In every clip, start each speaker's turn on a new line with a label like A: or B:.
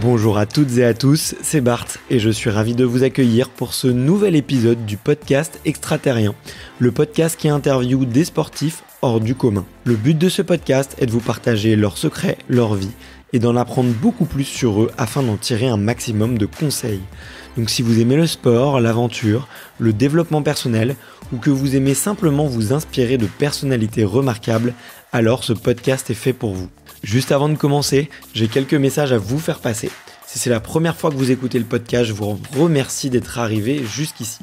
A: Bonjour à toutes et à tous, c'est Bart et je suis ravi de vous accueillir pour ce nouvel épisode du podcast Extraterrien, le podcast qui interviewe des sportifs hors du commun. Le but de ce podcast est de vous partager leurs secrets, leur vie et d'en apprendre beaucoup plus sur eux afin d'en tirer un maximum de conseils. Donc si vous aimez le sport, l'aventure, le développement personnel ou que vous aimez simplement vous inspirer de personnalités remarquables, alors ce podcast est fait pour vous. Juste avant de commencer, j'ai quelques messages à vous faire passer. Si c'est la première fois que vous écoutez le podcast, je vous remercie d'être arrivé jusqu'ici.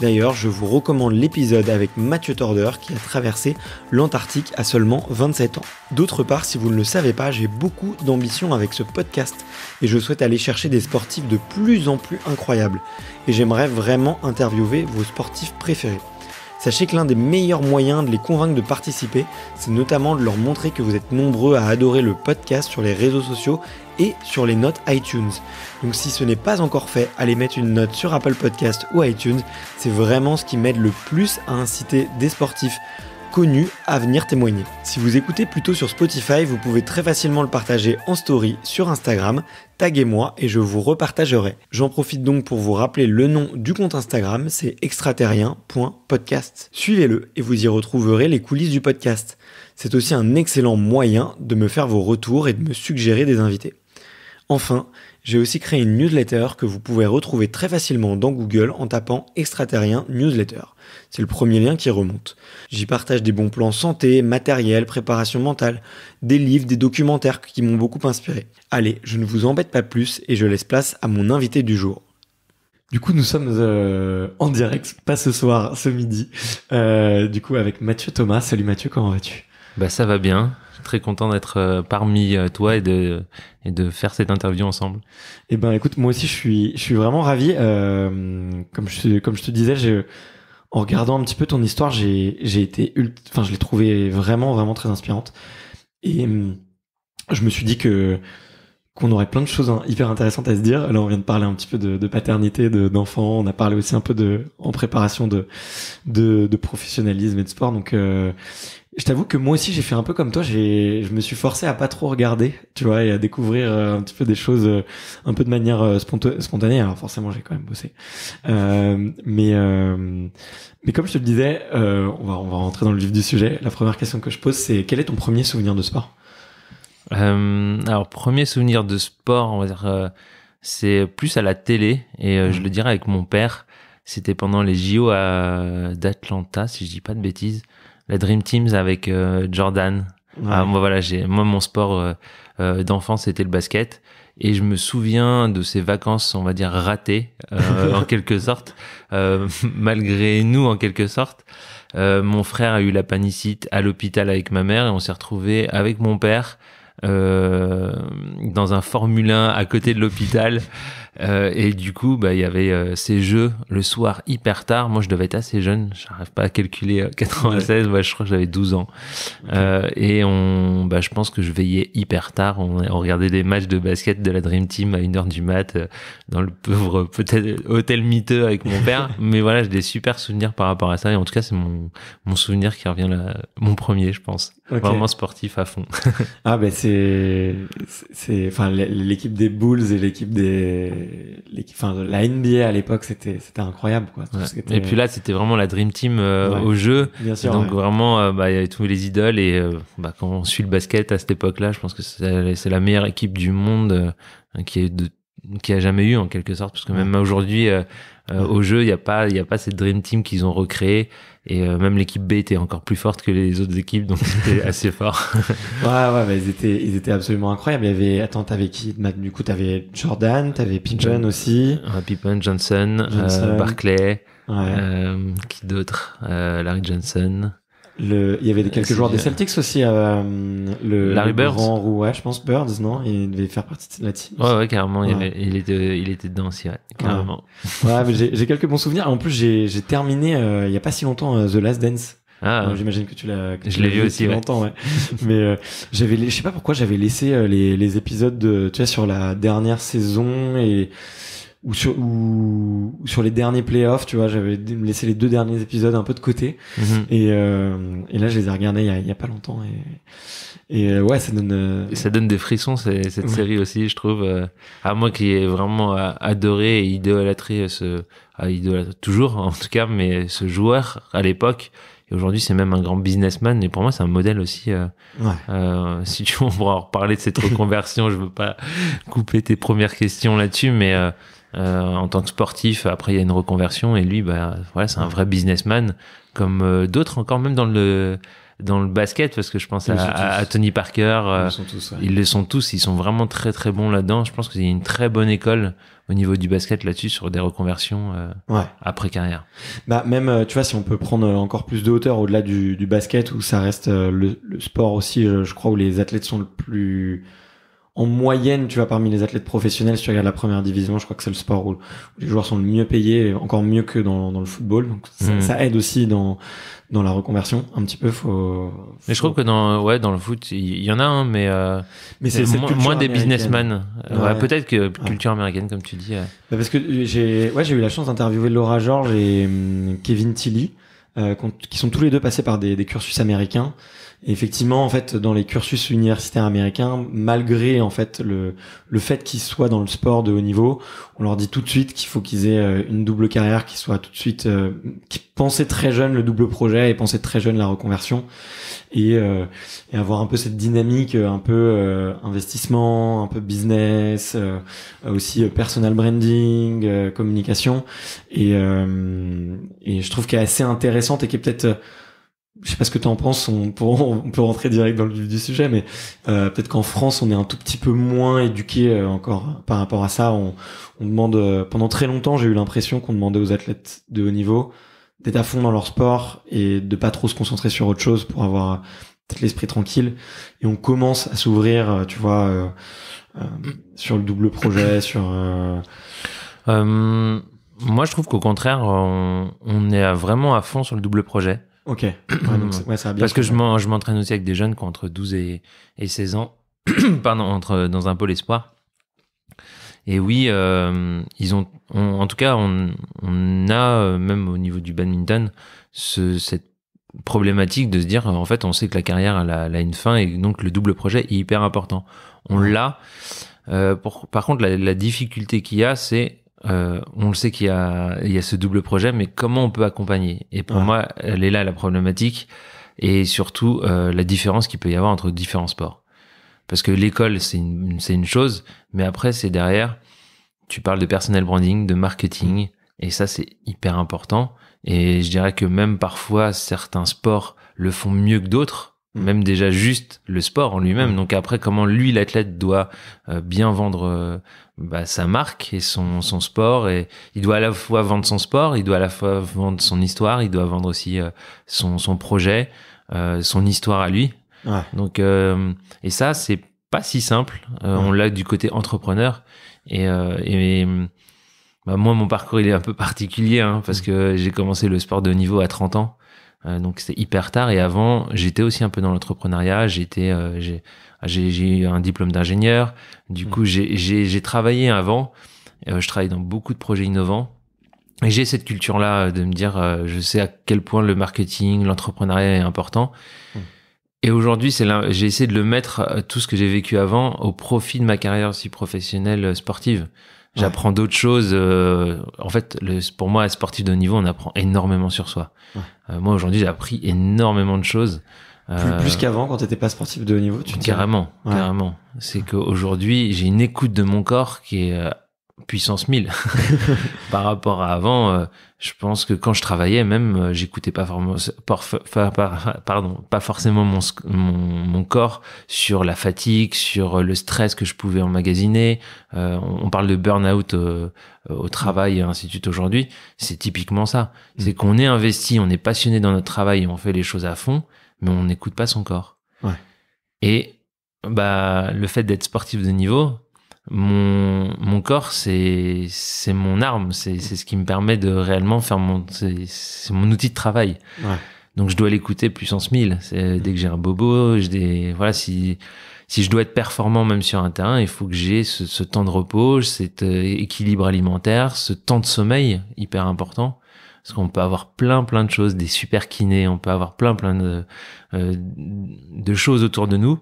A: D'ailleurs, je vous recommande l'épisode avec Mathieu Torder qui a traversé l'Antarctique à seulement 27 ans. D'autre part, si vous ne le savez pas, j'ai beaucoup d'ambition avec ce podcast et je souhaite aller chercher des sportifs de plus en plus incroyables. Et j'aimerais vraiment interviewer vos sportifs préférés. Sachez que l'un des meilleurs moyens de les convaincre de participer, c'est notamment de leur montrer que vous êtes nombreux à adorer le podcast sur les réseaux sociaux et sur les notes iTunes. Donc si ce n'est pas encore fait, allez mettre une note sur Apple Podcast ou iTunes, c'est vraiment ce qui m'aide le plus à inciter des sportifs connu à venir témoigner. Si vous écoutez plutôt sur Spotify, vous pouvez très facilement le partager en story sur Instagram, taguez-moi et je vous repartagerai. J'en profite donc pour vous rappeler le nom du compte Instagram, c'est extraterrien.podcast. Suivez-le et vous y retrouverez les coulisses du podcast. C'est aussi un excellent moyen de me faire vos retours et de me suggérer des invités. Enfin, j'ai aussi créé une newsletter que vous pouvez retrouver très facilement dans Google en tapant extraterrien newsletter. C'est le premier lien qui remonte. J'y partage des bons plans santé, matériel, préparation mentale, des livres, des documentaires qui m'ont beaucoup inspiré. Allez, je ne vous embête pas plus et je laisse place à mon invité du jour. Du coup, nous sommes euh, en direct, pas ce soir, ce midi, euh, du coup avec Mathieu Thomas. Salut Mathieu, comment vas-tu
B: Bah ça va bien, très content d'être euh, parmi toi et de et de faire cette interview ensemble.
A: Eh ben écoute, moi aussi je suis je suis vraiment ravi. comme je comme je te disais, j'ai en regardant un petit peu ton histoire, j'ai été, enfin, je l'ai trouvé vraiment, vraiment très inspirante. Et hum, je me suis dit que qu'on aurait plein de choses hyper intéressantes à se dire. Là, on vient de parler un petit peu de, paternité, d'enfants. on a parlé aussi un peu de, en préparation de, de, de professionnalisme et de sport. Donc, euh, je t'avoue que moi aussi j'ai fait un peu comme toi, j'ai je me suis forcé à pas trop regarder, tu vois, et à découvrir euh, un petit peu des choses euh, un peu de manière euh, spontanée. Alors forcément j'ai quand même bossé, mais mais comme je te le disais, on va on va rentrer dans le vif du sujet. La première question que je pose c'est quel est ton premier souvenir de sport Alors
B: premier souvenir de sport, on va dire c'est plus à la télé et je mmh. le dirais avec mon père. C'était pendant les JO d'Atlanta, si je dis pas de bêtises la Dream Teams avec euh, Jordan. Ah, moi, voilà, j'ai, moi, mon sport euh, euh, d'enfance, c'était le basket. Et je me souviens de ces vacances, on va dire, ratées, en quelque sorte, malgré nous, en quelque sorte. mon frère a eu la panicite à l'hôpital avec ma mère et on s'est retrouvé avec mon père dans un Formule 1 à côté de l'hôpital. Euh, et du coup, bah, il y avait euh, ces jeux le soir hyper tard. Moi, je devais être assez jeune. n'arrive pas à calculer 96. Euh, moi je crois que j'avais 12 ans. et on, bah, je pense que je veillais hyper tard. On, regardait des matchs de basket de la Dream Team à 1h du mat dans le pauvre peut-être hôtel miteux avec mon père. Mais voilà, j'ai des super souvenirs par rapport à ça. Et en tout cas, c'est mon, mon souvenir qui revient
A: là, mon premier, je pense. Vraiment sportif à fond. ah, ben, c'est, c'est, enfin, l'équipe des Bulls et l'équipe des, enfin, la NBA à l'époque, c'était, c'était incroyable, quoi. Et puis là,
B: c'était vraiment la dream team euh, au jeu. donc vraiment, euh, bah, il y avait tous les idoles et euh, bah, quand on suit le basket à cette époque-là, je pense que c'est, la meilleure équipe du monde qui qui a jamais eu en quelque sorte, parce que même aujourd'hui, au jeu, il n'y a pas, il y a pas cette dream team qu'ils ont recréée. Et euh, même l'équipe B était encore plus forte
A: que les autres équipes, donc c'était assez fort. ouais, ouais, mais ils étaient, ils étaient absolument incroyables. Il y avait, attends, t'avais qui Du coup, t'avais Jordan, t'avais Pigeon aussi. Ouais, Pippen, Johnson, euh, Johnson. Barclay, ouais.
B: euh, qui d'autre euh, Larry Johnson.
A: Le, il y avait quelques joueurs des Celtics aussi. Euh, le, Larry Bird. ouais, je pense Birds, non Il devait faire partie de la team. Ouais, ouais,
B: carrément. Il, était, il était dedans aussi, ouais. Carrément.
A: j'ai quelques bons souvenirs. En plus, j'ai terminé euh, il n'y a pas si longtemps euh, The Last Dance. Ah. J'imagine que tu l'as. Je l'ai vu aussi ouais. longtemps, ouais. Mais euh, j'avais, je sais pas pourquoi j'avais laissé euh, les, les épisodes de, tu vois, sur la dernière saison et ou sur sur les derniers playoffs, tu vois, j'avais laissé les deux derniers épisodes un peu de côté. Mhm. et, euh, et là, je les ai regardés il y a, pas longtemps et, et euh, ouais, ça donne euh, ça donne des frissons cette
B: série aussi, je trouve. à moi qui ai vraiment adoré et idolâtré ce ah, toujours en tout cas, mais ce joueur à l'époque. Et aujourd'hui, c'est même un grand businessman. Et pour moi, c'est un modèle aussi. si tu veux, on pourra reparler de cette reconversion. je veux pas couper tes premières questions là-dessus, mais euh, en tant que sportif. Après, il y a une reconversion et lui, bah, voilà, c'est un vrai businessman comme euh, d'autres encore, même dans le dans le basket, parce que je pense à, Tony Parker. Euh, ils, sont tous, ils le sont tous. Ils sont vraiment très très bons là-dedans. Je pense qu'il y a une très bonne école au niveau du basket là-dessus sur des reconversions après carrière.
A: Bah même tu vois si on peut prendre encore plus de hauteur au-delà du, basket où ça reste le, sport aussi, je, crois où les athlètes sont le plus en moyenne, tu vois, parmi les athlètes professionnels, si tu regardes la première division, je crois que c'est le sport où, les joueurs sont le mieux payés, encore mieux que dans, le football. Donc mhm. ça, aide aussi dans dans la reconversion un petit peu. Faut.
B: Mais je trouve que dans ouais dans le foot, il y, en a un, mais euh, mais c'est moins des businessmen. Peut-être que culture américaine, comme tu dis.
A: Bah, parce que j'ai ouais j'ai eu la chance d'interviewer Laura George et hum, Kevin Tilly. Euh, qui sont tous les deux passés par des, des, cursus américains. Et effectivement, en fait, dans les cursus universitaires américains, malgré en fait le, le fait qu'ils soient dans le sport de haut niveau, on leur dit tout de suite qu'il faut qu'ils aient euh, une double carrière, qu'ils soient tout de suite, euh, qu'ils pensaient très jeune le double projet et pensaient très jeune la reconversion, et, euh, et avoir un peu cette dynamique, un peu investissement, un peu business, aussi personal branding, communication, et, et je trouve qu'elle est assez intéressant et qui est peut-être euh, je sais pas ce que tu en penses, on peut, on peut rentrer direct dans le du sujet, mais euh, peut-être qu'en France, on est un tout petit peu moins éduqué euh, encore par rapport à ça. On, demande pendant très longtemps, j'ai eu l'impression qu'on demandait aux athlètes de haut niveau d'être à fond dans leur sport et de pas trop se concentrer sur autre chose pour avoir peut-être l'esprit tranquille. Et on commence à s'ouvrir, tu vois, sur le double projet, sur. Moi, je
B: trouve qu'au contraire, on, est vraiment à fond sur le double projet.
A: Ok. ça bien Parce que je
B: m'entraîne aussi avec des jeunes qui ont entre 12 et, 16 ans, pardon, entre, dans un pôle espoir. Et oui, euh, ils ont, en tout cas, on, a, euh, même au niveau du badminton, cette problématique de se dire, en fait, on sait que la carrière, elle a, une fin, et donc le double projet est hyper important. On l'a. Euh, par contre, la difficulté qu'il y a, c'est euh, on le sait qu'il y a, ce double projet, mais comment on peut accompagner Et pour moi, elle est là la problématique, et surtout euh, la différence qu'il peut y avoir entre différents sports. Parce que l'école, c'est une, chose, mais après, c'est derrière, tu parles de personnel branding, de marketing, et ça, c'est hyper important. Et je dirais que même parfois, certains sports le font mieux que d'autres, Mm. même déjà juste le sport en lui-même. Mm. Donc après, comment lui, l'athlète, doit euh, bien vendre euh, bah, sa marque et son, son, sport. Et il doit à la fois vendre son sport, il doit à la fois vendre son histoire, il doit vendre aussi euh, son, projet, son histoire à lui. Donc et ça, c'est pas si simple. On l'a du côté entrepreneur et, bah, moi, mon parcours, il est un peu particulier hein, parce mm. que j'ai commencé le sport de niveau à 30 ans. Euh, donc c'était hyper tard. Et avant, j'étais aussi un peu dans l'entrepreneuriat. J'étais, euh, j'ai, j'ai eu un diplôme d'ingénieur. Du mm. coup, j'ai travaillé avant. Euh, je travaille dans beaucoup de projets innovants. Et j'ai cette culture-là de me dire, je sais à quel point le marketing, l'entrepreneuriat est important. Mm. Et aujourd'hui, c'est j'ai essayé de le mettre tout ce que j'ai vécu avant au profit de ma carrière aussi professionnelle sportive. J'apprends d'autres choses. Euh, en fait, le, pour moi, sportif de haut niveau, on apprend énormément sur soi. Euh, moi, aujourd'hui, j'ai appris énormément de choses. Plus, euh, qu'avant,
A: quand n'étais pas sportif de haut niveau, tu Carrément, carrément.
B: C'est qu'aujourd'hui, j'ai une écoute de mon corps qui est puissance 1000 par rapport à avant euh, je pense que quand je travaillais même euh, j'écoutais pas forcément pardon pas forcément mon, mon, corps sur la fatigue sur euh, le stress que je pouvais emmagasiner on, parle de burn out au travail et ainsi aujourd'hui c'est typiquement ça mm. c'est qu'on est investi on est passionné dans notre travail on fait les choses à fond mais on n'écoute pas son corps et bah le fait d'être sportif de niveau mon, corps, c'est, mon arme, c'est, ce qui me permet de réellement faire mon, c'est, mon outil de travail. Donc je dois l'écouter puissance 1000. dès que j'ai un bobo, voilà, si, je dois être performant même sur un terrain, il faut que j'ai ce, temps de repos, cet euh, équilibre alimentaire, ce temps de sommeil hyper important. Parce qu'on peut avoir plein plein de choses, des super kinés, on peut avoir plein plein de, euh, choses autour de nous.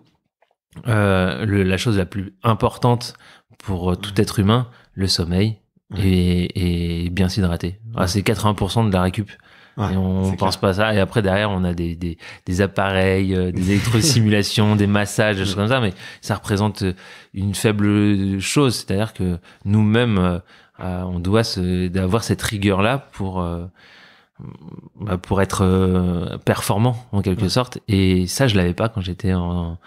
B: Euh, la chose la plus importante pour euh, tout être humain, le sommeil et, bien s'hydrater. c'est 80% de la récup. et on pense pas à ça. Et après, derrière, on a des, des appareils, euh, des électrosimulations, des massages, des choses comme ça. Mais ça représente euh, une faible chose. C'est-à-dire que nous-mêmes, on doit se, avoir cette rigueur-là pour, bah, pour être performant, en quelque sorte. Et ça, je l'avais pas quand j'étais en,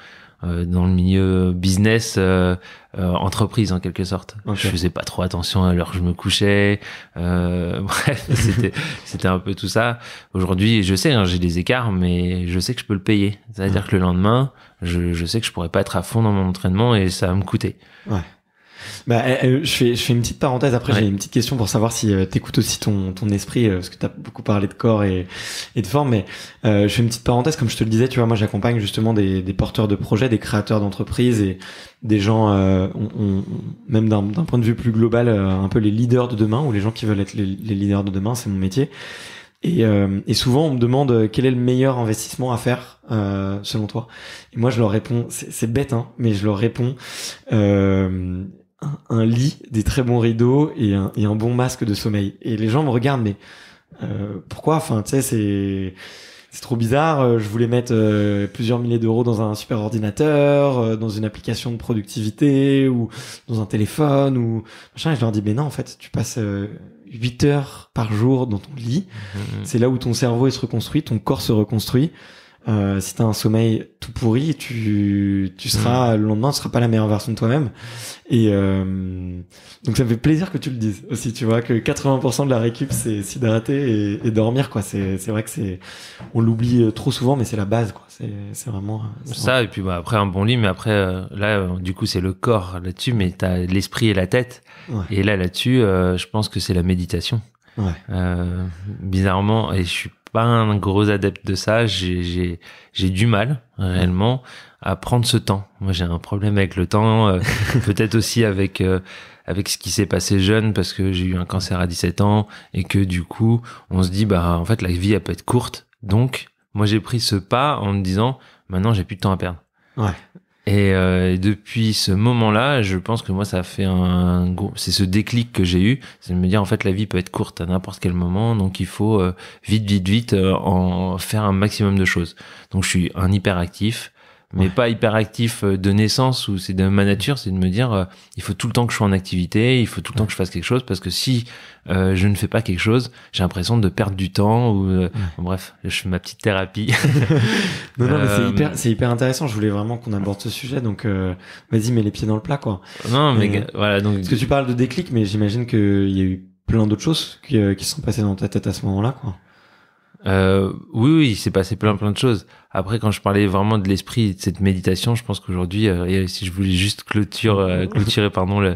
B: euh, dans le milieu business euh, euh, entreprise en quelque sorte. Je faisais pas trop attention à l'heure je me couchais. bref, c'était c'était un peu tout ça. Aujourd'hui, je sais, hein, j'ai des écarts, mais je sais que je peux le payer. C'est-à-dire mmh. que le lendemain, je, je sais que je pourrais pas être à fond dans mon entraînement et ça va me coûter.
A: Ouais. Bah, euh, euh, je, fais, une petite parenthèse. Après, j'ai une petite question pour savoir si euh, t'écoutes aussi ton, ton esprit, parce que t'as beaucoup parlé de corps et, de forme. Mais je fais une petite parenthèse. Comme je te le disais, tu vois, moi, j'accompagne justement des, porteurs de projets, des créateurs d'entreprises et des gens, on, même d'un point de vue plus global, un peu les leaders de demain ou les gens qui veulent être les, leaders de demain. C'est mon métier. Et, souvent, on me demande quel est le meilleur investissement à faire selon toi. Et moi, je leur réponds, c'est bête, hein, mais je leur réponds, euh, un, lit, des très bons rideaux et un, et un, bon masque de sommeil. Et les gens me regardent, mais euh, pourquoi Enfin, tu sais, c'est c'est trop bizarre. Euh, je voulais mettre euh, plusieurs milliers d'euros dans un super ordinateur, dans une application de productivité ou dans un téléphone ou machin. Et je leur dis, mais non, en fait, tu passes 8 heures par jour dans ton lit. Mmh, mmh, mmh. C'est là où ton cerveau est se reconstruit, ton corps se reconstruit si euh, si t'as un sommeil tout pourri, tu, tu seras mm. le lendemain, tu seras pas la meilleure version de toi-même. Et euh, donc ça me fait plaisir que tu le dises aussi. Tu vois que 80% de la récup c'est s'hydrater et, et, dormir quoi. C'est c'est vrai que c'est on l'oublie euh, trop souvent, mais c'est la base quoi. C'est c'est vraiment ça.
B: Et puis bah, après un bon lit, mais après là du coup c'est le corps là-dessus, mais t'as l'esprit et la tête. Et là là-dessus, je pense que c'est la méditation. bizarrement, et je suis pas un gros adepte de ça. J'ai du mal réellement à prendre ce temps. Moi, j'ai un problème avec le temps, euh, peut-être aussi avec euh, avec ce qui s'est passé jeune parce que j'ai eu un cancer à 17 ans et que du coup, on se dit bah en fait la vie elle peut être courte. Donc, moi j'ai pris ce pas en me disant maintenant j'ai plus de temps à perdre. Ouais. Euh, et, depuis ce moment-là, je pense que moi, ça fait un gros. C'est ce déclic que j'ai eu, c'est de me dire en fait, la vie peut être courte à n'importe quel moment, donc il faut euh, vite, vite, vite euh, en faire un maximum de choses. Donc je suis un hyperactif, mais pas pas hyperactif euh, de naissance ou c'est de ma nature, c'est de me dire euh, il faut tout le temps que je sois en activité, il faut tout le temps que je fasse quelque chose parce que si euh, je ne fais pas quelque chose, j'ai l'impression de perdre du temps ou bref, je fais ma petite thérapie.
A: non non, mais c'est hyper c'est hyper intéressant, je voulais vraiment qu'on aborde ce sujet donc vas-y, mets les pieds dans le plat quoi. Non, mais voilà donc parce que tu parles de déclic mais j'imagine qu'il y a eu plein d'autres choses qui, qui sont passées dans ta tête à ce moment-là quoi euh, oui, oui, il s'est passé plein plein de choses.
B: Après, quand je parlais vraiment de l'esprit de cette méditation, je pense qu'aujourd'hui, euh, si je voulais juste clôturer, euh, mhm. clôturer pardon euh,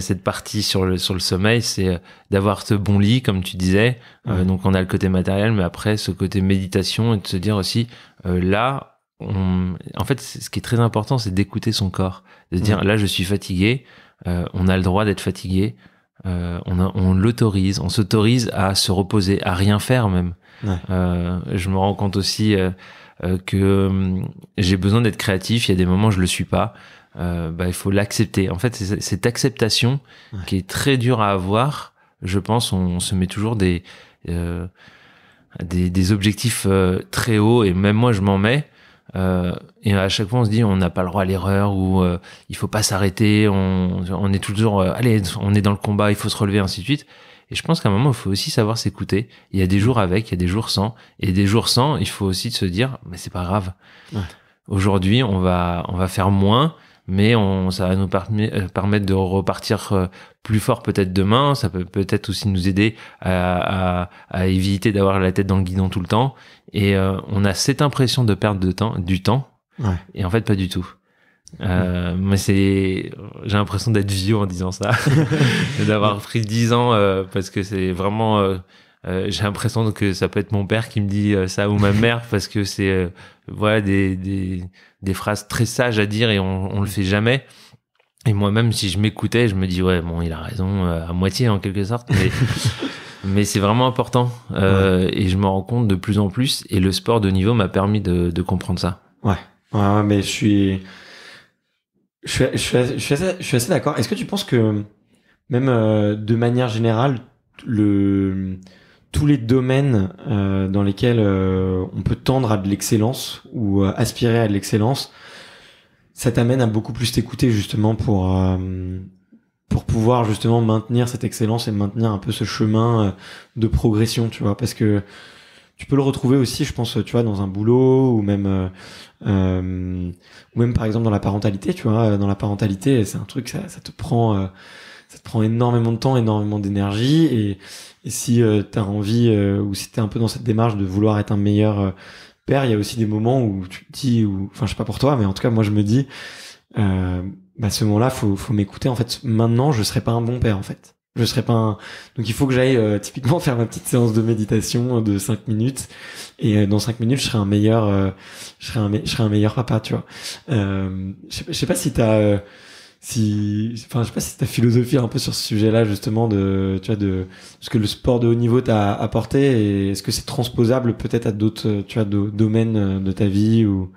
B: cette partie sur le sur le sommeil, c'est d'avoir ce bon lit, comme tu disais. donc, on a le côté matériel, mais après, ce côté méditation et de se dire aussi là. En fait, ce qui est très important, c'est d'écouter son corps, de se dire là, je suis fatigué. on a le droit d'être fatigué. on l'autorise, on s'autorise à se reposer, à rien faire même. Euh, je me rends compte aussi euh, euh, que j'ai besoin d'être créatif. Il y a des moments où je le suis pas. Bah, il faut l'accepter. En fait, cette acceptation qui est très dure à avoir. Je pense, on, se met toujours des des, objectifs très hauts et même moi, je m'en mets. et à chaque fois, on se dit, on n'a pas le droit à l'erreur ou il il faut pas s'arrêter. On, est toujours, allez, on est dans le combat, il faut se relever, ainsi de suite. Et je pense qu'à un moment, il faut aussi savoir s'écouter. Il y a des jours avec, il y a des jours sans. Et des jours sans, il faut aussi se dire, mais c'est pas grave. Aujourd'hui, on va, on va faire moins, mais ça va nous euh, permettre de repartir euh, plus fort peut-être demain. Ça peut peut-être aussi nous aider à, éviter d'avoir la tête dans le guidon tout le temps. Et euh, on a cette impression de perdre de temps, du temps. Et en fait, pas du tout. Euh, c'est, j'ai l'impression d'être vieux en disant ça, d'avoir pris 10 ans euh, parce que c'est vraiment, euh, j'ai l'impression que ça peut être mon père qui me dit ça ou ma mère parce que c'est, voilà, des, des, des, phrases très sages à dire et on, on le fait jamais. Et moi-même, si je m'écoutais, je me dis ouais, bon, il a raison à moitié en quelque sorte, mais. mais c'est vraiment important et je me rends compte de plus en plus et le sport de niveau m'a permis de, comprendre ça.
A: Ouais. ouais, ouais mais je suis je suis, assez, d'accord. Est-ce que tu penses que, même euh, de manière générale, le, tous les domaines euh, dans lesquels euh, on peut tendre à de l'excellence ou aspirer à de l'excellence, ça t'amène à beaucoup plus t'écouter justement pour pour pouvoir justement maintenir cette excellence et maintenir un peu ce chemin de progression, tu vois, parce que tu peux le retrouver aussi, je pense, tu vois, dans un boulot ou même euh, euh, ou même par exemple dans la parentalité, tu vois, euh, dans la parentalité, c'est un truc ça, te prend ça te prend énormément de temps, énormément d'énergie et, si tu as envie ou si tu es un peu dans cette démarche de vouloir être un meilleur père, il y a aussi des moments où tu te dis ou enfin je sais pas pour toi, mais en tout cas moi je me dis à bah, ce moment-là faut faut m'écouter en fait, maintenant je serai pas un bon père en fait. Je serais pas Donc il faut que j'aille euh, typiquement faire ma petite séance de méditation euh, de 5 minutes et euh, dans 5 minutes je serai un meilleur je serai un, je serai un meilleur papa, tu vois. je, sais, pas si t'as si enfin je sais pas si ta philosophie un peu sur ce sujet-là justement de tu vois de ce que le sport de haut niveau t'a apporté et est-ce que c'est transposable peut-être à d'autres tu vois domaines de ta vie ou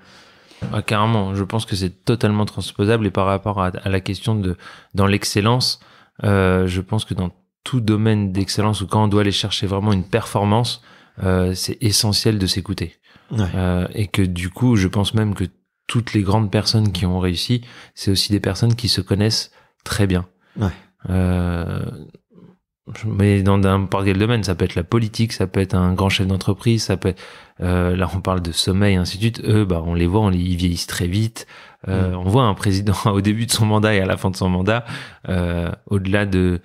B: ah, carrément, je pense que c'est totalement transposable et par rapport à, à la question de dans l'excellence euh, je pense que dans tout domaine d'excellence ou quand on doit aller chercher vraiment une performance, euh, c'est essentiel de s'écouter. Euh, et que du coup, je pense même que toutes les grandes personnes qui ont réussi, c'est aussi des personnes qui se connaissent très bien. mais dans n'importe quel domaine, ça peut être la politique, ça peut être un grand chef d'entreprise, ça peut être, là on parle de sommeil, ainsi de suite. Eux, bah, on les voit, ils vieillissent très vite. Euh, mm. on voit un président au début de son mandat et à la fin de son mandat, euh, au-delà de,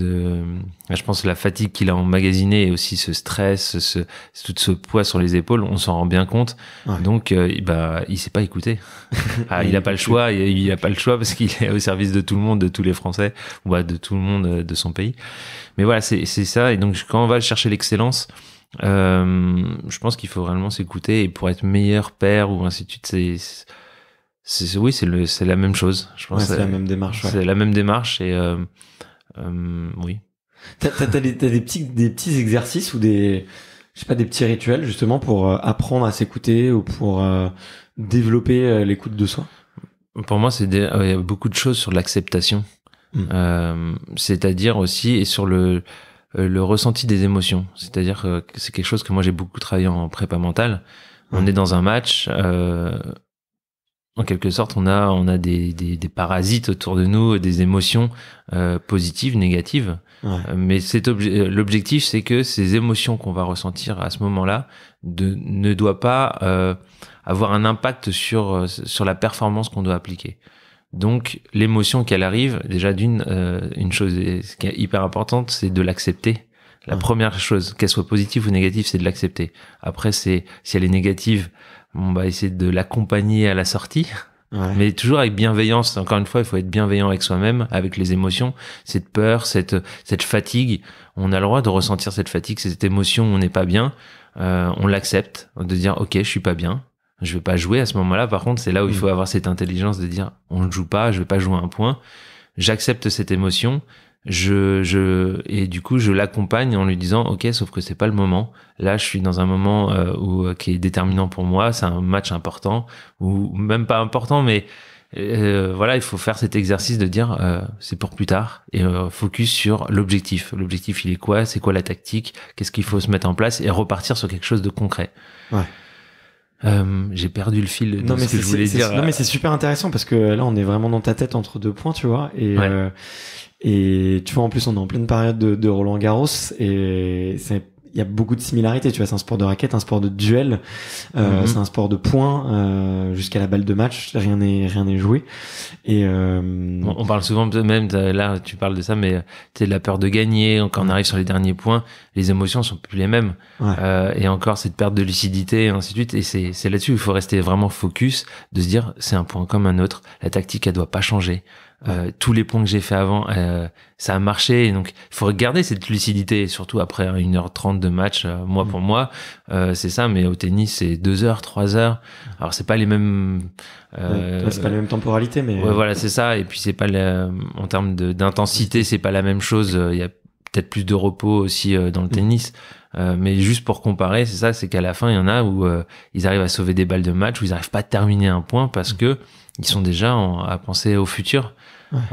B: euh, je pense la fatigue qu'il a emmagasinée et aussi ce stress, tout ce poids sur les épaules, on s'en rend bien compte. Donc, bah, il s'est pas écouté. Ah, il n'a pas le choix. Il n'a pas le choix parce qu'il est au service de tout le monde, de tous les Français, ou bah, de tout le monde de son pays. Mais voilà, c'est ça. Et donc, quand on va chercher l'excellence. je pense qu'il faut vraiment s'écouter et pour être meilleur père ou ainsi de suite, oui, c'est c'est la même chose. Je pense. c'est la même démarche. C'est
A: la même démarche et euh, euh, oui. T'as as, des, petits des petits exercices ou des je sais pas des petits rituels justement pour euh, apprendre à s'écouter ou pour euh, développer euh, l'écoute de soi. Pour moi, c'est il y a beaucoup de choses sur l'acceptation,
B: hmm. c'est-à-dire aussi et sur le le ressenti des émotions. C'est-à-dire que c'est quelque chose que moi j'ai beaucoup travaillé en prépa mentale. On hmm. est dans un match, euh, en quelque sorte, on a, on a des, des, des parasites autour de nous, des émotions euh, positives, négatives. Ouais. Euh, mais euh, l'objectif, c'est que ces émotions qu'on va ressentir à ce moment-là ne doivent pas euh, avoir un impact sur, euh, sur la performance qu'on doit appliquer. Donc, l'émotion qu'elle arrive, déjà d'une, une chose qui est hyper importante, c'est de l'accepter. La première chose, qu'elle soit positive ou négative, c'est de l'accepter. Après, c'est si elle est négative, on va bah, essayer de l'accompagner à la sortie. Mais toujours avec bienveillance. Encore une fois, il faut être bienveillant avec soi-même, avec les émotions, cette peur, cette, cette fatigue. On a le droit de ressentir cette fatigue, cette émotion où on n'est pas bien. Euh, on l'accepte, de dire ok, je suis pas bien. Je vais pas jouer à ce moment-là. Par contre, c'est là où il mm. faut avoir cette intelligence de dire on ne joue pas, je vais pas jouer un point. J'accepte cette émotion je, je, et du coup, je l'accompagne en lui disant, OK, sauf que c'est pas le moment. Là, je suis dans un moment euh, où, euh, qui est déterminant pour moi. C'est un match important, ou même pas important, mais euh, voilà, il faut faire cet exercice de dire euh, c'est pour plus tard et euh, focus sur l'objectif. L'objectif, il est quoi C'est quoi la tactique Qu'est-ce qu'il faut se mettre en place et repartir sur quelque chose de concret. Ouais. J'ai perdu le fil
A: de non, ce mais que dire. Non mais c'est super intéressant parce que là on est vraiment dans ta tête entre deux points, tu vois. Et, et tu vois, en plus, on est en pleine période de, de Roland Garros et c'est il y a beaucoup de similarités. Tu vois, c'est un sport de raquette, un sport de duel, euh, mhm. c'est un sport de points euh, jusqu'à la balle de match. Rien n'est rien n'est joué. Et euh, on, parle souvent
B: de même là, tu parles de ça, mais de la peur de gagner. Quand on arrive sur les derniers points, les émotions sont plus les mêmes. Euh, et encore cette perte de lucidité et ainsi de suite. Et c'est c'est là-dessus il faut rester vraiment focus, de se dire c'est un point comme un autre. La tactique elle doit pas changer. Euh, tous les points que j'ai fait avant, euh, ça a marché. donc, il faut regarder cette lucidité, surtout après 1h30 de match, euh, moi mm. pour moi. c'est ça, mais au tennis, c'est 2h, 3h. Alors, c'est pas les mêmes. c'est pas les mêmes temporalités mais. Ouais, voilà, c'est ça. Et puis, c'est pas en termes d'intensité, c'est pas la même chose. Il y a peut-être plus de repos aussi dans le mm. tennis. mais juste pour comparer, c'est ça, c'est qu'à la fin, il y en a où ils arrivent à sauver des balles de match, où ils n'arrivent pas à terminer un point parce mm. que ils sont déjà à penser au futur.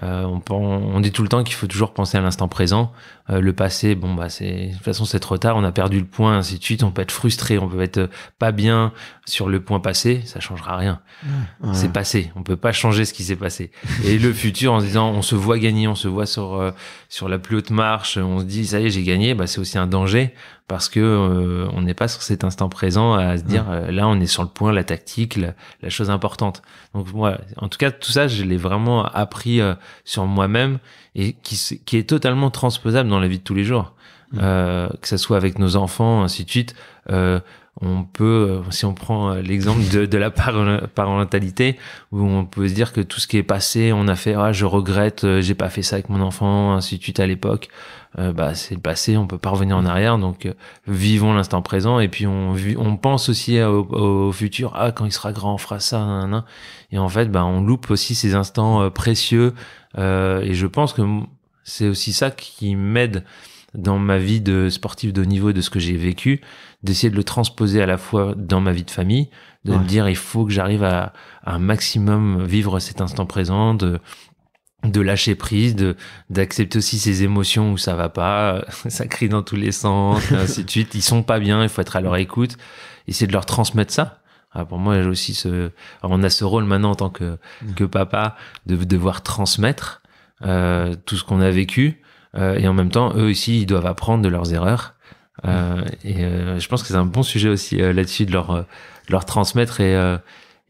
B: Euh, on, dit tout le temps qu'il faut toujours penser à l'instant présent. Euh, le passé, bon, bah, c'est, de toute façon, c'est trop tard, on a perdu le point, ainsi de suite. On peut être frustré, on peut être euh, pas bien sur le point passé, ça changera rien. C'est passé, on peut pas changer ce qui s'est passé. Et le futur, en se disant, on se voit gagner, on se voit sur, euh, sur la plus haute marche, on se dit, ça y est, j'ai gagné, bah, c'est aussi un danger parce que on n'est pas sur cet instant présent à se dire là on est sur le point la tactique la, chose importante donc moi en tout cas tout ça je l'ai vraiment appris sur moi-même et qui, qui est totalement transposable dans la vie de tous les jours. Mmh. Euh, que ce soit avec nos enfants, ainsi de suite. Euh, on peut, euh, si on prend euh, l'exemple de, de, la parentalité, où on peut se dire que tout ce qui est passé, on a fait, ah, je regrette, euh, j'ai pas fait ça avec mon enfant, ainsi de suite à l'époque. Euh, bah, c'est le passé, on peut pas revenir en arrière, donc vivons l'instant présent et puis on, on pense aussi au, futur, ah, quand il sera grand, on fera ça, et en fait, bah, on loupe aussi ces instants précieux euh, et je pense que c'est aussi ça qui m'aide dans ma vie de sportif de haut niveau et de ce que j'ai vécu, d'essayer de le transposer à la fois dans ma vie de famille, de me dire il faut que j'arrive à, un maximum vivre cet instant présent, de, lâcher prise, de d'accepter aussi ces émotions où ça va pas, ça crie dans tous les sens, et ainsi de suite, ils sont pas bien, il faut être à leur écoute, essayer de leur transmettre ça, ah, pour moi, j'ai aussi ce, on a ce rôle maintenant en tant que, mmh. que papa de devoir transmettre euh, tout ce qu'on a vécu euh, et en même temps, eux aussi, ils doivent apprendre de leurs erreurs. Euh, mmh. et je pense que c'est un bon sujet aussi là-dessus de leur, leur transmettre et,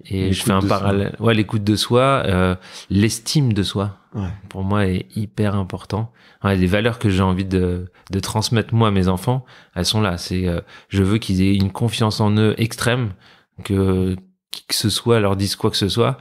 B: et je fais un parallèle. Ouais, l'écoute de soi, l'estime de soi, pour moi, est hyper important. les valeurs que j'ai envie de, de transmettre moi à mes enfants, elles sont là. C'est, je veux qu'ils aient une confiance en eux extrême que qui que ce soit leur disent quoi que ce soit,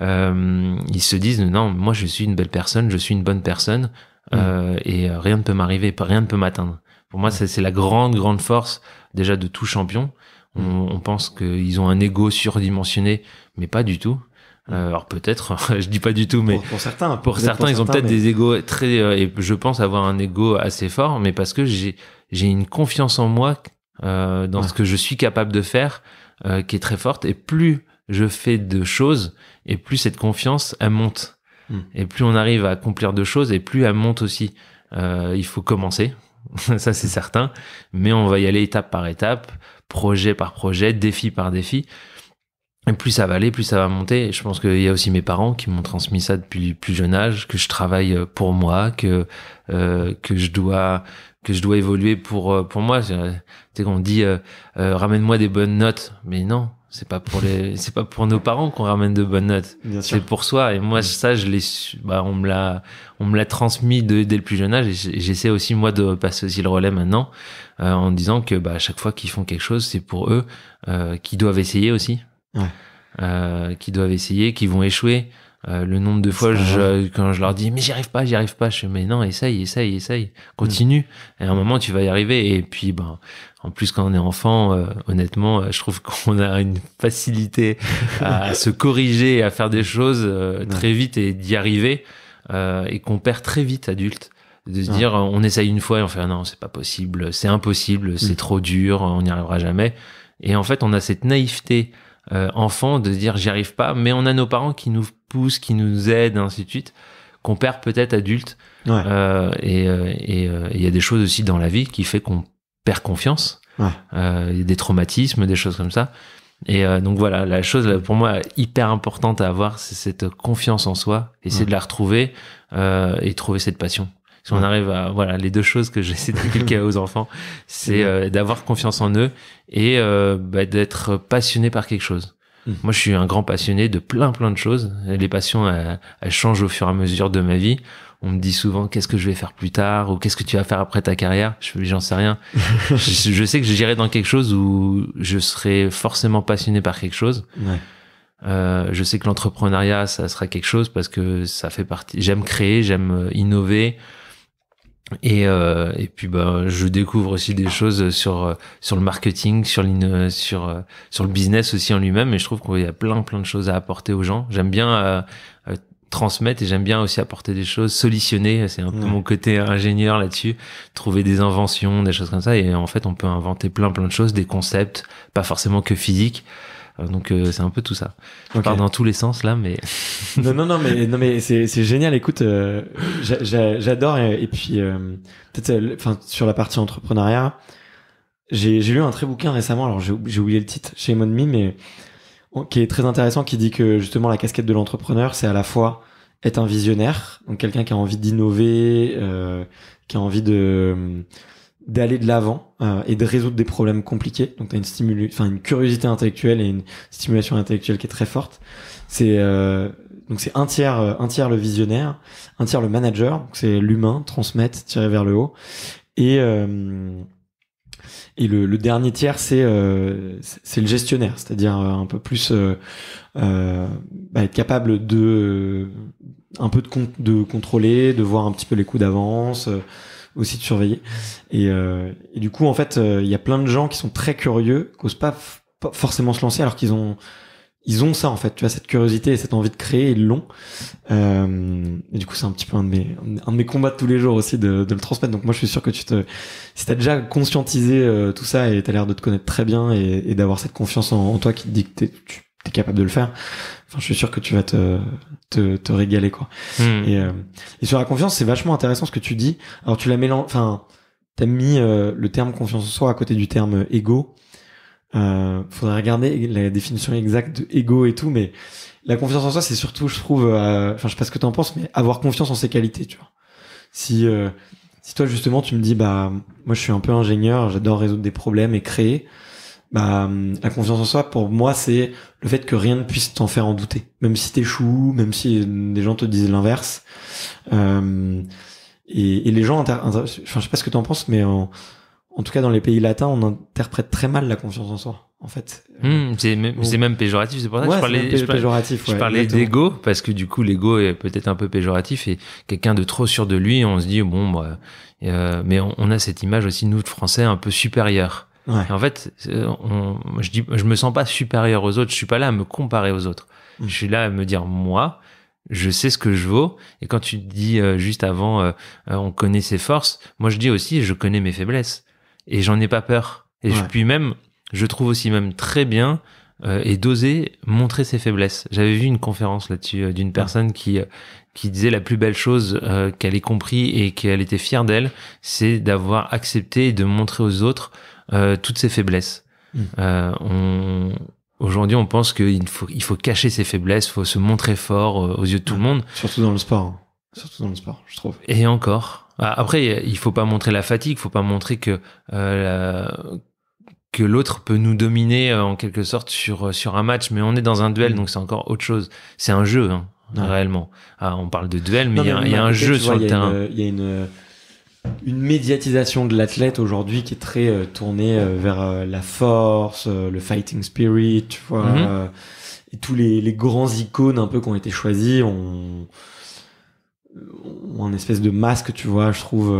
B: euh, ils se disent non, moi je suis une belle personne, je suis une bonne personne mm. euh, et euh, rien ne peut m'arriver, rien ne peut m'atteindre. Pour moi, mm. c'est la grande grande force déjà de tout champion. Mm. On, pense qu'ils ont un ego surdimensionné, mais pas du tout. alors peut-être, je dis pas du tout, mais pour, certains, pour certains, ils ont peut-être des égos très, et je pense avoir un ego assez fort, mais parce que j'ai une confiance en moi dans ce que je suis capable de faire euh, qui est très forte. Et plus je fais de choses, et plus cette confiance, elle monte. Hmm. Et plus on arrive à accomplir de choses, et plus elle monte aussi. Euh, il faut commencer, ça c'est certain, mais on va y aller étape par étape, projet par projet, défi par défi. Et plus ça va aller, plus ça va monter. et Je pense qu'il y a aussi mes parents qui m'ont transmis ça depuis plus jeune âge, que je travaille euh, pour moi, que que je dois que je dois évoluer pour euh, pour moi. Euh, tu sais qu'on dit euh, ramène-moi des bonnes notes, mais non, c'est pas pour les, c'est pas pour nos parents qu'on ramène de bonnes notes. C'est pour soi. Et moi ça, je l'ai, bah on me l'a, on me l'a transmis dès le plus jeune âge. Et j'essaie aussi moi de passer aussi le relais maintenant en disant que bah à chaque fois qu'ils font quelque chose, c'est pour eux qui doivent essayer aussi, qui doivent essayer, qui vont échouer. Euh, le nombre de fois quand je leur dis mais j'y arrive pas, j'y arrive pas, je fais mais non, essaye, essaye, essaye, continue. Mm. Et à un moment tu vas y arriver. Et puis ben en plus quand on est enfant, euh, honnêtement, euh, je trouve qu'on a une facilité à se corriger, à faire des choses très vite et d'y arriver, et qu'on perd très vite adulte de se dire on essaye une fois et on fait ah non c'est pas possible c'est impossible c'est mm. trop dur on n'y arrivera jamais et en fait on a cette naïveté enfants, euh, enfant de dire j'y arrive pas, mais on a nos parents qui nous poussent, qui nous aident, ainsi de suite, qu'on perd peut-être adulte. Euh, euh, et il y a des choses aussi dans la vie qui fait qu'on perd confiance, y des traumatismes, des choses comme ça. Et donc voilà, la chose pour moi hyper importante à avoir, c'est cette confiance en soi, et c'est de la retrouver et trouver cette passion. Si on arrive à voilà les deux choses que j'essaie d'inculquer aux enfants, c'est euh, d'avoir confiance en eux et euh, bah, d'être passionné par quelque chose. Hmm. Moi, je suis un grand passionné de plein plein de choses. Les passions, euh, elles, changent au fur et à mesure de ma vie. On me dit souvent qu'est-ce que je vais faire plus tard ou qu'est-ce que tu vas faire après ta carrière. Je J'en sais rien. je, sais que j'irai dans quelque chose où je serai forcément passionné par quelque chose. je sais que l'entrepreneuriat, ça sera quelque chose parce que ça fait partie. J'aime créer, j'aime innover. Et, euh, et puis ben, je découvre aussi des choses sur euh, sur le marketing, sur sur euh, sur le business aussi en lui-même. Et je trouve qu'il y a plein plein de choses à apporter aux gens. J'aime bien euh, transmettre et j'aime bien aussi apporter des choses, solutionner. C'est un peu mon côté ingénieur là-dessus, trouver des inventions, des choses comme ça. Et en fait, on peut inventer plein plein de choses, des concepts, pas forcément que physiques. Euh, donc euh, c'est un peu tout ça. dans tous les sens là, mais
A: non, non, non, mais non, mais c'est génial. Écoute, euh, j'adore et, puis peut-être, enfin, sur la partie entrepreneuriat, j'ai lu un très bouquin récemment. Alors j'ai oublié le titre, chez on mais oh, qui est très intéressant, qui dit que justement la casquette de l'entrepreneur, c'est à la fois être un visionnaire, donc quelqu'un qui a envie d'innover, qui a envie de d'aller de l'avant euh, et de résoudre des problèmes compliqués. Donc tu as une, enfin une curiosité intellectuelle et une stimulation intellectuelle qui est très forte. C'est euh, donc c'est un tiers euh, un tiers le visionnaire, un tiers le manager, c'est l'humain, transmettre, tirer vers le haut et et le, dernier tiers, c'est c'est le gestionnaire, c'est-à-dire un peu plus bah, être capable de un peu de, de contrôler, de voir un petit peu les coups d'avance, aussi de surveiller. Et, euh, du coup, en fait, euh, il y a plein de gens qui sont très curieux, qui osent pas, forcément se lancer alors qu'ils ont ils ont ça en fait, tu as cette curiosité et cette envie de créer, ils l'ont. Euh, et du coup, c'est un petit peu un de mes un de mes combats de tous les jours aussi de, de le transmettre. Donc moi, je suis sûr que tu te si t'as déjà conscientisé euh, tout ça et t'as l'air de te connaître très bien et, et d'avoir cette confiance en, toi qui te dit que tu t'es capable de le faire. Enfin, je suis sûr que tu vas te te, régaler quoi. Hmm. Et, euh, et, sur la confiance, c'est vachement intéressant ce que tu dis. Alors tu l'as mélangé. enfin, t'as mis euh, le terme confiance en soi à côté du terme ego. Euh, faudrait regarder la définition exacte de ego et tout, mais la confiance en soi, c'est surtout, je trouve, euh, enfin, je sais pas ce que t'en penses, mais avoir confiance en ses qualités, tu vois. Si si toi justement tu me dis bah moi je suis un peu ingénieur, j'adore résoudre des problèmes et créer, bah, la confiance en soi, pour moi, c'est le fait que rien ne puisse t'en faire en douter. Même si t'échoues, même si des gens te disent l'inverse. Euh, et, et, les gens, inter je sais pas ce que t'en penses, mais en, en, tout cas, dans les pays latins, on interprète très mal la confiance en soi, en fait. Mmh, c'est même péjoratif,
B: c'est pour ça que je parlais, je d'ego, parce que du coup, l'ego est peut-être un peu péjoratif, et quelqu'un de trop sûr de lui, on se dit, bon, bah, euh, mais on, on, a cette image aussi, nous, de Français, un peu supérieur en fait, euh, je dis, je me sens pas supérieur aux autres. Je suis pas là à me comparer aux autres. Hmm. Je suis là à me dire moi, je sais ce que je vaux. Et quand tu dis euh, juste avant, euh, on connaît ses forces. Moi, je dis aussi, je connais mes faiblesses et j'en ai pas peur. Et je, puis même, je trouve aussi même très bien et d'oser montrer ses faiblesses. J'avais vu une conférence là-dessus d'une personne qui qui disait la plus belle chose qu'elle ait compris et qu'elle était fière d'elle, c'est d'avoir accepté de montrer aux autres euh, toutes ses faiblesses. Mmh. Euh, aujourd'hui, on pense qu'il faut, il cacher ses faiblesses, il faut se montrer fort euh, aux yeux de tout le monde. Surtout dans le sport. Hein.
A: Surtout dans le sport, je trouve.
B: Et encore. Ah, après, il faut pas montrer la fatigue, il faut pas montrer que que l'autre peut nous dominer en quelque sorte sur sur un match, mais on est dans un duel, mmh. donc c'est encore autre chose. C'est un jeu, hein, réellement. Ah, on parle de duel, mais il y a, un jeu sur le terrain.
A: Il y a une une médiatisation de l'athlète aujourd'hui qui est très euh, tournée euh, vers euh, la force, le fighting spirit, tu vois, mhm. et tous les, les, grands icônes un peu qui ont été choisis ont, un espèce de masque, tu vois, je trouve.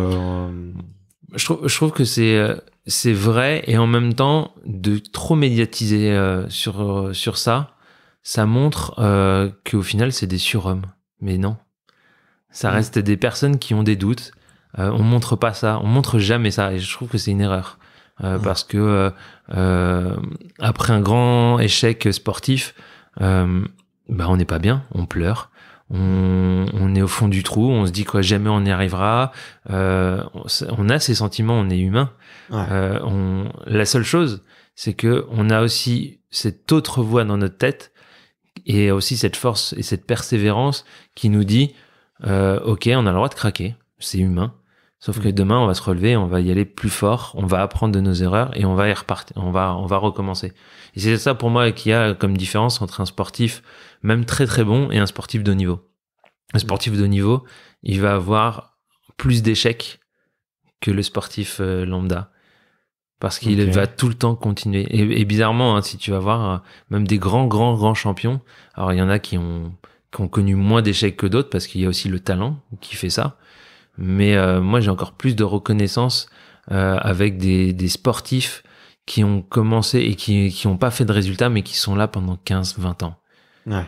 A: Je, trouve que c'est c'est
B: vrai et en même temps de trop médiatiser sur sur ça, ça montre qu'au final c'est des surhommes. Mais non, ça mm. reste des personnes qui ont des doutes euh, on montre pas ça, on montre jamais ça, et je trouve que c'est une erreur. Euh, parce que euh, après un grand échec sportif, bah on n'est pas bien, on pleure, on, est au fond du trou, on se dit quoi, jamais on y arrivera. On, a ces sentiments, on est humain. la seule chose, c'est que on a aussi cette autre voix dans notre tête et aussi cette force et cette persévérance qui nous dit ok on a le droit de craquer c'est humain Sauf que mm. demain, on va se relever, on va y aller plus fort, on va apprendre de nos erreurs et on va y repartir, on va, recommencer. Et c'est ça pour moi qu'il a comme différence entre un sportif, même très très bon, et un sportif de niveau. Un sportif de niveau, il va avoir plus d'échecs que le sportif euh, lambda. Parce qu'il va tout le temps continuer. Et, bizarrement, hein, si tu vas voir, euh, même des grands, grands, grands champions, alors il y en a qui ont connu moins d'échecs que d'autres parce qu'il y a aussi le talent qui fait ça mais euh, moi j'ai encore plus de reconnaissance euh, avec des, sportifs qui ont commencé et qui n'ont pas fait de résultats mais qui sont là pendant 15 20 ans.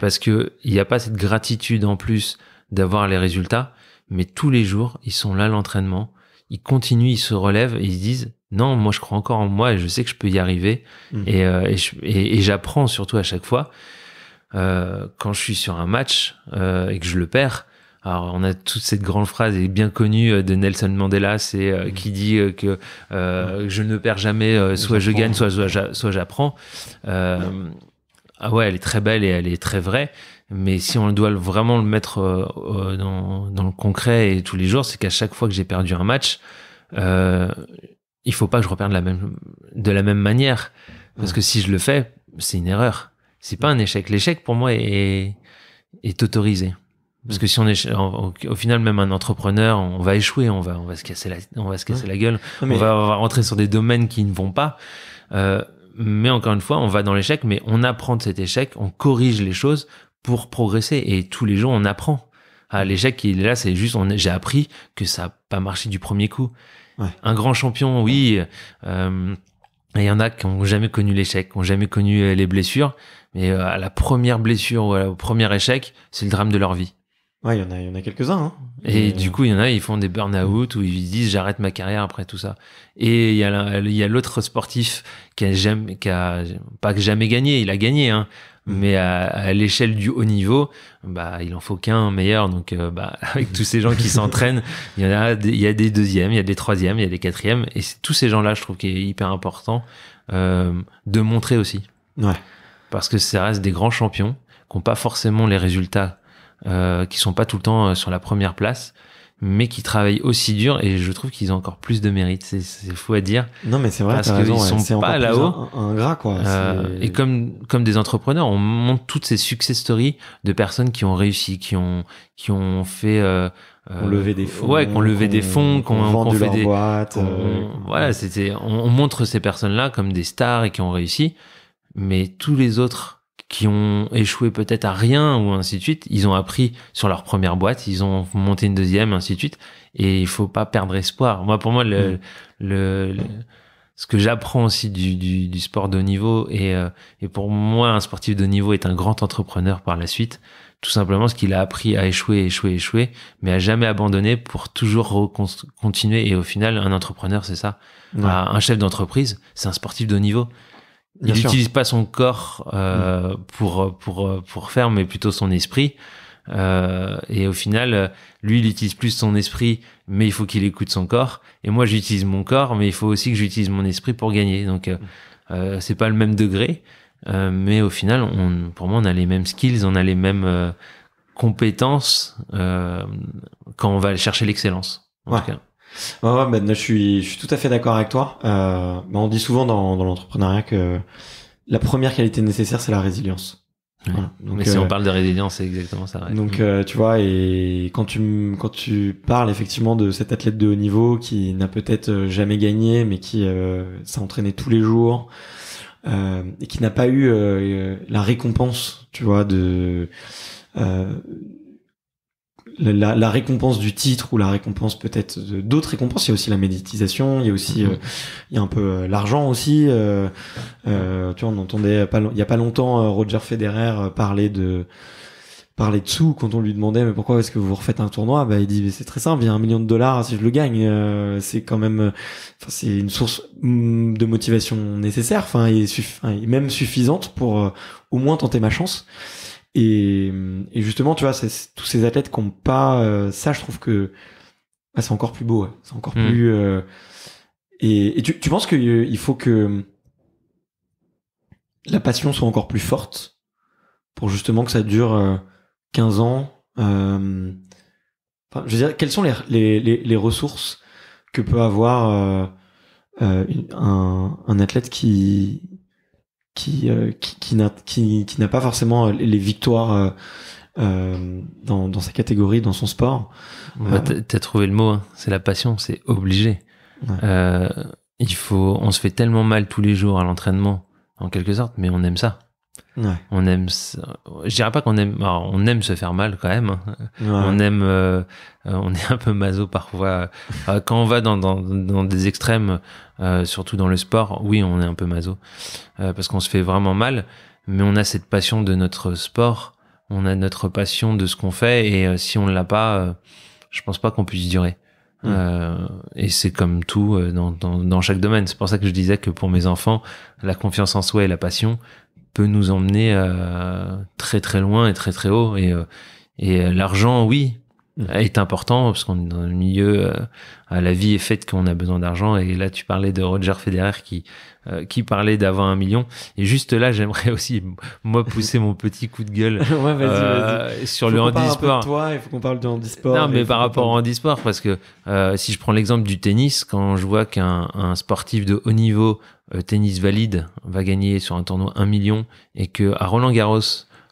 B: Parce que il n'y a pas cette gratitude en plus d'avoir les résultats, mais tous les jours, ils sont là l'entraînement, ils continuent, ils se relèvent et ils se disent non, moi je crois encore en moi et je sais que je peux y arriver mmh. euh, et, j'apprends surtout à chaque fois. quand je suis sur un match et que je le perds, alors, on a toute cette grande phrase, bien connue, euh, de Nelson Mandela, euh, mm. qui dit euh, que je ne perds jamais, soit je gagne, soit, j'apprends. ah ouais, elle est très belle et elle est très vraie. Mais si on doit vraiment le mettre dans, le concret et tous les jours, c'est qu'à chaque fois que j'ai perdu un match, il faut pas que je reperde de la même manière. Parce que si je le fais, c'est une erreur. C'est pas un échec. L'échec, pour moi, est autorisé. Parce que si on est, au final, même un entrepreneur, on va échouer, on va, on va se casser la, on va se casser la gueule, on, va, rentrer sur des domaines qui ne vont pas. Euh, mais encore une fois, on va dans l'échec, mais on apprend de cet échec, on corrige les choses pour progresser. Et tous les jours, on apprend. Ah, l'échec qui est là, c'est juste, j'ai appris que ça n'a pas marché du premier coup. Un grand champion, oui. Euh, il y en a qui n'ont jamais connu l'échec, qui n'ont jamais connu euh, les blessures. Mais à la première blessure ou au premier échec, c'est le drame de leur vie
A: il y en a, y en a quelques-uns. Hein. Et, du euh,
B: coup, il y en a, ils font des burn-out où ils disent j'arrête ma carrière après tout ça. Et il y a l'autre sportif qui n'a jamais, pas jamais gagné, il a gagné, hein. mm. mais à, l'échelle du haut niveau, bah, il en faut qu'un meilleur. Donc, euh, bah, avec tous ces gens qui s'entraînent, il y en a, des deuxièmes, il y a des troisièmes, il y a des quatrièmes. Et tous ces gens-là, je trouve qu'il est hyper important euh, de montrer aussi. Parce que ça reste des grands champions qui n'ont pas forcément les résultats euh, qui sont pas tout le temps euh, sur la première place mais qui travaillent aussi dur et je trouve qu'ils ont encore plus de mérite. C'est, c'est fou à dire. Non, mais c'est vrai, parce qu'ils sont pas là-haut. Un, gras, quoi. Euh, et comme, comme des entrepreneurs, on montre toutes ces success stories de personnes qui ont réussi, qui ont, qui ont fait, euh, on euh, levait des fonds, ouais, qu'on levait des fonds, qu'on vendait des boîtes, euh, voilà, c'était, on montre ces personnes-là comme des stars et qui ont réussi, mais tous les autres qui ont échoué peut-être à rien ou ainsi de suite, ils ont appris sur leur première boîte, ils ont monté une deuxième, ainsi de suite. Et il faut pas perdre espoir. Moi, pour moi, le, mm. ce que j'apprends aussi du, sport de haut niveau euh, et, pour moi, un sportif de haut niveau est un grand entrepreneur par la suite. Tout simplement, ce qu'il a appris à échouer, échouer, échouer, mais à jamais abandonner pour toujours continuer. Et au final, un entrepreneur, c'est ça. Bah, un chef d'entreprise, c'est un sportif de haut niveau il n'utilise pas son corps euh, mm. pour, pour, pour faire, mais plutôt son esprit. Euh, et au final, euh, lui, il utilise plus son esprit, mais il faut qu'il écoute son corps. Et moi, j'utilise mon corps, mais il faut aussi que j'utilise mon esprit pour gagner. Donc, euh, euh c'est pas le même degré, euh, mais au final, on, pour moi, on a les mêmes skills, on a les mêmes compétences quand on va chercher l'excellence.
A: ouais ouais ben, je, suis, je suis tout à fait d'accord avec toi. Euh, ben, on dit souvent dans, l'entrepreneuriat que la première qualité nécessaire, c'est la résilience. Donc, mais si on euh,
B: parle de résilience, c'est exactement ça. Donc
A: mm. euh, tu vois, et quand tu quand tu parles effectivement de cet athlète de haut niveau qui n'a peut-être jamais gagné, mais qui s'est entraîné tous les jours et qui n'a pas eu la récompense, tu vois, de la, récompense du titre ou la récompense peut-être d'autres récompenses. Il y a aussi la méditisation il y a aussi mm-hmm. euh, il y a un peu euh, l'argent aussi. Euh, tu vois, on entendait pas, il y a pas longtemps Roger Federer parler de parler de sous quand on lui demandait mais pourquoi est-ce que vous refaites un tournoi ben il dit c'est très simple il y a un million de dollars si je le gagne c'est quand même c'est une source mm, de motivation nécessaire enfin et, même suffisante pour au moins tenter ma chance et, justement, tu vois, tous ces athlètes qui n'ont pas euh, ça, je trouve que bah, c'est encore plus beau, c'est encore mm. plus. Euh, et, tu, penses qu'il euh, faut que la passion soit encore plus forte pour justement que ça dure 15 ans. je veux dire, quelles sont les, ressources que peut avoir un, athlète qui, euh, qui qui, n'a qui, n'a pas forcément euh, les victoires euh, dans, sa catégorie, dans son sport. Bah, euh...
B: T'as trouvé le mot, hein. c'est la passion, c'est obligé. il faut, on se fait tellement mal tous les jours à l'entraînement, en quelque sorte, mais on aime ça. Ouais. On aime, dirais pas qu'on aime, on aime se faire mal quand même. Hein. On aime, on est un peu maso parfois. quand on va dans, dans des extrêmes, euh, surtout dans le sport, oui, on est un peu mazo euh, parce qu'on se fait vraiment mal, mais on a cette passion de notre sport, on a notre passion de ce qu'on fait, et euh, si on ne l'a pas, je pense pas qu'on puisse durer. Mmh. et c'est comme tout dans, dans, dans, chaque domaine. C'est pour ça que je disais que pour mes enfants, la confiance en soi et la passion peut nous emmener très très loin et très très haut. Et, et l'argent, oui, Mmh. est important parce qu'on est dans le milieu euh, à la vie est faite qu'on a besoin d'argent et là tu parlais de Roger Federer qui euh, qui parlait d'avoir un million et juste là j'aimerais aussi moi pousser mon petit coup de gueule ouais, vas -y, euh, vas -y. sur le handisport
A: toi il faut qu'on parle du handisport non mais par rapport au
B: handisport parce que si je prends l'exemple du tennis quand je vois qu'un un sportif de haut niveau tennis valide va gagner sur un tournoi un million et que à Roland Garros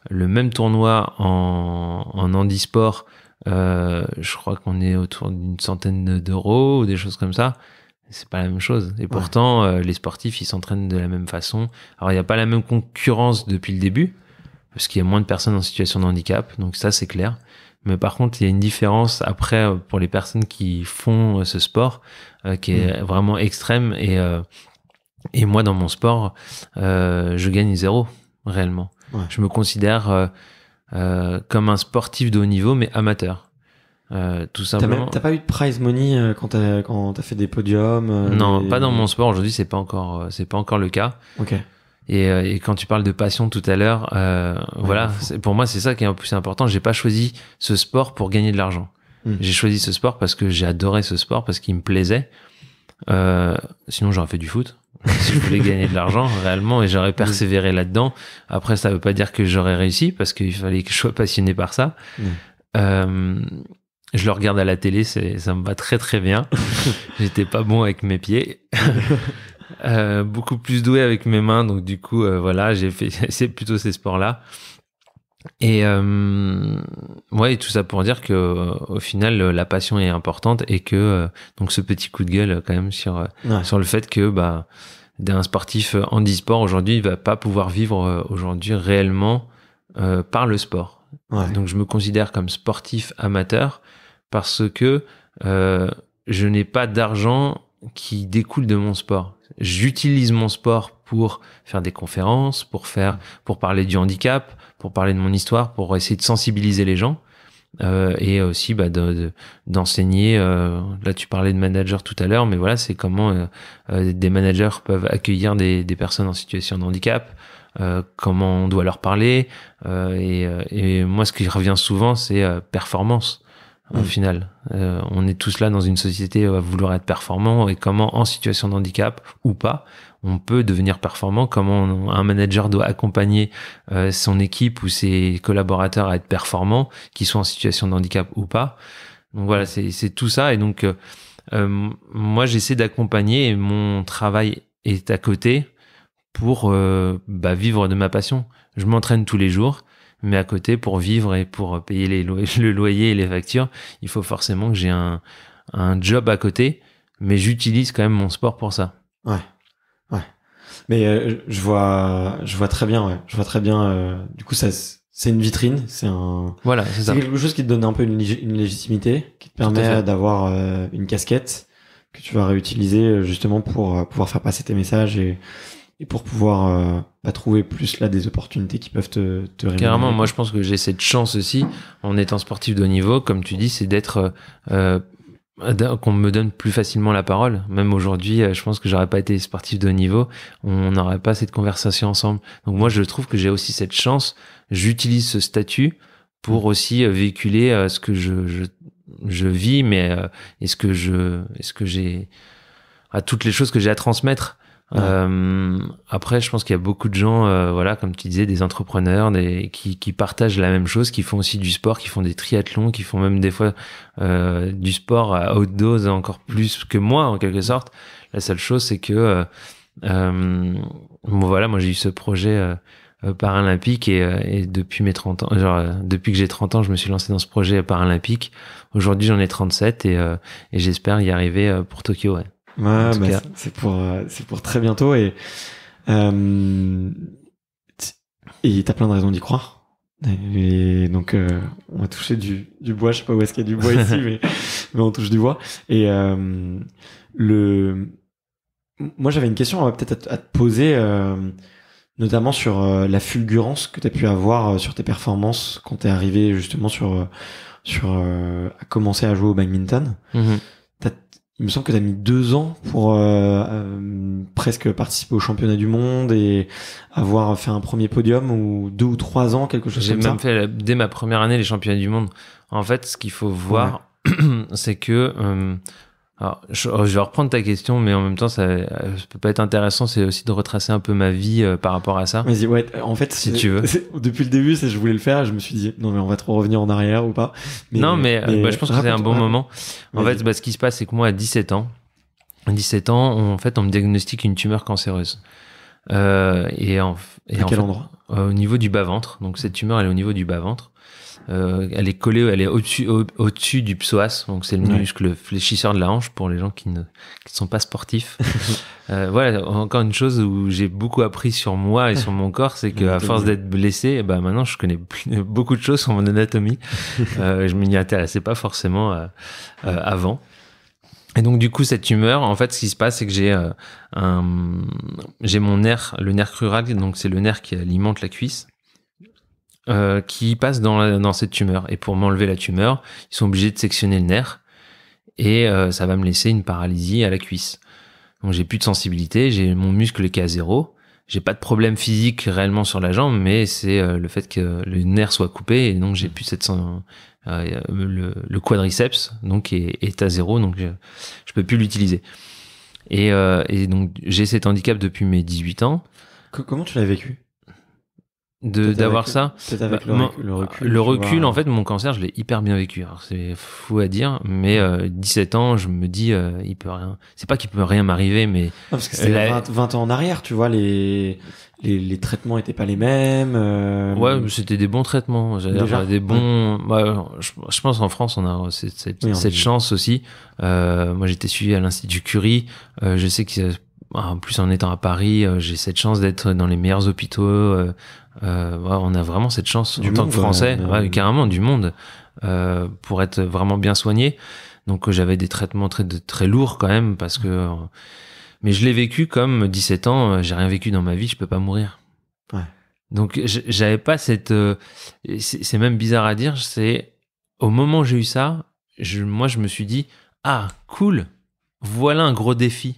B: le même tournoi en en handisport euh, je crois qu'on est autour d'une centaine d'euros ou des choses comme ça. C'est pas la même chose. Et pourtant, euh, les sportifs, ils s'entraînent de la même façon. Alors, il n'y a pas la même concurrence depuis le début, parce qu'il y a moins de personnes en situation de handicap. Donc ça, c'est clair. Mais par contre, il y a une différence après euh, pour les personnes qui font ce sport, qui est mm. vraiment extrême. Et, moi, dans mon sport, je gagne zéro réellement. Je me considère euh, comme un sportif de haut niveau, mais amateur. Euh, tout simplement. T'as
A: pas eu de prize money euh, quand t'as quand fait des podiums. non, pas dans mon
B: sport. Aujourd'hui, c'est pas encore c'est pas encore le cas. Ok. Et, quand tu parles de passion tout à l'heure, voilà, pour moi c'est ça qui est en plus important. J'ai pas choisi ce sport pour gagner de l'argent. Hmm. J'ai choisi ce sport parce que j'ai adoré ce sport parce qu'il me plaisait. sinon j'aurais fait du foot si je voulais gagner de l'argent réellement et j'aurais persévéré mm. là-dedans. Après, ça veut pas dire que j'aurais réussi parce qu'il fallait que je sois passionné par ça. Mm. Euh, je le regarde à la télé, ça me va très très bien. J'étais pas bon avec mes pieds. Euh, beaucoup plus doué avec mes mains, donc du coup, euh, voilà, j'ai fait, c'est plutôt ces sports-là. Et euh, ouais, tout ça pour dire que au final, la passion est importante et que euh, donc ce petit coup de gueule euh, quand même sur euh, sur le fait que bah d'un sportif sport aujourd'hui, il va pas pouvoir vivre aujourd'hui réellement par le sport. Ouais. Donc je me considère comme sportif amateur parce que euh, je n'ai pas d'argent qui découle de mon sport. J'utilise mon sport pour faire des conférences, pour faire, pour parler du handicap, pour parler de mon histoire, pour essayer de sensibiliser les gens. Euh, et aussi bah, d'enseigner. euh, là, tu parlais de manager tout à l'heure, mais voilà, c'est comment euh, euh, des managers peuvent accueillir des, des, personnes en situation de handicap, euh, comment on doit leur parler. Et, et, moi, ce qui revient souvent, c'est performance au hmm. final. Euh, on est tous là dans une société euh, à vouloir être performant et comment en situation de handicap ou pas, on peut devenir performant, comment un manager doit accompagner euh, son équipe ou ses collaborateurs à être performants, qu'ils soient en situation de handicap ou pas. Donc voilà, c'est tout ça. Et donc, moi, j'essaie d'accompagner et mon travail est à côté pour bah, vivre de ma passion. Je m'entraîne tous les jours mais à côté, pour vivre et pour payer les loyers, le loyer et les factures, il faut forcément que j'ai un, un job à côté, mais j'utilise quand même mon sport pour ça.
A: Ouais, ouais. Mais euh, je vois, je vois très bien, ouais. Je vois très bien. Euh, du coup, ça, c'est une vitrine, c'est un. Voilà, c'est quelque chose qui te donne un peu une, légitimité, qui te permet d'avoir euh, une casquette que tu vas réutiliser justement pour pouvoir faire passer tes messages et et pour pouvoir euh, bah, trouver plus là des opportunités qui peuvent te, te Carrément, moi je
B: pense que j'ai cette chance aussi en étant sportif de haut niveau, comme tu dis, c'est d'être euh, euh, qu'on me donne plus facilement la parole. Même aujourd'hui, je pense que j'aurais pas été sportif de haut niveau, on n'aurait pas cette conversation ensemble. Donc moi je trouve que j'ai aussi cette chance, j'utilise ce statut pour aussi véhiculer ce que je, je, je vis, mais est-ce que je est-ce que j'ai à toutes les choses que j'ai à transmettre. Ah. Euh, après, je pense qu'il y a beaucoup de gens, euh, voilà, comme tu disais, des entrepreneurs, des, qui, qui, partagent la même chose, qui font aussi du sport, qui font des triathlons, qui font même des fois euh, du sport à haute dose encore plus que moi en quelque sorte. La seule chose, c'est que euh, bon, voilà, moi j'ai eu ce projet paralympique et, et, depuis mes 30 ans, genre depuis que j'ai 30 ans, je me suis lancé dans ce projet paralympique. Aujourd'hui, j'en ai 37 et, et j'espère y arriver pour Tokyo. Ouais. Ouais,
A: c'est pour euh, c'est pour très bientôt et euh, et t'as plein de raisons d'y croire. Et donc euh, on va toucher du, du bois, je sais pas où est-ce qu'il y a du bois ici, mais, mais, on touche du bois. Et euh, le, moi j'avais une question peut-être à, te poser, notamment sur la fulgurance que t'as pu avoir sur tes performances quand t'es arrivé justement sur sur à commencer à jouer au badminton. Mm-hmm il me semble que tu as mis deux ans pour euh, euh, presque participer aux championnats du monde et avoir fait un premier podium ou deux ou trois ans, quelque chose comme ça.
B: J'ai même fait dès ma première année les championnats du monde. En fait, ce qu'il faut voir, c'est que euh, alors, oh, je, vais reprendre ta question, mais en même temps, euh, ça, peut pas être intéressant. C'est aussi de retracer un peu ma vie euh, par rapport à ça. Vas-y, ouais. En fait, si tu veux.
A: Depuis le début, je voulais le faire. Je me suis dit, non, mais on va trop revenir en arrière ou pas. Mais, non, mais, euh, bah, je pense que c'est un bon moment. En fait, bah,
B: ce qui se passe, c'est que moi, à 17 ans, à 17 ans, en fait, on me diagnostique une tumeur cancéreuse. et en, et à en quel endroit Au niveau du bas-ventre. Donc, cette tumeur, elle est au niveau du bas-ventre. Euh, elle est collée, elle est au-dessus au, dessus du psoas, donc c'est le muscle fléchisseur de la hanche pour les gens qui ne, qui sont pas sportifs. Euh, voilà, encore une chose où j'ai beaucoup appris sur moi et sur mon corps, c'est qu'à force d'être blessé, bah maintenant je connais beaucoup de choses sur mon anatomie. euh, je m'y intéressais pas forcément euh, avant. Et donc du coup cette tumeur, en fait, ce qui se passe, c'est que j'ai un, j'ai mon nerf, le nerf crural, donc c'est le nerf qui alimente la cuisse. Euh, qui passe dans, cette tumeur. Et pour m'enlever la tumeur, ils sont obligés de sectionner le nerf et euh, ça va me laisser une paralysie à la cuisse. Donc j'ai plus de sensibilité, j'ai mon muscle qui est à zéro. J'ai pas de problème physique réellement sur la jambe, mais c'est euh, le fait que le nerf soit coupé et donc j'ai plus cette le, le, quadriceps donc est, est, à zéro, donc je, je peux plus l'utiliser. Et, et donc j'ai cet handicap depuis mes 18 ans. Comment tu l'as vécu d'avoir ça avec bah, le, recul, le ah, recul, en fait mon cancer je l'ai hyper bien vécu c'est fou à dire mais 17 euh, ans je me dis euh, il peut rien c'est pas qu'il peut rien m'arriver mais ah, parce que
A: 20, ans en arrière tu vois les les, les traitements étaient pas les mêmes euh, ouais c'était des bons traitements Déjà des
B: bons bah, je, pense en France on a cette, cette, chance aussi moi j'étais suivi à l'institut Curie je sais que en plus en étant à Paris, j'ai cette chance d'être dans les meilleurs hôpitaux, euh, on a vraiment cette chance du en tant que Français, carrément du monde, euh, pour être vraiment bien soigné. Donc euh, j'avais des traitements très, très lourds quand même, parce que. Mais je l'ai vécu comme 17 ans, j'ai rien vécu dans ma vie, je peux pas mourir. Donc j'avais pas cette. c'est même bizarre à dire, c'est. Au moment où j'ai eu ça, moi je me suis dit, ah cool, voilà un gros défi.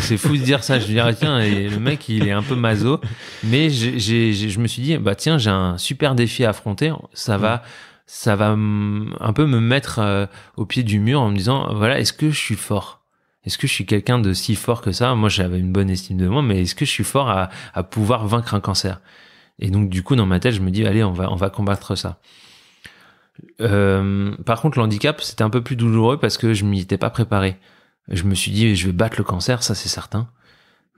B: C'est fou de dire ça. Je dirais, ah, tiens, le mec, il est un peu maso. Mais je me suis dit, bah tiens, j'ai un super défi à affronter. Ça va, ça va un peu me mettre euh, au pied du mur en me disant, voilà, est-ce que je suis fort Est-ce que je suis quelqu'un de si fort que ça Moi, j'avais une bonne estime de moi, mais est-ce que je suis fort à, pouvoir vaincre un cancer Et donc, du coup, dans ma tête, je me dis, allez, on va, on va combattre ça. Euh, par contre, l'handicap, c'était un peu plus douloureux parce que je m'y étais pas préparé. Je me suis dit, je vais battre le cancer, ça c'est certain.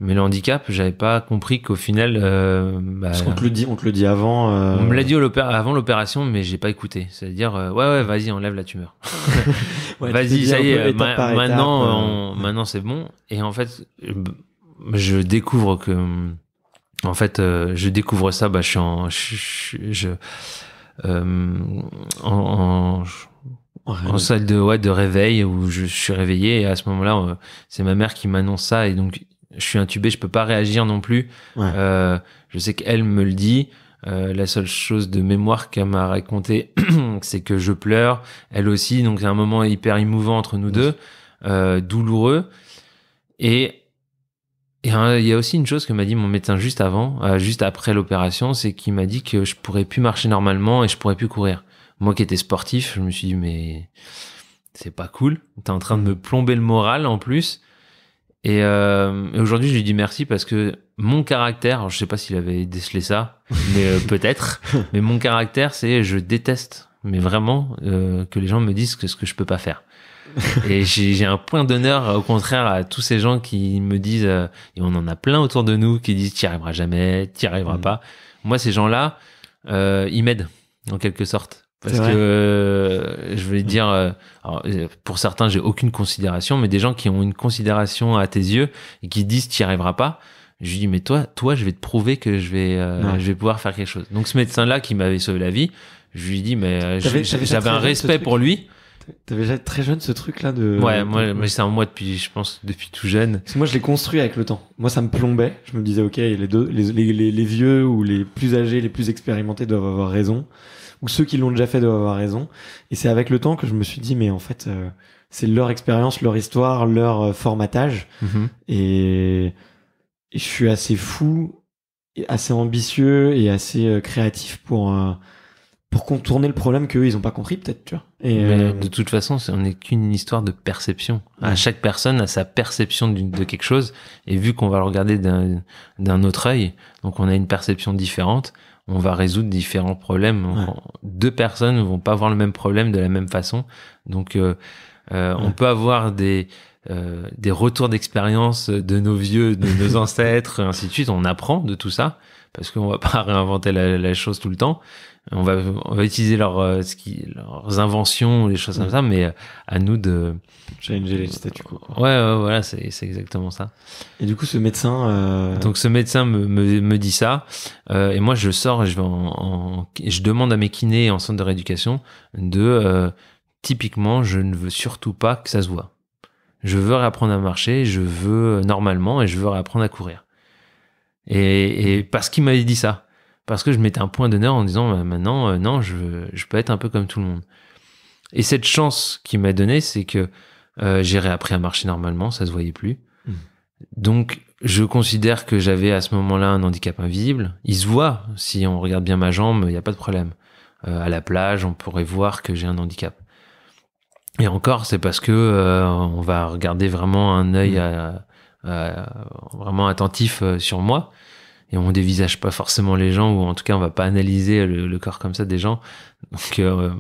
B: Mais le handicap, j'avais pas compris qu'au final. Euh, bah, Parce qu'on te le dit,
A: on te le dit avant. Euh, on me l'a dit avant l'opération,
B: mais j'ai pas écouté. C'est-à-dire, euh, ouais, ouais, vas-y, enlève la tumeur. vas-y, ça y est, maintenant, euh. maintenant c'est bon. Et en fait, je découvre que, en fait, je découvre ça. Bah, je suis en, en, salle de ouais de réveil où je, suis réveillé et à ce moment-là euh, c'est ma mère qui m'annonce ça et donc je suis intubé je peux pas réagir non plus euh, je sais qu'elle me le dit euh, la seule chose de mémoire qu'elle m'a raconté c'est que je pleure elle aussi donc c'est un moment hyper émouvant entre nous deux douloureux et et il y a aussi une chose que m'a dit mon médecin juste avant, juste après l'opération, c'est qu'il m'a dit que je pourrais plus marcher normalement et je pourrais plus courir. Moi qui étais sportif, je me suis dit, mais c'est pas cool. T'es en train de me plomber le moral en plus. Et, euh, aujourd'hui, je lui dis merci parce que mon caractère, je sais pas s'il avait décelé ça, mais euh, peut-être. Mais mon caractère, c'est je déteste, mais vraiment, euh, que les gens me disent que ce que je peux pas faire. et j'ai un point d'honneur au contraire à tous ces gens qui me disent et on en a plein autour de nous qui disent t'y arriveras jamais t'y arriveras mm. pas moi ces gens là ils m'aident en quelque sorte parce que euh, je vais dire, euh, euh, pour certains, j'ai aucune considération, mais des gens qui ont une considération à tes yeux et qui disent tu n'y arriveras pas, je lui dis mais toi, toi, je vais te prouver que je vais, je vais pouvoir faire quelque chose. Donc ce médecin-là qui m'avait sauvé la vie, je lui dis mais j'avais un respect pour
A: lui. T'avais déjà très jeune ce truc-là de. Ouais, moi, c'est un mois depuis, je pense, depuis tout jeune. Parce moi, je l'ai construit avec le temps. Moi, ça me plombait. Je me disais, ok, les deux, les, les vieux ou les plus âgés, les plus expérimentés doivent avoir raison ou ceux qui l'ont déjà fait doivent avoir raison. Et c'est avec le temps que je me suis dit, mais en fait, euh, c'est leur expérience, leur histoire, leur euh, formatage. Mhm. et, je suis assez fou, assez ambitieux et assez euh, créatif pour pour contourner le problème qu'eux, ils n'ont pas compris, peut-être, tu vois. Et de
B: toute façon, on n'est qu'une histoire de perception. À chaque personne a sa perception de quelque chose, et vu qu'on va le regarder d'un autre œil, donc on a une perception différente, on va résoudre différents problèmes. Deux personnes ne vont pas avoir le même problème de la même façon. Donc, euh, euh, on peut avoir des, euh, des retours d'expérience de nos vieux, de nos ancêtres, ainsi de suite. On apprend de tout ça parce qu'on va pas réinventer la, chose tout le temps. On va, on va utiliser leur, euh, leurs inventions, les choses comme mm. ça, mais euh, à nous de.
A: Challenger les quo.
B: Ouais, ouais, voilà, c'est, exactement ça. Et du coup, ce médecin. Euh, Donc, ce médecin me, me, me dit ça. et moi, je sors je, je demande à mes kinés en centre de rééducation de. typiquement, je ne veux surtout pas que ça se voit. Je veux réapprendre à marcher, je veux normalement et je veux réapprendre à courir. Et, et parce qu'il m'avait dit ça parce que je mettais un point d'honneur en disant bah, maintenant, euh, non, je, peux être un peu comme tout le monde. Et cette chance qui m'a donnée, c'est que euh, j'ai réappris à marcher normalement, ça se voyait plus. Hmm. Donc, je considère que j'avais à ce moment-là un handicap invisible. Il se voit, si on regarde bien ma jambe, il n'y a pas de problème. Euh, à la plage, on pourrait voir que j'ai un handicap. Et encore, c'est parce que on va regarder vraiment un œil hmm. vraiment attentif sur moi et on dévisage pas forcément les gens ou en tout cas on va pas analyser le, corps comme ça des gens. Donc euh,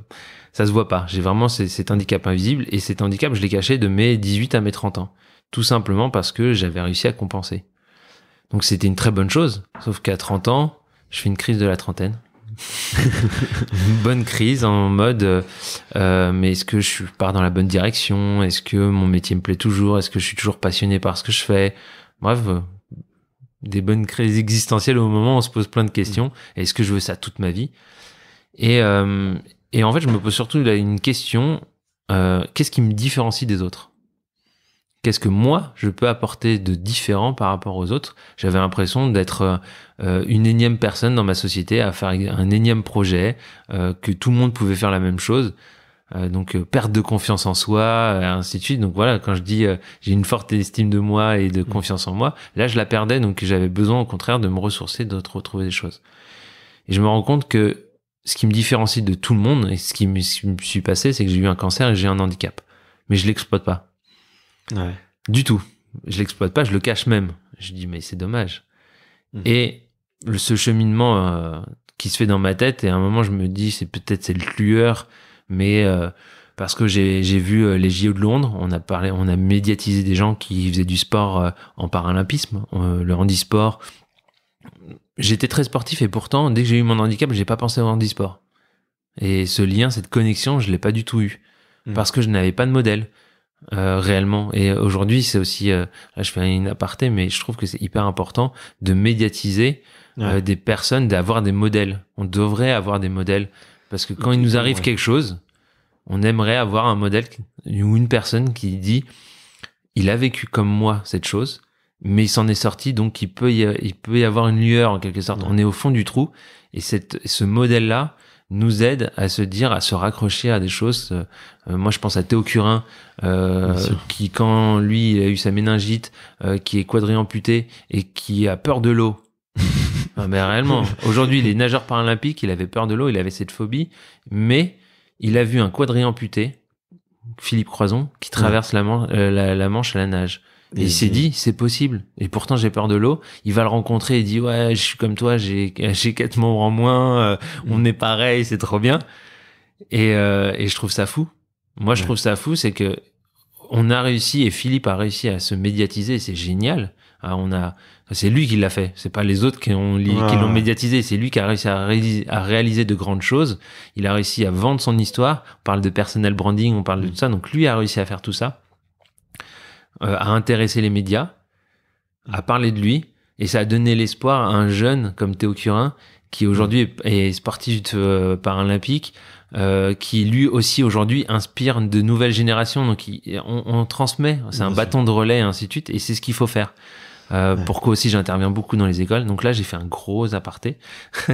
B: ça se voit pas. J'ai vraiment cet handicap invisible et cet handicap je l'ai caché de mes 18 à mes 30 ans, tout simplement parce que j'avais réussi à compenser. Donc c'était une très bonne chose, sauf qu'à 30 ans, je fais une crise de la trentaine. une bonne crise en mode euh, euh, mais est-ce que je pars dans la bonne direction Est-ce que mon métier me plaît toujours Est-ce que je suis toujours passionné par ce que je fais Bref, euh, des bonnes crises existentielles au moment où on se pose plein de questions. Mmh. Est-ce que je veux ça toute ma vie euh, et, en fait, je me pose surtout une question. Euh, qu'est-ce qui me différencie des autres Qu'est-ce que moi, je peux apporter de différent par rapport aux autres J'avais l'impression d'être euh, une énième personne dans ma société à faire un énième projet, que tout le monde pouvait faire la même chose. Euh, donc euh, perte de confiance en soi, euh, ainsi de suite. Donc voilà, quand je dis j'ai une forte estime de moi et de mm. confiance en moi, là je la perdais, donc j'avais besoin au contraire de me ressourcer, de retrouver des choses. Et je me rends compte que ce qui me différencie de tout le monde et ce qui me, suis passé, c'est que j'ai eu un cancer et j'ai un handicap. Mais je l'exploite pas. Du tout. Je l'exploite pas, je le cache même. Je dis mais c'est dommage. Mm. Et ce cheminement qui se fait dans ma tête, et à un moment je me dis c'est peut-être cette lueur mais euh, parce que j'ai vu euh, les JO de Londres, on a parlé, on a médiatisé des gens qui faisaient du sport euh, en paralympisme, le handisport. J'étais très sportif et pourtant, dès que j'ai eu mon handicap, j'ai pas pensé au handisport. Et ce lien, cette connexion, je l'ai pas du tout eu hmm. parce que je n'avais pas de modèle. réellement. Et aujourd'hui, c'est aussi, là je fais une aparté, mais je trouve que c'est hyper important de médiatiser des personnes, d'avoir des modèles. On devrait avoir des modèles. Parce que quand il nous arrive quelque chose, on aimerait avoir un modèle ou une personne qui dit il a vécu comme moi cette chose, mais il s'en est sorti, donc il peut, y, avoir une lueur en quelque sorte. On est au fond du trou et ce modèle-là nous aide à se dire, à se raccrocher à des choses. Euh, moi, je pense à Théo Curin, euh, qui quand lui il a eu sa méningite, euh, qui est quadriamputé et qui a peur de l'eau ah ben, réellement. Aujourd'hui, les nageurs paralympiques, il avait peur de l'eau, il avait cette phobie, mais il a vu un quadri-amputé, Philippe Croison, qui traverse euh, la, la, Manche à la nage. Et, il s'est dit, c'est possible. Et pourtant, j'ai peur de l'eau. Il va le rencontrer et dit, ouais, je suis comme toi, j'ai quatre membres en moins, euh, on mm. est pareil, c'est trop bien. Euh, et, je trouve ça fou. Moi, je trouve ça fou, c'est que on a réussi et Philippe a réussi à se médiatiser, c'est génial. Ah, on a c'est lui qui l'a fait. C'est pas les autres qui, l'ont ah. médiatisé. C'est lui qui a réussi à réaliser, de grandes choses. Il a réussi à vendre son histoire. On parle de personnel branding, on parle de tout mm. ça. Donc lui a réussi à faire tout ça, euh, à intéresser les médias, à mm. parler de lui. Et ça a donné l'espoir à un jeune comme Théo Curin, qui mm. aujourd'hui est, sportif euh, paralympique, euh, qui lui aussi aujourd'hui inspire de nouvelles générations. Donc on, transmet, c'est un bâton de relais, et ainsi de suite, et c'est ce qu'il faut faire. Euh, Pourquoi aussi j'interviens beaucoup dans les écoles. Donc là, j'ai fait un gros aparté.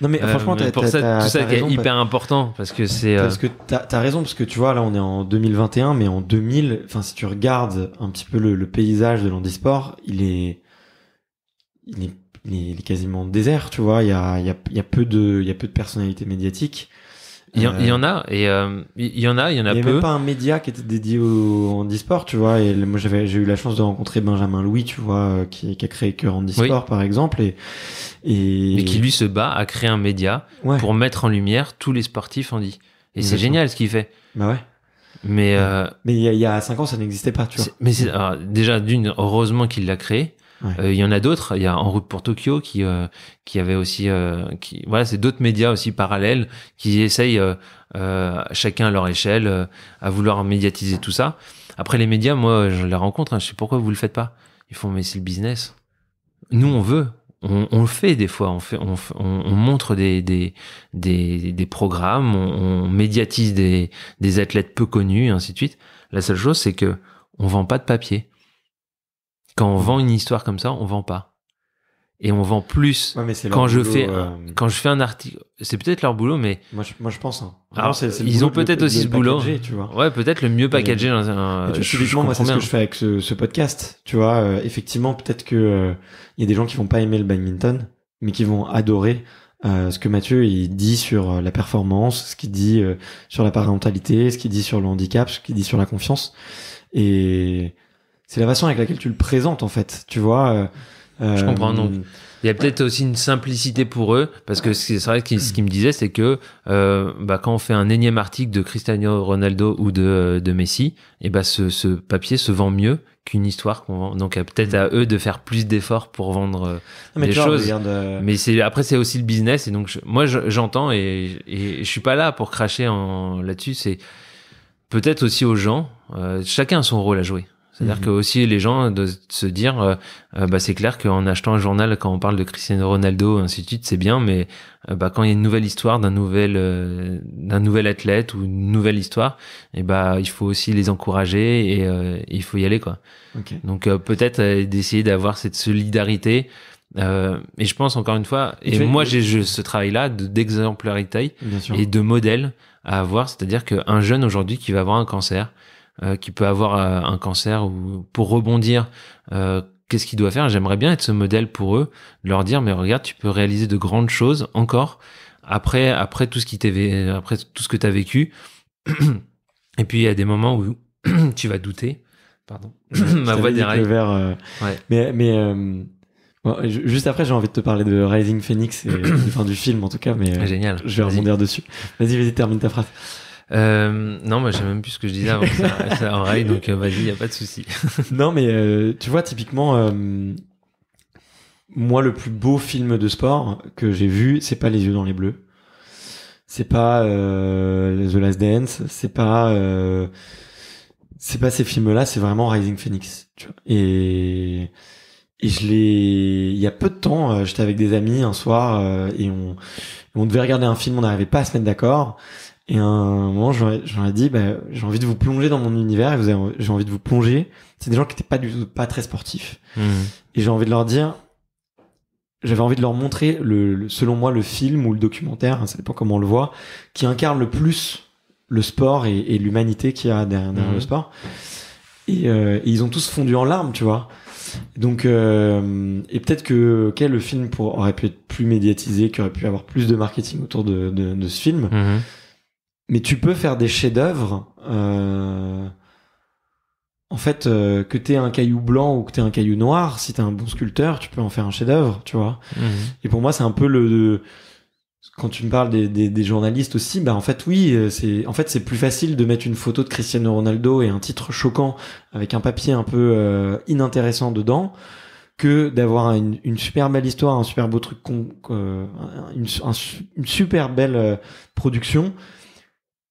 B: non, mais euh, franchement, pour ça, tout ça est hyper important parce que c'est. Parce que
A: t'as as raison, parce que tu vois, là, on est en 2021, mais en 2000, enfin, si tu regardes un petit peu le, paysage de l'handisport, il est, il est, quasiment désert, tu vois. Il a, il y a, il y a peu de, il y a peu de personnalités médiatiques. Il y, en
B: a, et euh, il y en a, il y en a peu. Il n'y avait pas un
A: média qui était dédié au handisport, tu vois. Et moi, j'avais, j'ai eu la chance de rencontrer Benjamin Louis, tu vois, euh, qui, a créé Cœur Handisport, par exemple, et, et... qui lui
B: se bat à créer un média pour mettre en lumière tous les sportifs handis. Et c'est génial ce qu'il fait. Bah ouais. Mais euh,
A: mais il y, a, cinq ans, ça n'existait pas, tu vois. Mais
B: déjà d'une, heureusement qu'il l'a créé euh, il y en a d'autres. Il y a En route pour Tokyo qui euh, qui avait aussi euh, qui voilà, c'est d'autres médias aussi parallèles qui essayent chacun à leur échelle à vouloir médiatiser tout ça. Après les médias, moi je les rencontre. Hein. je sais pourquoi vous le faites pas. Ils font mais c'est le business. Nous on veut. On, le fait des fois, on, fait, on, montre des, des, des, programmes, on, médiatise des, des athlètes peu connus, et ainsi de suite. La seule chose, c'est que on vend pas de papier. Quand on vend une histoire comme ça, on vend pas. Et on vend plus. quand, je fais, euh. quand je fais un article. C'est peut-être leur boulot,
A: mais. Moi, je, moi, je pense. Hein. Alors, ah, ils ont peut-être aussi ce boulot. Tu vois. Ouais, peut-être le mieux packagé dans un. Tu, moi, c'est ce que je fais avec ce, podcast. Tu vois, euh, effectivement, peut-être que il euh, y a des gens qui vont pas aimer le badminton, mais qui vont adorer. ce que Mathieu il dit sur la performance, ce qu'il dit sur la parentalité, ce qu'il dit sur le handicap, ce qu'il dit sur la confiance. Et c'est la façon avec laquelle tu le présentes en fait, tu vois. Euh, je euh, comprends, non.
B: Il y a peut-être aussi une simplicité pour eux, parce que c'est vrai que ce qu'ils me disaient, c'est que euh, bah, quand on fait un énième article de Cristiano Ronaldo ou de, euh, Messi, et eh bah, ce, papier se vend mieux qu'une histoire qu'on vend. Donc peut-être mm. à eux de faire plus d'efforts pour vendre ah, des choses. Mais c'est après c'est aussi le business et donc moi j'entends et, et, je suis pas là pour cracher là-dessus. C'est peut-être aussi aux gens. chacun a son rôle à jouer. C'est-à-dire mhm. que aussi les gens doivent se dire, euh, euh, bah c'est clair qu'en achetant un journal quand on parle de Cristiano Ronaldo ainsi de suite, c'est bien, mais euh, bah quand il y a une nouvelle histoire d'un nouvel d'un nouvel athlète ou une nouvelle histoire, et bah il faut aussi les encourager et, il faut y aller quoi. Donc peut-être d'essayer d'avoir cette solidarité. et je pense encore une fois, et, et moi j'ai ce travail-là d'exemplarité et de modèle à avoir, c'est-à-dire qu'un jeune aujourd'hui qui va avoir un cancer, euh, qui peut avoir euh, un cancer ou pour rebondir euh, qu'est-ce qu'il doit faire J'aimerais bien être ce modèle pour eux, leur dire mais regarde, tu peux réaliser de grandes choses encore après après tout ce qui après tout ce que tu as vécu. Et puis il y a des moments où
A: tu vas douter. Pardon. Ma voix déraille. Mais mais juste après, j'ai envie de te parler de Rising Phoenix et enfin, du film en tout cas mais Génial. je vais rebondir dessus. Vas-y, vas-y, termine ta phrase. Euh, non, moi je sais même plus ce que je disais avant ça, ça donc euh, vas-y, il a pas de souci. non, mais euh, tu vois, typiquement, moi, le plus beau film de sport que j'ai vu, c'est pas Les yeux dans les bleus. C'est pas The Last Dance, c'est pas c'est pas ces films-là, c'est vraiment Rising Phoenix. Et et je l'ai il y a peu de temps, j'étais avec des amis un soir et on on devait regarder un film, on n'arrivait pas à se mettre d'accord. Et à un moment, j'aurais dit, bah, j'ai envie de vous plonger dans mon univers et j'ai envie de vous plonger. C'est des gens qui n'étaient pas du tout, pas très sportifs. Hmm. Et j'ai envie de leur dire, j'avais envie de leur montrer le, selon moi, le film ou le documentaire, hein, ça dépend comment on le voit, qui incarne le plus le sport et, l'humanité qu'il y a derrière, le hmm. sport. Euh, et, ils ont tous fondu en larmes, tu vois. Donc, euh, et peut-être que quel le film pour, aurait pu être plus médiatisé, qu'il aurait pu avoir plus de marketing autour de, de, de ce film. Hmm mais tu peux faire des chefs-d'œuvre. Euh, en fait, euh, que t'es un caillou blanc ou que t'es un caillou noir, si t'es un bon sculpteur, tu peux en faire un chef-d'œuvre, tu vois. Mhm. Et pour moi, c'est un peu le, quand tu me parles des, journalistes aussi, bah en fait oui, euh, c'est en fait c'est plus facile de mettre une photo de Cristiano Ronaldo et un titre choquant avec un papier un peu euh, inintéressant dedans que d'avoir une, super belle histoire, un super beau truc, con, une super belle production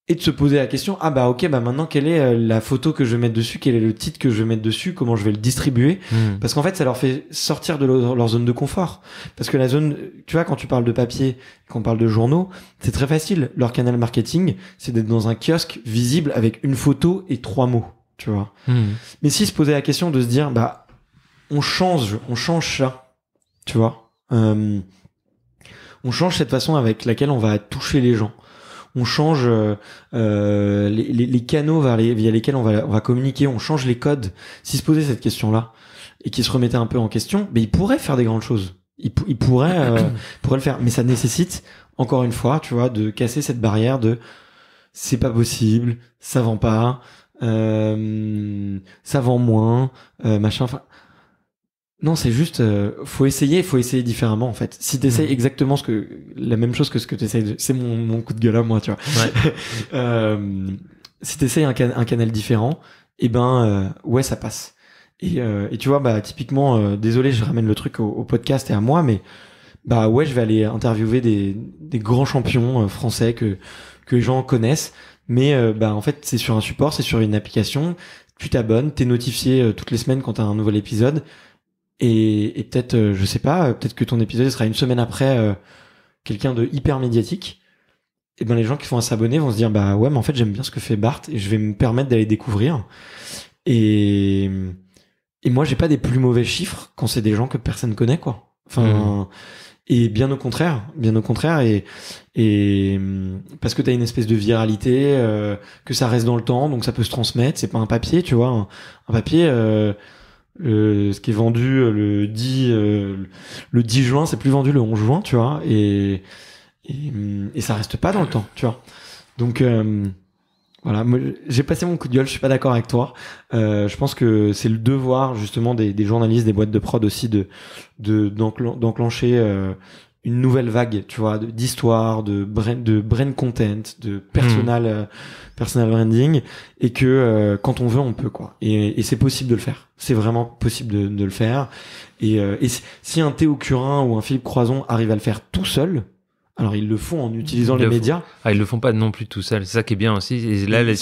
A: et de se poser la question ah bah ok bah maintenant quelle est euh, la photo que je vais mettre dessus quel est le titre que je vais mettre dessus comment je vais le distribuer hmm. parce qu'en fait ça leur fait sortir de leur zone de confort parce que la zone tu vois quand tu parles de papier quand on parle de journaux c'est très facile leur canal marketing c'est d'être dans un kiosque visible avec une photo et trois mots tu vois hmm. mais si se poser la question de se dire bah on change on change ça tu vois euh, on change cette façon avec laquelle on va toucher les gens on change euh, euh, les, canaux via lesquels on va, va communiquer, on change les codes. S'ils se posait cette question-là et qu'ils se remettait un peu en question, mais ben, ils pourraient faire des grandes choses. Ils, euh, pourraient, le faire, mais ça nécessite encore une fois, tu vois, de casser cette barrière de c'est pas possible, ça vend pas, ça vend moins, machin. Non, c'est juste, euh, faut essayer, faut essayer différemment en fait. Si t'essayes mhm. exactement ce que la même chose que ce que t'essayes, c'est mon, coup de gueule à moi, tu vois. Euh, si t'essayes un, un, canal différent, et eh ben euh, ouais, ça passe. Et, tu vois, bah typiquement, désolé, je ramène le truc au, podcast et à moi, mais bah ouais, je vais aller interviewer des, grands champions français que que les gens connaissent. Mais bah en fait, c'est sur un support, c'est sur une application. Tu t'abonnes, t'es notifié toutes les semaines quand t'as un nouvel épisode et, peut-être, euh, je sais pas, euh, peut-être que ton épisode sera une semaine après euh, quelqu'un de hyper médiatique. Et ben les gens qui font un s'abonner vont se dire bah ouais mais en fait j'aime bien ce que fait Bart et je vais me permettre d'aller découvrir. Et et moi j'ai pas des plus mauvais chiffres quand c'est des gens que personne connaît quoi. Enfin mmh. et bien au contraire, bien au contraire et et parce que t'as une espèce de viralité que ça reste dans le temps donc ça peut se transmettre. C'est pas un papier tu vois un, papier. Euh, ce qui est vendu euh, le 10 euh, le 10 juin c'est plus vendu le 11 juin tu vois et, et, ça reste pas dans le temps tu vois donc voilà j'ai passé mon coup de gueule je suis pas d'accord avec toi je pense que c'est le devoir justement des, journalistes des boîtes de prod aussi de d'enclencher une nouvelle vague, tu vois, d'histoire, de brain, de brand content, de personal hmm. euh, personal branding, et que euh, quand on veut, on peut quoi. Et, et c'est possible de le faire. C'est vraiment possible de, de le faire. Et, euh, et si un Théo Curin ou un Philippe Croison arrive à le faire tout seul, alors ils le font en utilisant les médias.
B: Ah, ils le font pas non plus tout seul. C'est ça qui est bien aussi. Et là, là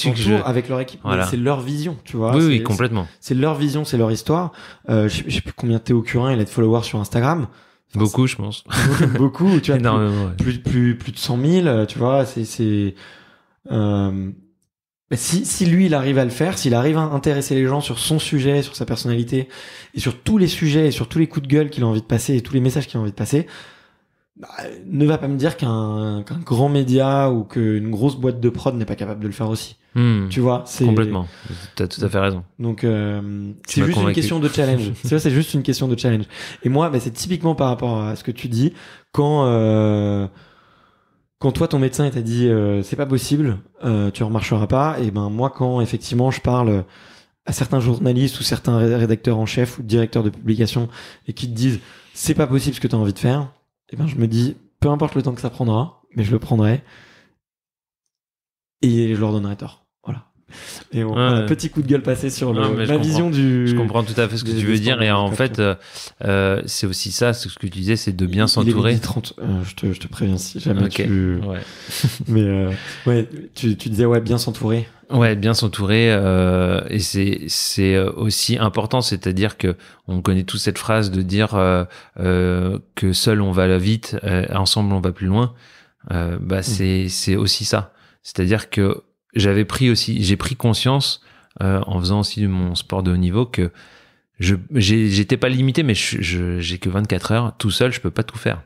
B: avec leur équipe, c'est leur vision, tu vois. Oui, oui, complètement.
A: C'est leur vision, c'est leur histoire. je, sais plus combien Théo Curin il a de followers sur Instagram. Beaucoup, je pense. Beaucoup, tu vois. plus, plus, plus, de 100 000, euh, tu vois, c'est. Euh, bah, si, si, lui, il arrive à le faire, s'il arrive à intéresser les gens sur son sujet, sur sa personnalité, et sur tous les sujets, et sur tous les coups de gueule qu'il a envie de passer, et tous les messages qu'il a envie de passer, bah, ne va pas me dire qu'un grand média ou qu'une grosse boîte de prod n'est pas capable de le faire aussi. Hmm. tu vois, c'est complètement. T'as tout à fait raison. Donc euh, c'est juste une question de challenge. c'est c'est juste une question de challenge. Et moi, c'est typiquement par rapport à ce que tu dis quand euh, quand toi ton médecin t'a dit euh, c'est pas possible, euh, tu remarcheras pas. Et ben moi, quand effectivement je parle à certains journalistes ou certains rédacteurs en chef ou directeurs de publication et qui te disent c'est pas possible ce que tu as envie de faire, et ben je me dis peu importe le temps que ça prendra, mais je le prendrai et je leur donnerai tort et on, un petit coup de gueule passé sur la ma vision du. Je comprends tout à fait ce que tu veux dire et en fait,
B: euh, euh, c'est aussi ça, ce que tu disais, c'est de bien s'entourer. Euh,
A: je, te, je, te, préviens si jamais tu. Mais ouais, tu, tu disais ouais, bien s'entourer.
B: Ouais, bien s'entourer et c'est aussi important, c'est-à-dire que on connaît tous cette phrase de dire que seul on va vite, ensemble on va plus loin. bah mm. c'est c'est aussi ça, c'est-à-dire que j'avais pris aussi, j'ai pris conscience euh, en faisant aussi mon sport de haut niveau que je j'étais pas limité, mais j'ai que 24 heures tout seul, je peux pas tout faire.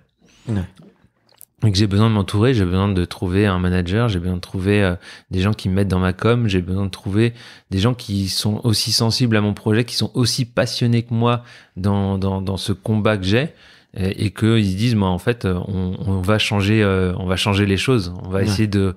B: Donc j'ai besoin de m'entourer, j'ai besoin de trouver un manager, j'ai besoin de trouver euh, des gens qui me mettent dans ma com, j'ai besoin de trouver des gens qui sont aussi sensibles à mon projet, qui sont aussi passionnés que moi dans, dans, ce combat que j'ai et, que qu'ils se disent, moi bah, en fait, euh, on, va changer, on va changer les choses, on va essayer de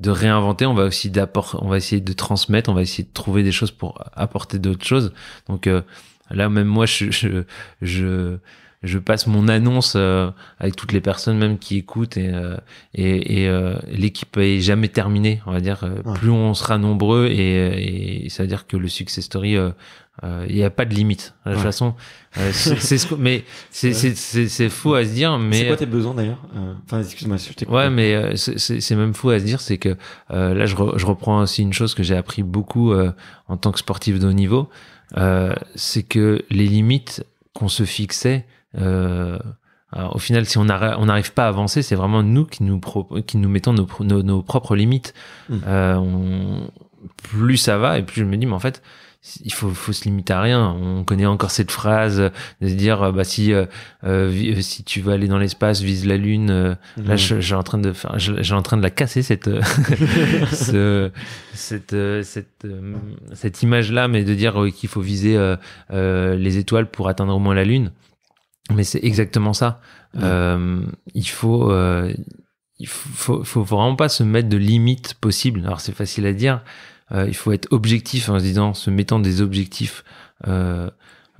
B: de réinventer, on va aussi d'apporter on va essayer de transmettre, on va essayer de trouver des choses pour apporter d'autres choses. Donc euh, là, même moi, je, je, je, passe mon annonce euh, avec toutes les personnes même qui écoutent et, euh, et, l'équipe est jamais terminée. On va dire plus on sera nombreux et, et ça veut dire que le success story euh, il euh, n'y a pas de limite. De toute façon, euh, c'est ce mais c'est fou à se dire. Mais c'est quoi tes
A: besoins d'ailleurs euh, Enfin, excuse-moi, je t'ai. Ouais,
B: mais c'est même fou à se dire, c'est que là, je, je, reprends aussi une chose que j'ai appris beaucoup en tant que sportif de haut niveau, c'est que les limites qu'on se fixait. au final, si on n'arrive pas à avancer, c'est vraiment nous qui nous, qui nous mettons nos, nos, nos propres limites. Mmh. plus ça va, et plus je me dis, mais en fait, il faut, faut se limiter à rien. On connaît encore cette phrase de dire bah si euh, euh, euh, si tu veux aller dans l'espace vise la lune. Là, mhm. je, j'ai en train de faire, j'ai en train de la casser cette cette cette image là, mais de dire qu'il faut viser les étoiles pour atteindre au moins la lune. Mais c'est exactement ça. il faut il faut, faut, vraiment pas se mettre de limites possibles. Alors c'est facile à dire, euh, il faut être objectif en se disant, se mettant des objectifs euh,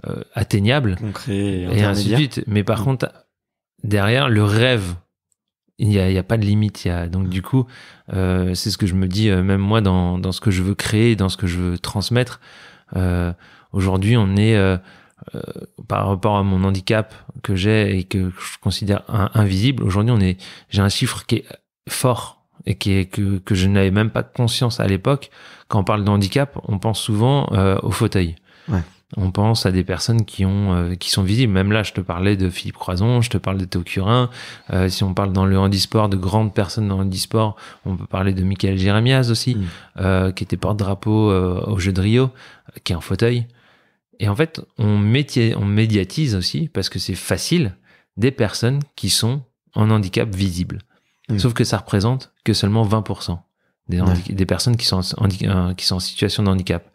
B: euh, atteignables. et, et ainsi de suite. Mais par mm. contre, derrière, le rêve, il n'y a, a, pas de limite. Il y a, donc mm. du coup, euh, c'est ce que je me dis, même moi, dans, dans, ce que je veux créer, dans ce que je veux transmettre. Euh, Aujourd'hui, on est, par rapport à mon handicap que j'ai et que je considère invisible, aujourd'hui, on est, j'ai un chiffre qui est fort et qui est, que, que je n'avais même pas de conscience à l'époque. Quand on parle de handicap, on pense souvent euh, au fauteuil. On pense à des personnes qui ont euh, qui sont visibles. Même là, je te parlais de Philippe Croison, je te parle de Théo Curin. Euh, si on parle dans le handisport, de grandes personnes dans le handisport, on peut parler de Michael Jérémias aussi, mm. qui était porte-drapeau au Jeu de Rio, qui est en fauteuil. Et en fait, on, on médiatise aussi, parce que c'est facile, des personnes qui sont en handicap visible. Mm. Sauf que ça représente que seulement 20% des, personnes qui sont, en, euh, qui sont en situation de handicap.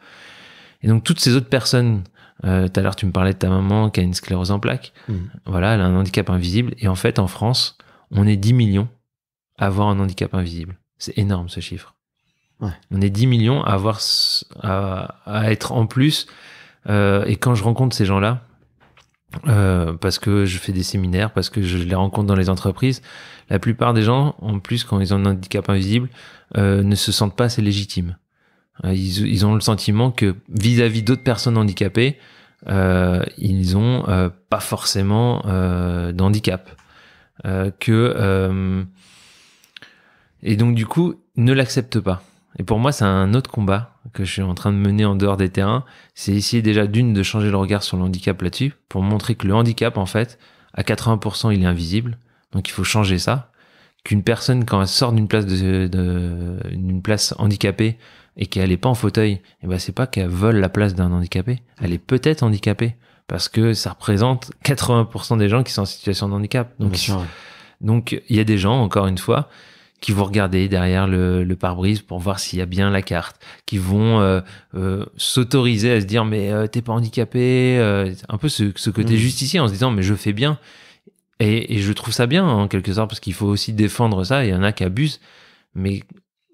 B: Et donc toutes ces autres personnes, euh, tout à l'heure tu me parlais de ta maman qui a une sclérose en plaques, mm. voilà, elle a un handicap invisible. Et en fait, en France, on est 10 millions à avoir un handicap invisible. C'est énorme ce chiffre. On est 10 millions à, avoir, à, à être en plus. Euh, et quand je rencontre ces gens-là, euh, parce que je fais des séminaires, parce que je les rencontre dans les entreprises. La plupart des gens, en plus, quand ils ont un handicap invisible, euh, ne se sentent pas assez légitimes. Euh, ils, ont le sentiment que vis-à-vis d'autres personnes handicapées, euh, ils ont euh, pas forcément d'handicap. que et donc du coup, ne l'acceptent pas. Et pour moi, c'est un autre combat que je suis en train de mener en dehors des terrains, c'est essayer déjà d'une de changer le regard sur le handicap là-dessus, pour montrer que le handicap, en fait, à 80%, il est invisible. Donc il faut changer ça. Qu'une personne, quand elle sort d'une place, de, place handicapée et qu'elle n'est pas en fauteuil, eh ben, c'est pas qu'elle vole la place d'un handicapé. Elle est peut-être handicapée parce que ça représente 80% des gens qui sont en situation de handicap. donc il y a des gens, encore une fois, qui vont regarder derrière le, le pare-brise pour voir s'il y a bien la carte, qui vont euh, euh, s'autoriser à se dire mais euh, t'es pas handicapé, un peu ce, ce côté mmh. justicier en se disant mais je fais bien. Et, je trouve ça bien en quelque sorte parce qu'il faut aussi défendre ça. Il y en a qui abusent, mais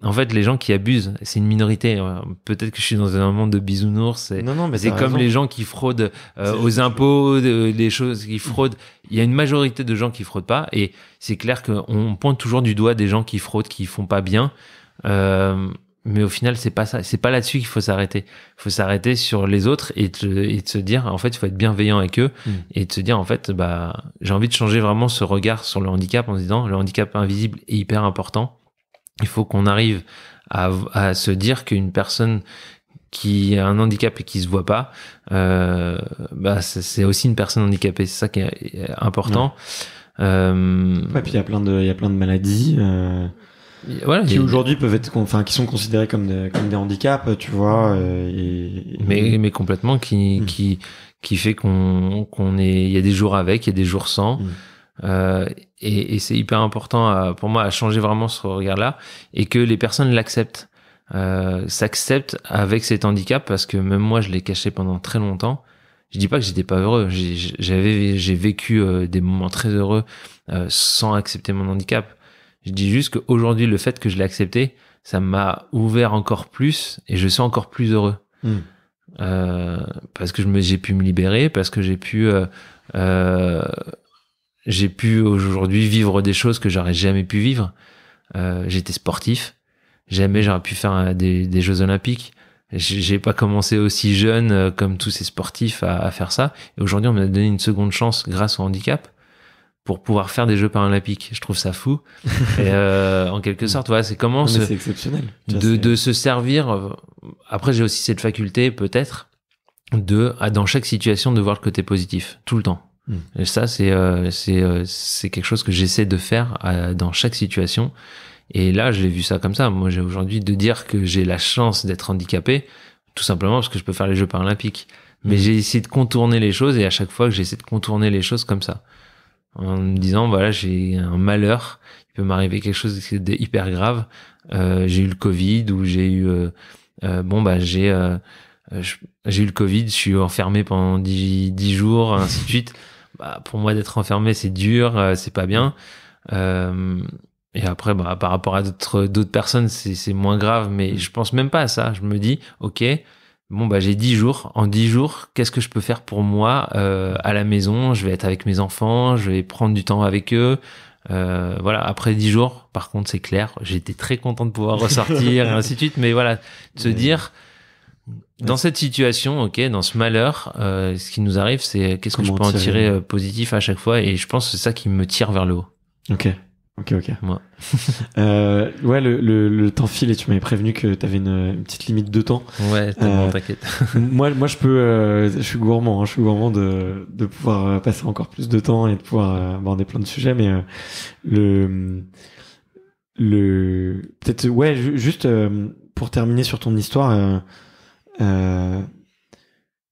B: en fait, les gens qui abusent, c'est une minorité. Euh, peut-être que je suis dans un monde de bisounours. Non, non, mais c'est comme les gens qui fraudent euh, aux impôts, euh, les choses qui fraudent. Il y a une majorité de gens qui fraudent pas, et c'est clair qu'on pointe toujours du doigt des gens qui fraudent, qui font pas bien. mais au final, c'est pas ça. C'est pas là-dessus qu'il faut s'arrêter. Il faut s'arrêter sur les autres et, se dire, en fait, il faut être bienveillant avec eux hmm. et de se dire, en fait, bah, j'ai envie de changer vraiment ce regard sur le handicap en disant, le handicap invisible est hyper important il faut qu'on arrive à, se dire qu'une personne qui a un handicap et qui se voit pas, euh, bah, c'est aussi une personne handicapée. C'est ça qui est
A: important. Euh, puis il y a plein de, il plein de maladies. Euh, voilà, qui aujourd'hui peuvent être enfin qui sont considérées comme des, comme des handicaps tu vois mais
B: mais complètement qui hmm. qui fait qu'on est il y a des jours avec il y a des jours sans hmm. Euh, et, et c'est hyper important euh, pour moi à changer vraiment ce regard-là et que les personnes l'acceptent, euh, s'acceptent avec cet handicap parce que même moi je l'ai caché pendant très longtemps. Je dis pas que j'étais pas heureux, j'avais j'ai vécu des moments très heureux sans accepter mon handicap. Je dis juste qu'aujourd'hui le fait que je l'ai accepté, ça m'a ouvert encore plus et je suis encore plus heureux. Hmm. parce que je me j'ai pu me libérer parce que j'ai pu euh, j'ai pu aujourd'hui vivre des choses que j'aurais jamais pu vivre. Euh, j'étais sportif, jamais j'aurais pu faire euh, des, des Jeux Olympiques. J'ai pas commencé aussi jeune euh, comme tous ces sportifs à, à faire ça. Et aujourd'hui, on m'a donné une seconde chance grâce au handicap pour pouvoir faire des Jeux paralympiques. Je trouve ça fou. et euh, en quelque sorte, voilà, c'est comment se, exceptionnel. De, de, se servir. Euh, après, j'ai aussi cette faculté, peut-être, de, à, dans chaque situation, de voir le côté positif, tout le temps. Mm. Et ça, c'est euh, euh, c'est quelque chose que j'essaie de faire euh, dans chaque situation. Et là, j'ai vu ça comme ça. Moi, j'ai aujourd'hui de dire que j'ai la chance d'être handicapé, tout simplement parce que je peux faire les Jeux paralympiques. Mais mm. j'ai essayé de contourner les choses et à chaque fois que j'essaie de contourner les choses comme ça, en me disant voilà, j'ai un malheur, il peut m'arriver quelque chose de hyper grave. j'ai eu le Covid ou j'ai eu bon bah j'ai euh, j'ai eu le Covid, je suis enfermé pendant 10, jours, ainsi de suite. Bah, pour moi, d'être enfermé, c'est dur, euh, c'est pas bien. Euh, et après, bah, par rapport à d'autres personnes, c'est moins grave, mais mm. je pense même pas à ça. Je me dis, ok, bon bah j'ai 10 jours. En 10 jours, qu'est-ce que je peux faire pour moi à la maison Je vais être avec mes enfants, je vais prendre du temps avec eux. voilà. Après 10 jours, par contre, c'est clair, j'étais très content de pouvoir ressortir ainsi de suite. Mais voilà, de se dire dans cette situation, ok, dans ce malheur, euh, ce qui nous arrive, c'est qu'est-ce que je peux en tirer euh, euh, positif à chaque fois, et je pense que c'est ça qui me tire vers le haut.
A: Ok, ok, ok. Moi. euh, ouais, le, le, le, temps file et tu m'avais prévenu que t'avais une, une petite limite de temps. Ouais, t'inquiète. moi, moi, je peux, je suis gourmand, hein, je suis gourmand de, de pouvoir passer encore plus de temps et de pouvoir aborder plein de sujets, mais le, le, peut-être, ouais, juste pour terminer sur ton histoire euh,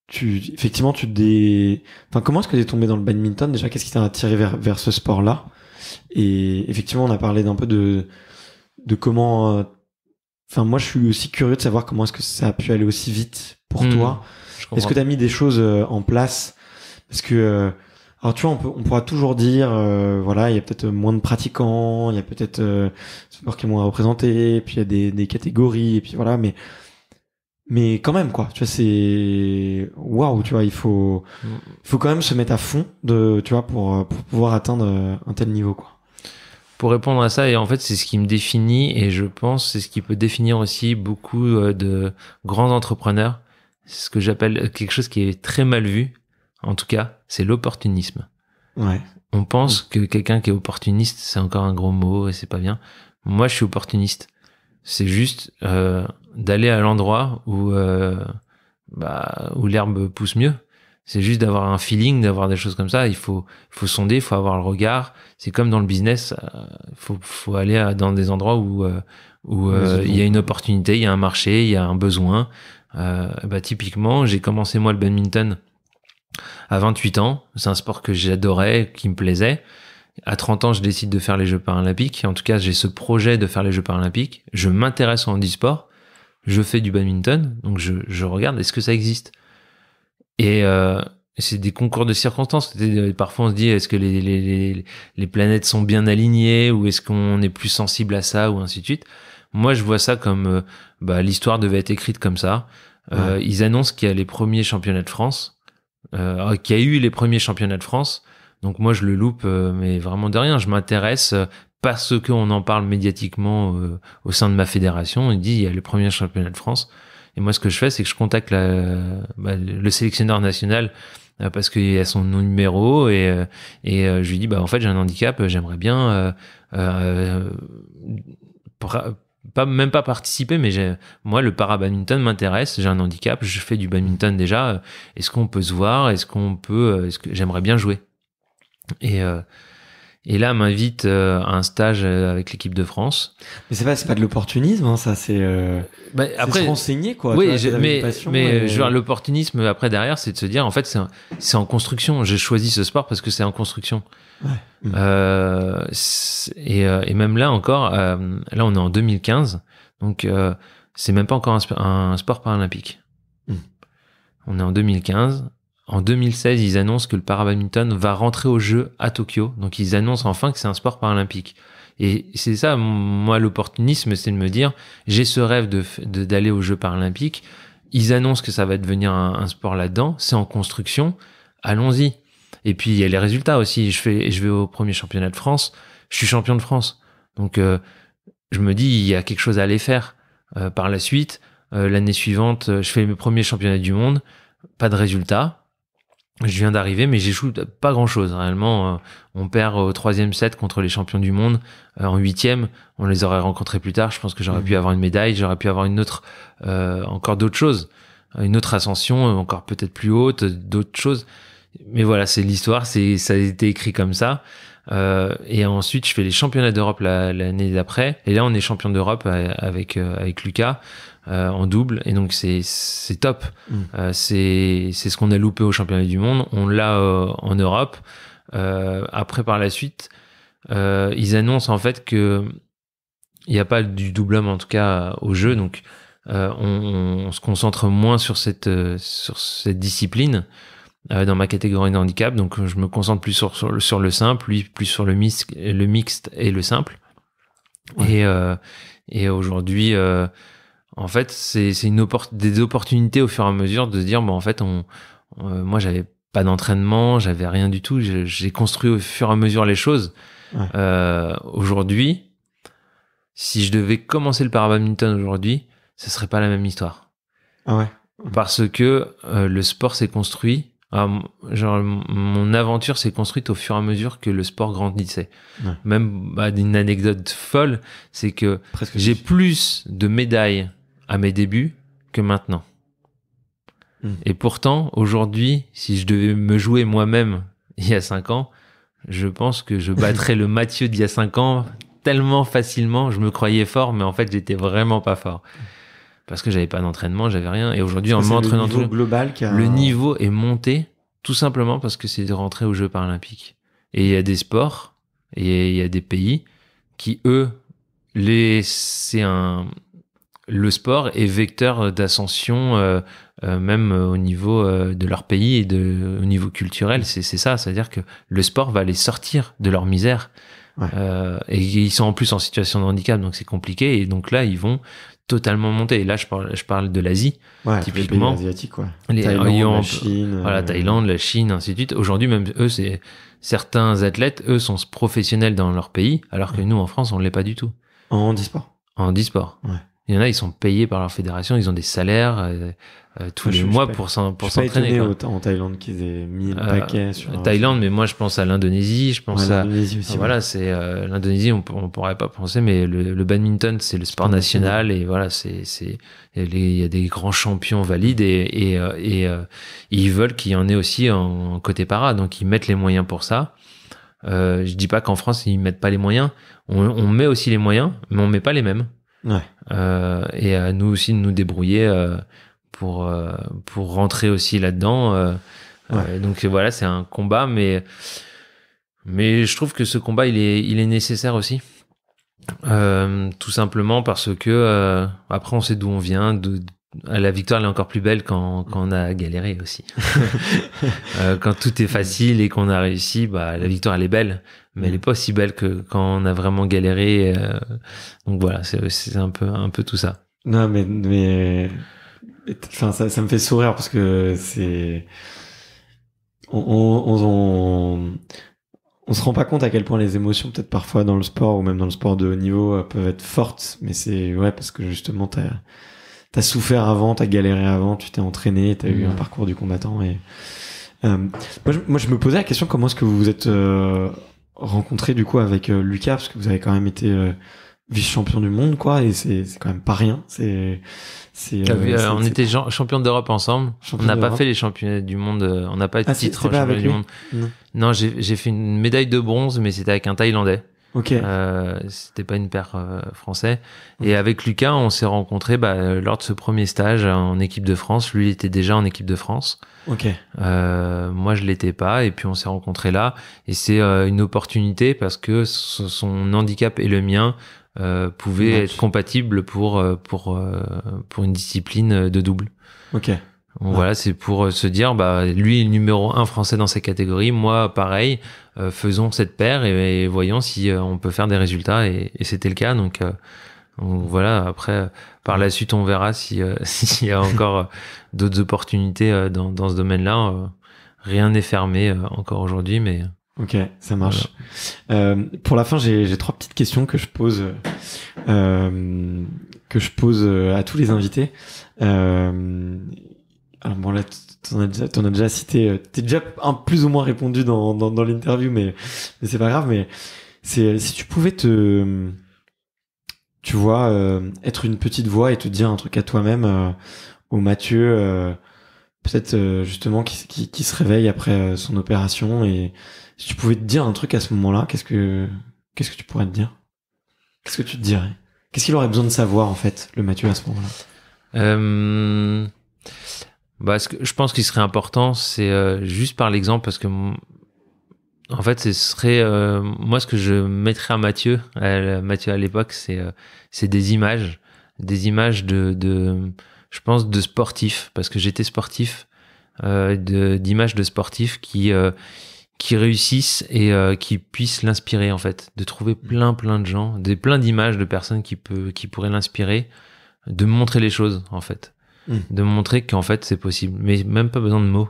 A: tu, effectivement, tu des. Enfin, comment est-ce que tu es tombé dans le badminton déjà Qu'est-ce qui t'a attiré vers, vers ce sport-là Et effectivement, on a parlé d'un peu de, de comment. Euh, enfin, moi, je suis aussi curieux de savoir comment est-ce que ça a pu aller aussi vite pour hmm. toi. Est-ce que tu as mis des choses euh, en place Parce que. Alors tu vois, on, peut, on pourra toujours dire, voilà, il y a peut-être moins de pratiquants, il y a peut-être euh, sport qui est moins représenté, puis il y a des, des, catégories, et puis voilà, mais mais quand même quoi tu vois c'est waouh tu vois il faut mm. faut quand même se mettre à fond de tu vois pour, euh, pour pouvoir atteindre euh, un tel niveau quoi
B: pour répondre à ça et en fait c'est ce qui me définit et je pense c'est ce qui peut définir aussi beaucoup euh, de grands entrepreneurs c'est ce que j'appelle quelque chose qui est très mal vu en tout cas c'est l'opportunisme ouais on pense que quelqu'un qui est opportuniste c'est encore un gros mot et c'est pas bien moi je suis opportuniste c'est juste euh, d'aller à l'endroit où, euh, bah, où l'herbe pousse mieux. C'est juste d'avoir un feeling, d'avoir des choses comme ça. Il faut, faut sonder, il faut avoir le regard. C'est comme dans le business, il euh, faut, aller dans des endroits où, euh, où il y a une opportunité, il y a un marché, il y a un besoin. Bah, typiquement, j'ai commencé moi le badminton à 28 ans. C'est un sport que j'adorais, qui me plaisait. À 30 ans, je décide de faire les Jeux paralympiques. En tout cas, j'ai ce projet de faire les Jeux paralympiques. Je m'intéresse au handisport je fais du badminton, donc je, regarde, est-ce que ça existe euh, Et c'est des concours de circonstances. Parfois, on se dit, est-ce que les, planètes sont bien alignées ou est-ce qu'on est plus sensible à ça ou ainsi de suite. Moi, je vois ça comme euh, bah, l'histoire devait être écrite comme ça. Euh, ils annoncent qu'il y a les premiers championnats de France, ah, qu'il y a eu les premiers championnats de France. Donc moi, je le loupe, mais vraiment de rien. Je m'intéresse parce qu'on en parle médiatiquement euh, au sein de ma fédération, on dit il y a le premier championnat de France. Et moi, ce que je fais, c'est que je contacte la, bah, le sélectionneur national euh, parce qu'il a son numéro et, euh, je lui dis bah en fait j'ai un handicap, j'aimerais bien pas même pas participer, mais moi le para badminton m'intéresse. J'ai un handicap, je fais du badminton déjà. Est-ce qu'on peut se voir Est-ce qu'on peut Est-ce que j'aimerais bien jouer Et et là, m'invite euh, à un stage euh, avec l'équipe de France. Mais c'est pas, c'est pas de l'opportunisme, hein, ça, c'est. Euh, bah, se renseigner, quoi. Oui, mais, mais, euh, l'opportunisme après derrière, c'est de se dire, en fait, c'est, c'est en construction. J'ai choisi ce sport parce que c'est en construction. Mmh. et, et, même là encore, là, on est en 2015, donc c'est même pas encore un, sport paralympique. Mmh. On est en 2015. En 2016, ils annoncent que le parabadminton va rentrer au jeu à Tokyo. Donc ils annoncent enfin que c'est un sport paralympique. Et c'est ça, moi, l'opportunisme, c'est de me dire, j'ai ce rêve de d'aller aux Jeux paralympiques. Ils annoncent que ça va devenir un, sport là-dedans. C'est en construction. Allons-y. Et puis il y a les résultats aussi. Je fais, je vais au premier championnat de France. Je suis champion de France. Donc euh, je me dis, il y a quelque chose à aller faire. Euh, par la suite, euh, l'année suivante, je fais mes premiers championnats du monde. Pas de résultats je viens d'arriver, mais j'échoue pas grand-chose. Hein. Réellement, euh, on perd au troisième set contre les champions du monde. Euh, en huitième, on les aurait rencontrés plus tard. Je pense que j'aurais mm. pu avoir une médaille, j'aurais pu avoir une autre, euh, encore d'autres choses, une autre ascension, encore peut-être plus haute, d'autres choses. Mais voilà, c'est l'histoire, c'est ça a été écrit comme ça. et ensuite, je fais les championnats d'Europe l'année d'après. Et là, on est champion d'Europe avec avec Lucas. Euh, en double. Et donc, c'est top. Mm. Euh, c'est ce qu'on a loupé au championnat du monde. On l'a euh, en Europe. après, par la suite, ils annoncent en fait que il n'y a pas du double homme, en tout cas, au jeu. Donc, on, se concentre moins sur cette, sur cette discipline. dans ma catégorie de handicap, donc je me concentre plus sur, sur, le simple, lui plus sur le, le mixte et le simple. Et, et aujourd'hui, en fait, c'est des opportunités au fur et à mesure de se dire, bon en fait, on, euh, moi, j'avais pas d'entraînement, j'avais rien du tout. J'ai construit au fur et à mesure les choses. Euh, aujourd'hui, si je devais commencer le parabadminton aujourd'hui, ce serait pas la même histoire. Ah ouais. Parce que euh, le sport s'est construit. Ah, genre, mon aventure s'est construite au fur et à mesure que le sport grandissait. Même bah, une anecdote folle, c'est que j'ai plus de médailles à mes débuts que maintenant. Hmm. Et pourtant, aujourd'hui, si je devais me jouer moi-même il y a cinq ans, je pense que je battrais le Mathieu d'il y a cinq ans tellement facilement. Je me croyais fort, mais en fait, j'étais vraiment pas fort. Parce que j'avais pas d'entraînement, j'avais rien. Et aujourd'hui, en m'entraînant tout. Le niveau Le niveau est monté, tout simplement parce que c'est de rentrer aux Jeux Paralympiques. Et il y a des sports, et il y a des pays qui, eux, les, c'est un, le sport est vecteur d'ascension, euh, euh, même euh, au niveau de leur pays et de, au niveau culturel. C'est ça, c'est-à-dire que le sport va les sortir de leur misère. et ils sont en plus en situation de handicap, donc c'est compliqué. Et donc là, ils vont totalement monter. Et là, je parle, je parle de l'Asie, typiquement. Les la Thaïlande, la Chine, ainsi de suite. Aujourd'hui, même eux, c'est certains athlètes, eux, sont professionnels dans leur pays, alors que nous, en France, on ne l'est pas du tout. En handisport. En disport. Il y en a, ils sont payés par leur fédération, ils ont des salaires tous les mois pour s'entraîner.
A: en Thaïlande qu'ils aient mis le euh, paquet sur. Thaïlande,
B: mais moi je pense à l'Indonésie, je pense à. Aussi, Voilà, c'est euh, l'Indonésie, on, ne pourrait pas penser, mais le, badminton, c'est le sport national, et voilà, c'est il y a des grands champions valides et euh, ils veulent qu'il y en ait aussi en, côté para, donc ils mettent les moyens pour ça. Je je dis pas qu'en France ils mettent pas les moyens. On, on, met aussi les moyens, mais on met pas les mêmes. Ouais. Euh, et à nous aussi de nous débrouiller euh, pour, euh, pour rentrer aussi là-dedans. donc voilà, c'est un combat, mais, mais je trouve que ce combat, il est, il est nécessaire aussi. Euh, tout simplement parce que après on sait d'où on vient, de, la victoire elle est encore plus belle quand, quand on a galéré aussi. euh, quand tout est facile et qu'on a réussi, bah la victoire elle est belle mais elle est mm. pas aussi belle que quand on a vraiment galéré. Euh, donc voilà, c'est un
A: peu un peu tout ça. Non, mais mais enfin ça, me fait sourire parce que c'est on on, se rend pas compte à quel point les émotions peut-être parfois dans le sport ou même dans le sport de haut niveau euh, peuvent être fortes, mais c'est ouais parce que justement tu as souffert avant, t'as galéré avant, tu t'es entraîné, tu as eu un mm. parcours du combattant et euh, moi, je, me posais la question comment est-ce que vous êtes rencontré du coup avec euh, Lucas parce que vous avez quand même été euh, vice-champion du monde, quoi, et c'est quand même pas rien. C'est, c'est. Euh, on était
B: champion d'Europe ensemble. on n'a pas fait les championnats du monde. On n'a pas ah, de titre du monde. Non, non j'ai fait une médaille de bronze, mais c'était avec un Thaïlandais. Ok. Euh, C'était pas une paire euh, français. Et avec Lucas, on s'est rencontré bah, lors de ce premier stage en équipe de France. Lui, il était déjà en équipe de France. Ok. Euh, moi, je l'étais pas. Et puis, on s'est rencontré là. Et c'est euh, une opportunité parce que son handicap et le mien pouvaient être compatibles pour pour pour une discipline de double. Ok. Voilà, c'est pour euh, se dire, bah, lui est numéro un français dans cette catégorie moi pareil, euh, faisons cette paire et, voyons si euh, on peut faire des résultats. Et, c'était le cas. Donc, voilà, après, par la suite, on verra si, s'il y a encore d'autres opportunités dans, ce domaine-là. rien n'est fermé encore aujourd'hui, mais... Ok, ça marche.
A: pour la fin, j'ai trois petites questions que je pose que je pose à tous les invités. Alors ah, bon, là, t'en as déjà, as déjà cité, euh, t'es déjà un plus ou moins répondu dans, dans, l'interview, mais, c'est pas grave, mais c'est, euh, si tu pouvais te, tu vois, euh, être une petite voix et te dire un truc à toi-même, au Mathieu, peut-être justement qui, qui, se réveille après son opération, et si tu pouvais te dire un truc à ce moment-là, qu'est-ce que, qu'est-ce que tu pourrais te dire? Qu'est-ce que tu te dirais? Qu'est-ce qu'il aurait besoin de savoir, en fait, le Mathieu à ce moment-là?
B: Bah, que je pense qu'il serait important, c'est euh, juste par l'exemple, parce que en fait, ce serait euh, moi ce que je mettrais à Mathieu, à Mathieu à l'époque, c'est euh, c'est des images, des images de, de je pense de sportifs, parce que j'étais sportif, d'images de sportifs qui qui réussissent et qui puissent l'inspirer en fait, de trouver plein plein de gens, des plein d'images de personnes qui peut qui pourraient l'inspirer, de montrer les choses en fait. Mm. de montrer qu'en fait c'est possible. Mais même pas besoin de mots.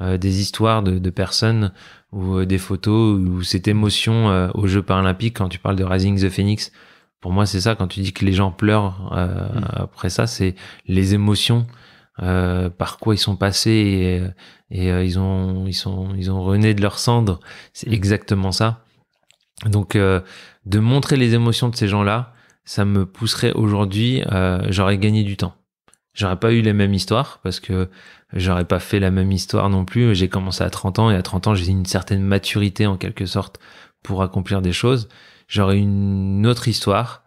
B: Euh, des histoires de, personnes ou euh, des photos ou cette émotion euh, aux Jeux paralympiques quand tu parles de Rising the Phoenix. Pour moi, c'est ça quand tu dis que les gens pleurent mm. après ça, c'est les émotions. par quoi ils sont passés et, ils ont ils sont ils ont rené de leurs cendres c'est mm. exactement ça donc de montrer les émotions de ces gens là ça me pousserait aujourd'hui j'aurais gagné du temps j'aurais pas eu les mêmes histoires parce que j'aurais pas fait la même histoire non plus. J'ai commencé à 30 ans et à 30 ans, j'ai une certaine maturité en quelque sorte pour accomplir des choses. J'aurais une autre histoire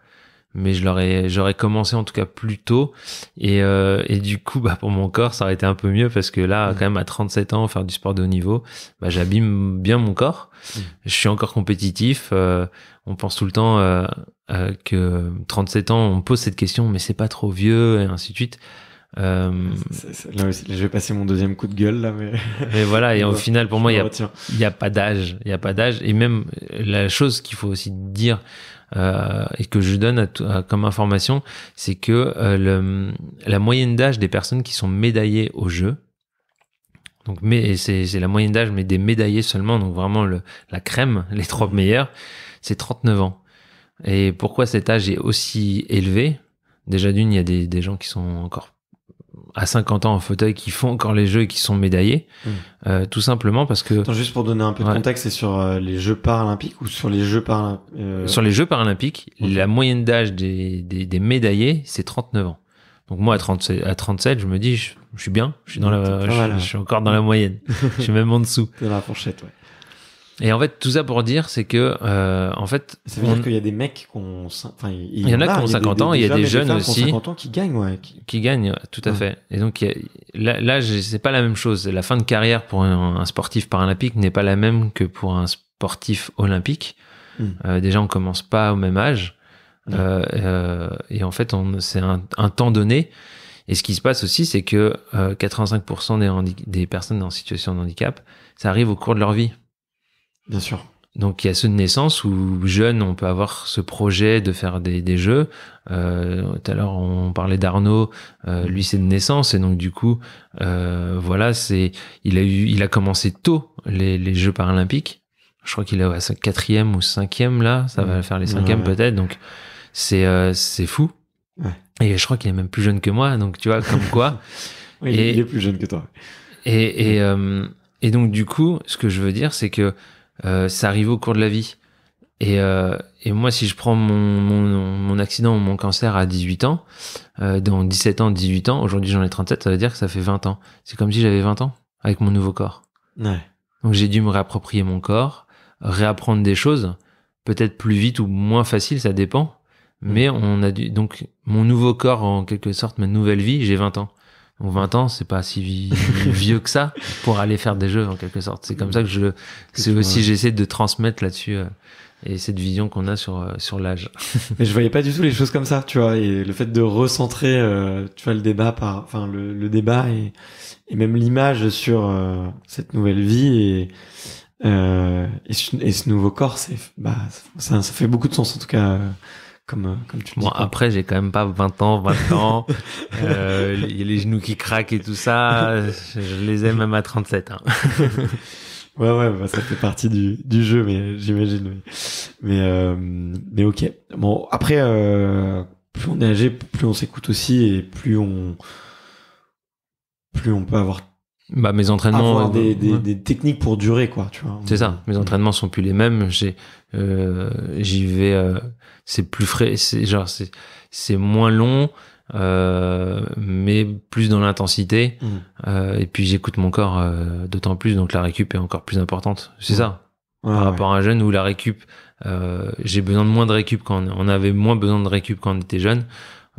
B: mais je l'aurais j'aurais commencé en tout cas plus tôt et, euh, et du coup bah pour mon corps ça aurait été un peu mieux parce que là mm. quand même à 37 ans faire du sport de haut niveau bah j'abîme bien mon corps mm. je suis encore compétitif euh, on pense tout le temps euh, euh que 37 ans on pose cette question mais c'est pas trop vieux et ainsi de suite euh... je vais passer mon deuxième
A: coup de gueule là, mais. et
B: voilà, et au final, pour moi, il n'y a, a, pas d'âge, il y a pas d'âge, et même la chose qu'il faut aussi dire euh, et que je donne euh, comme information, c'est que euh, le, la moyenne d'âge des personnes qui sont médaillées au jeu, donc mais c'est la moyenne d'âge, mais des médaillés seulement, donc vraiment le, la crème, les trois meilleurs, c'est 39 ans. Et pourquoi cet âge est aussi élevé Déjà d'une, il y a des, des gens qui sont encore à 50 ans en fauteuil qui font encore les jeux et qui sont médaillés, hmm. euh, tout simplement parce que. Attends, juste pour donner un peu de contexte,
A: c'est sur euh, les Jeux paralympiques ou sur les Jeux Paralympiques euh, Sur les
B: Jeux paralympiques, la moyenne d'âge des, des, des, médaillés, c'est 39 ans. Donc moi à 37, à 37 je me dis, je, suis bien, je suis dans la, hein. je, suis encore dans la moyenne, je suis même en dessous. Dans
A: la fourchette, ouais.
B: Et en fait, tout ça pour dire, c'est que, euh, en fait. Ça veut dire qu'il
A: y a des mecs qui ont. Enfin, il, y en a, qui ont 50 ans, il y a des, jeunes aussi. Qui ont 50 ans qui
B: gagnent, ouais. Qui, gagnent, tout à fait. Et donc, a... là, c'est pas la même chose. La fin de carrière pour un, sportif paralympique n'est pas la même que pour un sportif olympique. Hmm. Euh, déjà, on commence pas au même âge. Euh, euh, et en fait, c'est un, un, temps donné. Et ce qui se passe aussi, c'est que 85% euh, des, des personnes en situation de handicap, ça arrive au cours de leur vie. Bien sûr. Donc il y a ceux de naissance où jeune on peut avoir ce projet de faire des, jeux. Euh, tout à l'heure on parlait d'Arnaud, euh, mm-hmm. lui c'est de naissance et donc du coup euh, voilà c'est il a eu il a commencé tôt les, jeux paralympiques. Je crois qu'il est à sa quatrième ou cinquième là, ça va mm-hmm. faire les cinquièmes peut-être donc c'est c'est fou. Et je crois qu'il est même plus jeune que moi donc tu vois comme quoi.
A: oui, il est plus jeune que toi.
B: et, et donc du coup ce que je veux dire c'est que euh, ça arrive au cours de la vie. Et, euh, et, moi, si je prends mon, mon, mon, accident mon cancer à 18 ans, euh, dans 17 ans, 18 ans, aujourd'hui j'en ai 37, ça veut dire que ça fait 20 ans. C'est comme si j'avais 20 ans avec mon nouveau corps. Ouais. Donc j'ai dû me réapproprier mon corps, réapprendre des choses, peut-être plus vite ou moins facile, ça dépend. Mais mm. on a dû. Donc mon nouveau corps, en quelque sorte, ma nouvelle vie, j'ai 20 ans. 20 ans, c'est pas si vieux que ça pour aller faire des jeux en quelque sorte. C'est comme ça que je, c'est aussi j'essaie de transmettre là-dessus
A: euh, et cette vision qu'on a sur euh, sur l'âge. Mais je voyais pas du tout les choses comme ça, tu vois. Et le fait de recentrer, euh, tu vois, le débat par, enfin le, le débat et, et même l'image sur cette nouvelle vie et, et et, ce nouveau corps, c'est bah ça, ça, fait beaucoup de sens en tout cas. Comme, euh, comme tu le bon, après,
B: j'ai quand même pas 20 ans, 20 ans. Euh, il y a les genoux qui craquent et tout ça. Je, les ai même à 37. Hein.
A: ouais, ouais, bah, ça fait partie du, du jeu, mais euh, j'imagine. Mais, mais ok. Bon, après, plus on est âgé, plus on s'écoute aussi et plus on, plus on peut avoir bah, mes entraînements avoir des, des,
B: des, techniques pour durer quoi tu vois c'est ça mes entraînements sont plus les mêmes j'ai euh, j'y vais euh, c'est plus frais c'est genre c'est c'est moins long euh, mais plus dans l'intensité mmh. euh, et puis j'écoute mon corps euh, d'autant plus donc la récup est encore plus importante c'est mmh. ça par rapport à un jeune où la récup j'ai besoin de moins de récup quand on avait moins besoin de récup quand on était jeune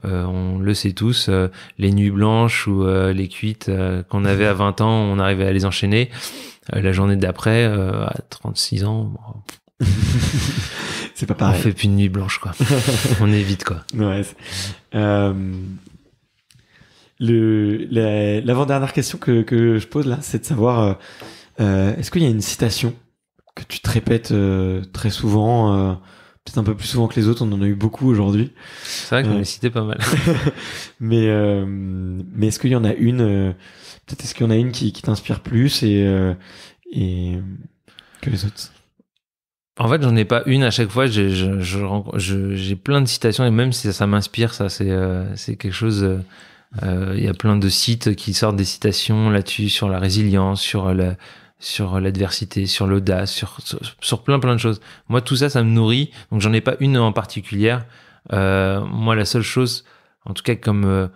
B: euh, on le sait tous, euh, les nuits blanches ou euh, les cuites qu'on avait à 20 ans, on arrivait à les enchaîner. la journée d'après, à 36 ans,
A: c'est pas pareil. On fait plus de nuit blanche, quoi. on évite, quoi. Ouais, l'avant-dernière question que, que, je pose là, c'est de savoir est-ce qu'il y a une citation que tu te répètes très souvent peut un peu plus souvent que les autres. On en a eu beaucoup aujourd'hui. C'est vrai que j'en ai cité pas mal. mais euh, mais est-ce qu'il y en a une euh, Peut-être est-ce qu'il y en a une qui, t'inspire plus et euh, que les autres En
B: fait, j'en ai pas une à chaque fois. J'ai je, j'ai plein de citations et même si ça, m'inspire, ça c'est c'est quelque chose. Il y a plein de sites qui sortent des citations là-dessus sur la résilience, sur la sur l'adversité, sur l'audace, sur, sur, plein plein de choses. Moi, tout ça, ça me nourrit. Donc, j'en ai pas une en particulière. Euh, moi, la seule chose, en tout cas, comme euh,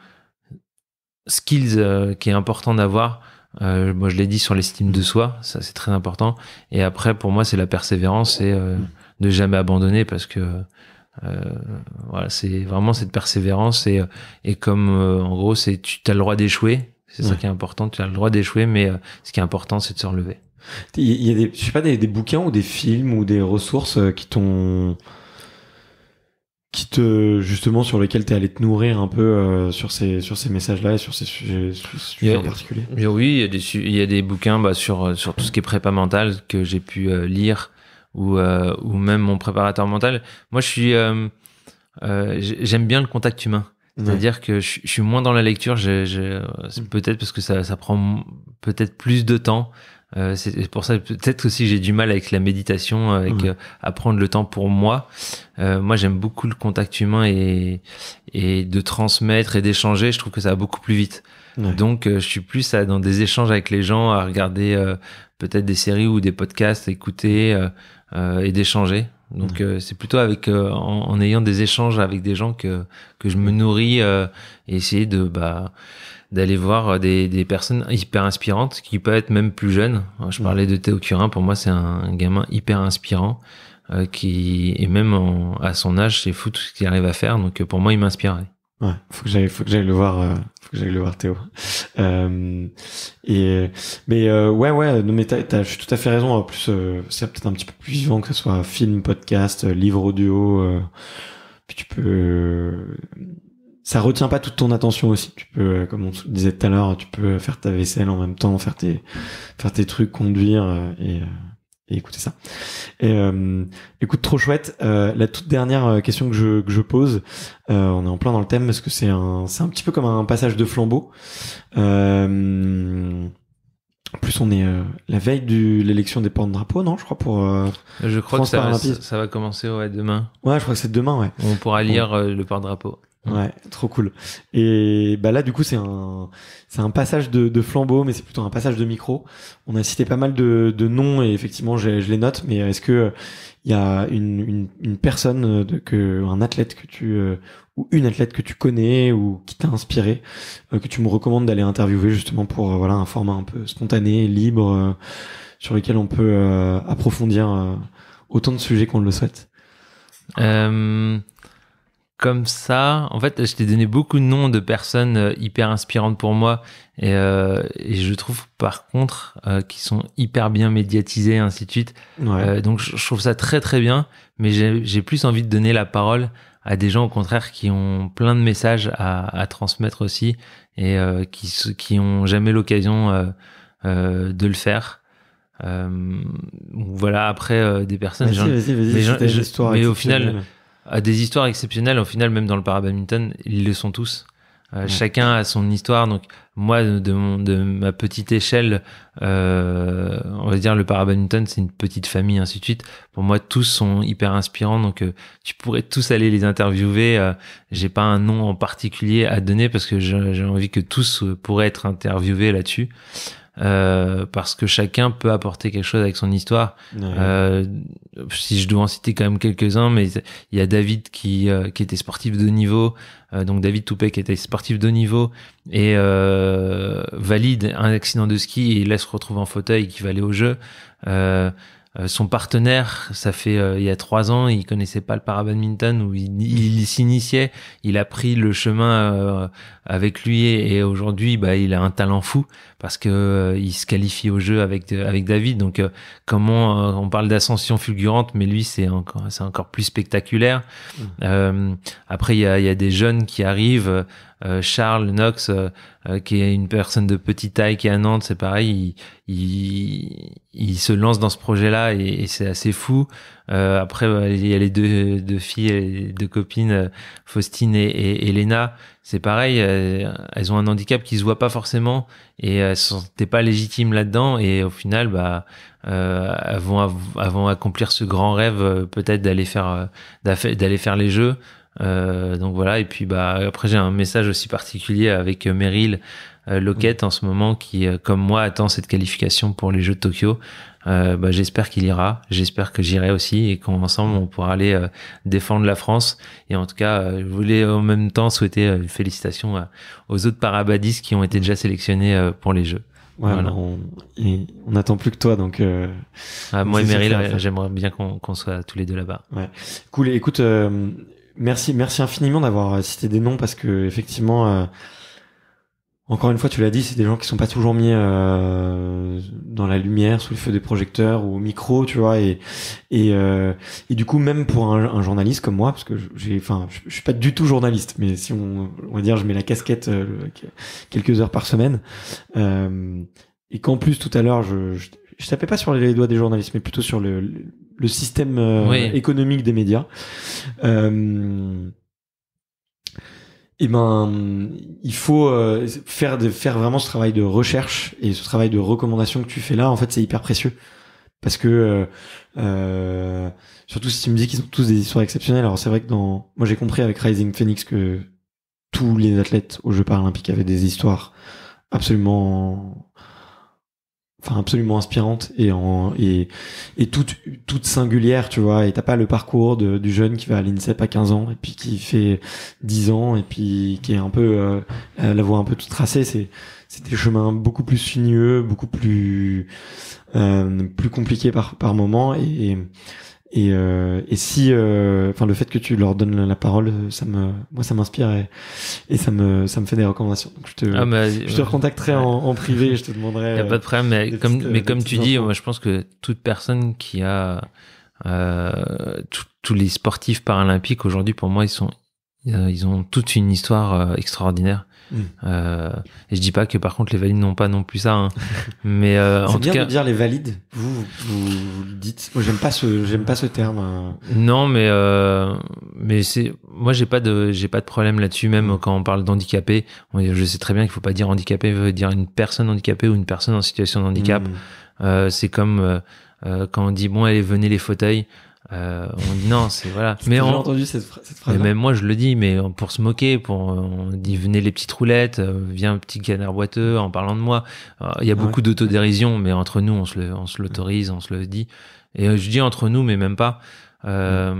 B: skills euh, qui est important d'avoir, moi, je l'ai dit sur l'estime de soi, ça c'est très important. Et après, pour moi, c'est la persévérance et de jamais abandonner parce que voilà, c'est vraiment cette persévérance et, et comme en gros, c'est tu as le droit d'échouer, c'est ça qui est important. Tu as le droit d'échouer, mais euh, ce qui est important, c'est de se relever.
A: Il y a des, je sais pas, des, bouquins ou des films ou des ressources euh, qui t'ont, qui te, justement, sur lesquels t'es allé te nourrir un peu euh, sur ces, sur ces messages-là et sur ces sujets, en particulier.
B: Oui, il y a des, il y a des bouquins bah, sur, sur tout ce qui est prépa mental que j'ai pu lire ou, ou même mon préparateur mental. Moi, je suis, j'aime bien le contact humain. C'est-à-dire que je, suis moins dans la lecture, c'est mm. peut-être parce que ça, ça prend peut-être plus de temps. Euh, c'est pour ça peut-être aussi j'ai du mal avec la méditation, avec mm. euh, à prendre le temps pour moi. Euh, moi j'aime beaucoup le contact humain et, et de transmettre et d'échanger. Je trouve que ça va beaucoup plus vite. Donc euh, je suis plus à, dans des échanges avec les gens, à regarder euh, peut-être des séries ou des podcasts, écouter et d'échanger. Donc euh, c'est plutôt avec euh, en, ayant des échanges avec des gens que que je me nourris euh, et essayer de bah d'aller voir des, des personnes hyper inspirantes qui peuvent être même plus jeunes. Hein, je parlais de Théo Curin, pour moi c'est un, gamin hyper inspirant qui et même à son âge c'est fou tout ce qu'il arrive à faire. Donc pour moi il m'inspirait. Ouais,
A: faut que j'aille, faut que j'aille le voir, euh, faut que j'aille le voir Théo. Euh, et mais euh, ouais, ouais, non mais t'as, je suis tout à fait raison. En plus, c'est peut-être un petit peu plus vivant que ce soit film, podcast, livre audio. puis tu peux, ça retient pas toute ton attention aussi. Tu peux, comme on disait tout à l'heure, tu peux faire ta vaisselle en même temps, faire tes, faire tes trucs, conduire et écoutez ça. Euh, écoute, trop chouette. Euh, la toute dernière euh, question que je, que je pose, on est en plein dans le thème parce que c'est un, c'est un petit peu comme un passage de flambeau. Euh, en plus, on est euh, la veille de l'élection des portes drapeaux non Je crois pour. Euh, je crois que ça
B: va, commencer ouais, demain. Ouais,
A: je crois que c'est demain, ouais. On pourra lire
B: euh, le port drapeau Ouais,
A: trop cool. Et bah là, du coup, c'est un, c'est un passage de, de flambeau, mais c'est plutôt un passage de micro. On a cité pas mal de, noms et effectivement, je, les note. Mais est-ce que il y a une, personne de, que un athlète que tu ou une athlète que tu connais ou qui t'a inspiré, euh, que tu me recommandes d'aller interviewer justement pour euh, voilà un format un peu spontané, libre, euh, sur lequel on peut approfondir autant de sujets qu'on le souhaite.
B: comme ça, en
A: fait, je t'ai donné
B: beaucoup de noms de personnes hyper inspirantes pour moi et, je trouve par contre qu'ils sont hyper bien médiatisés ainsi de suite. donc je trouve ça très très bien, mais j'ai plus envie de donner la parole à des gens au contraire qui ont plein de messages à, transmettre aussi et euh, qui qui ont jamais l'occasion euh, euh de le faire. Euh, voilà après des personnes mais au final à des histoires exceptionnelles au final même dans le parabadminton ils le sont tous euh, chacun a son histoire. Donc moi, de, ma petite échelle, euh, on va dire le Parabadminton, c'est une petite famille, ainsi de suite. Pour moi, tous sont hyper inspirants. Donc euh, tu pourrais tous aller les interviewer. J'ai pas un nom en particulier à donner parce que j'ai envie que tous pourraient être interviewés là-dessus. Euh, parce que chacun peut apporter quelque chose avec son histoire. Euh, si je dois en citer quand même quelques-uns, mais il y a David qui, euh, qui était sportif de niveau, donc David Toupet qui était sportif de niveau et valide un accident de ski et il laisse retrouver en fauteuil qui va aller au jeu. Euh, son partenaire, ça fait euh, il y a trois ans, il connaissait pas le parabadminton ou il, s'initiait. Il a pris le chemin euh, avec lui et, aujourd'hui, bah, il a un talent fou parce que il se qualifie au jeu avec avec David. Donc comment on parle d'ascension fulgurante, mais lui c'est encore c'est encore plus spectaculaire. Mmh. après il y a, y a des jeunes qui arrivent. Euh, Charles Knox, euh, euh, qui est une personne de petite taille qui est à Nantes, c'est pareil, il, il, se lance dans ce projet-là et, c'est assez fou. après, il y a les deux, filles, les deux copines, Faustine et, Elena, c'est pareil, elles ont un handicap qui se voit pas forcément et elles sont pas légitimes là-dedans et au final, bah, euh, avant, accomplir ce grand rêve, peut-être d'aller faire les jeux, euh, donc voilà, et puis bah, après j'ai un message aussi particulier avec euh, Meryl euh, Loket en ce moment qui, comme moi, attend cette qualification pour les Jeux de Tokyo. Bah, j'espère qu'il ira, j'espère que j'irai aussi et qu'ensemble on pourra aller défendre la France. Et en tout cas, je voulais en même temps souhaiter une félicitation aux autres parabadis qui ont été déjà sélectionnés pour les Jeux. on,
A: n'attend plus que toi, donc. Ah, moi et Meryl, j'aimerais bien qu'on soit tous les deux là-bas. Cool. écoute, Merci, merci infiniment d'avoir euh, cité des noms parce que effectivement, euh, encore une fois, tu l'as dit, c'est des gens qui sont pas toujours mis euh, dans la lumière, sous le feu des projecteurs ou au micro, tu vois. Et et, et du coup, même pour un, journaliste comme moi, parce que j'ai, enfin, je suis pas du tout journaliste, mais si on, on va dire, je mets la casquette quelques heures par semaine. et qu'en plus tout à l'heure, je je tapais pas sur les doigts des journalistes, mais plutôt sur le, système euh, économique des médias. et euh, eh ben, il faut euh, faire de, faire vraiment ce travail de recherche et ce travail de recommandation que tu fais là. En fait, c'est hyper précieux parce que surtout si tu me dis qu'ils ont tous des histoires exceptionnelles. Alors c'est vrai que dans, moi j'ai compris avec Rising Phoenix que tous les athlètes aux Jeux paralympiques avaient des histoires absolument absolument inspirante et en et, et toute toute singulière tu vois et t'as pas le parcours de, du jeune qui va à l'INSEP à 15 ans et puis qui fait 10 ans et puis qui est un peu euh, euh, la voie un peu toute tracée c'est c'était des chemins beaucoup plus sinueux beaucoup plus euh, plus compliqués par par moment et et, euh, et si, euh, enfin, le fait que tu leur donnes la parole, ça me, moi, ça m'inspire et, et, ça me, ça me fait des recommandations. je te, ah, je te recontacterai en, privé, je te demanderai. Il a pas de problème,
B: mais euh, comme, mais euh, comme tu dis, moi, je pense que toute personne qui a tous les sportifs paralympiques aujourd'hui, pour moi, ils sont, ils ont toute une histoire extraordinaire. Euh, et je dis pas que par contre les valides n'ont pas non plus ça, hein. mais euh, en bien tout de dire
A: les valides. Vous, vous dites, moi j'aime pas ce, j'aime pas ce terme. Hein.
B: Non, mais euh, mais c'est, moi j'ai pas de, j'ai pas de problème là-dessus. Même mm. quand on parle d'handicapé, je sais très bien qu'il faut pas dire handicapé, veut dire une personne handicapée ou une personne en situation de handicap. Mm. c'est comme quand on dit bon allez venez les fauteuils. Euh, on dit non, c'est voilà. mais on, entendu cette, phrase. même moi, je le dis, mais pour se moquer, pour on dit venez les petites roulettes, euh, viens petit canard boiteux en parlant de moi. il y a beaucoup d'autodérision, mais entre nous, on se l'autorise, on, se on se le dit. Et euh, je dis entre nous, mais même pas. Euh,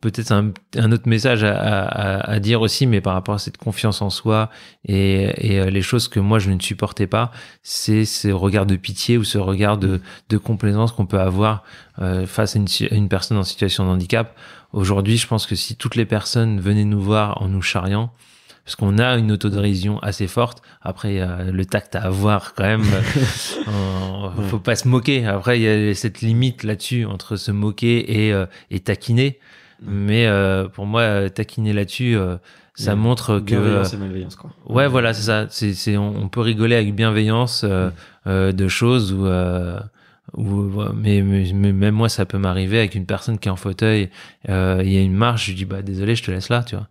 B: peut-être un, autre message à, dire aussi, mais par rapport à cette confiance en soi et, euh, les choses que moi je ne supportais pas, c'est ce regard de pitié ou ce regard de, complaisance qu'on peut avoir euh, face à une, personne en situation de handicap. Aujourd'hui, je pense que si toutes les personnes venaient nous voir en nous charriant, parce qu'on a une autodérision assez forte. Après, le tact à avoir quand même. ne faut pas se moquer. Après, il y a cette limite là-dessus entre se moquer et euh, taquiner. Mm. Mais euh, pour moi, euh, taquiner là-dessus, euh, ça montre que. Bienveillance euh, et malveillance, quoi. Ouais, voilà, c'est ça. C'est, on, on, peut rigoler avec bienveillance mm. de choses où. Où, mais, mais, même moi ça peut m'arriver avec une personne qui est en fauteuil il y a une marche je dis bah désolé je te laisse là tu vois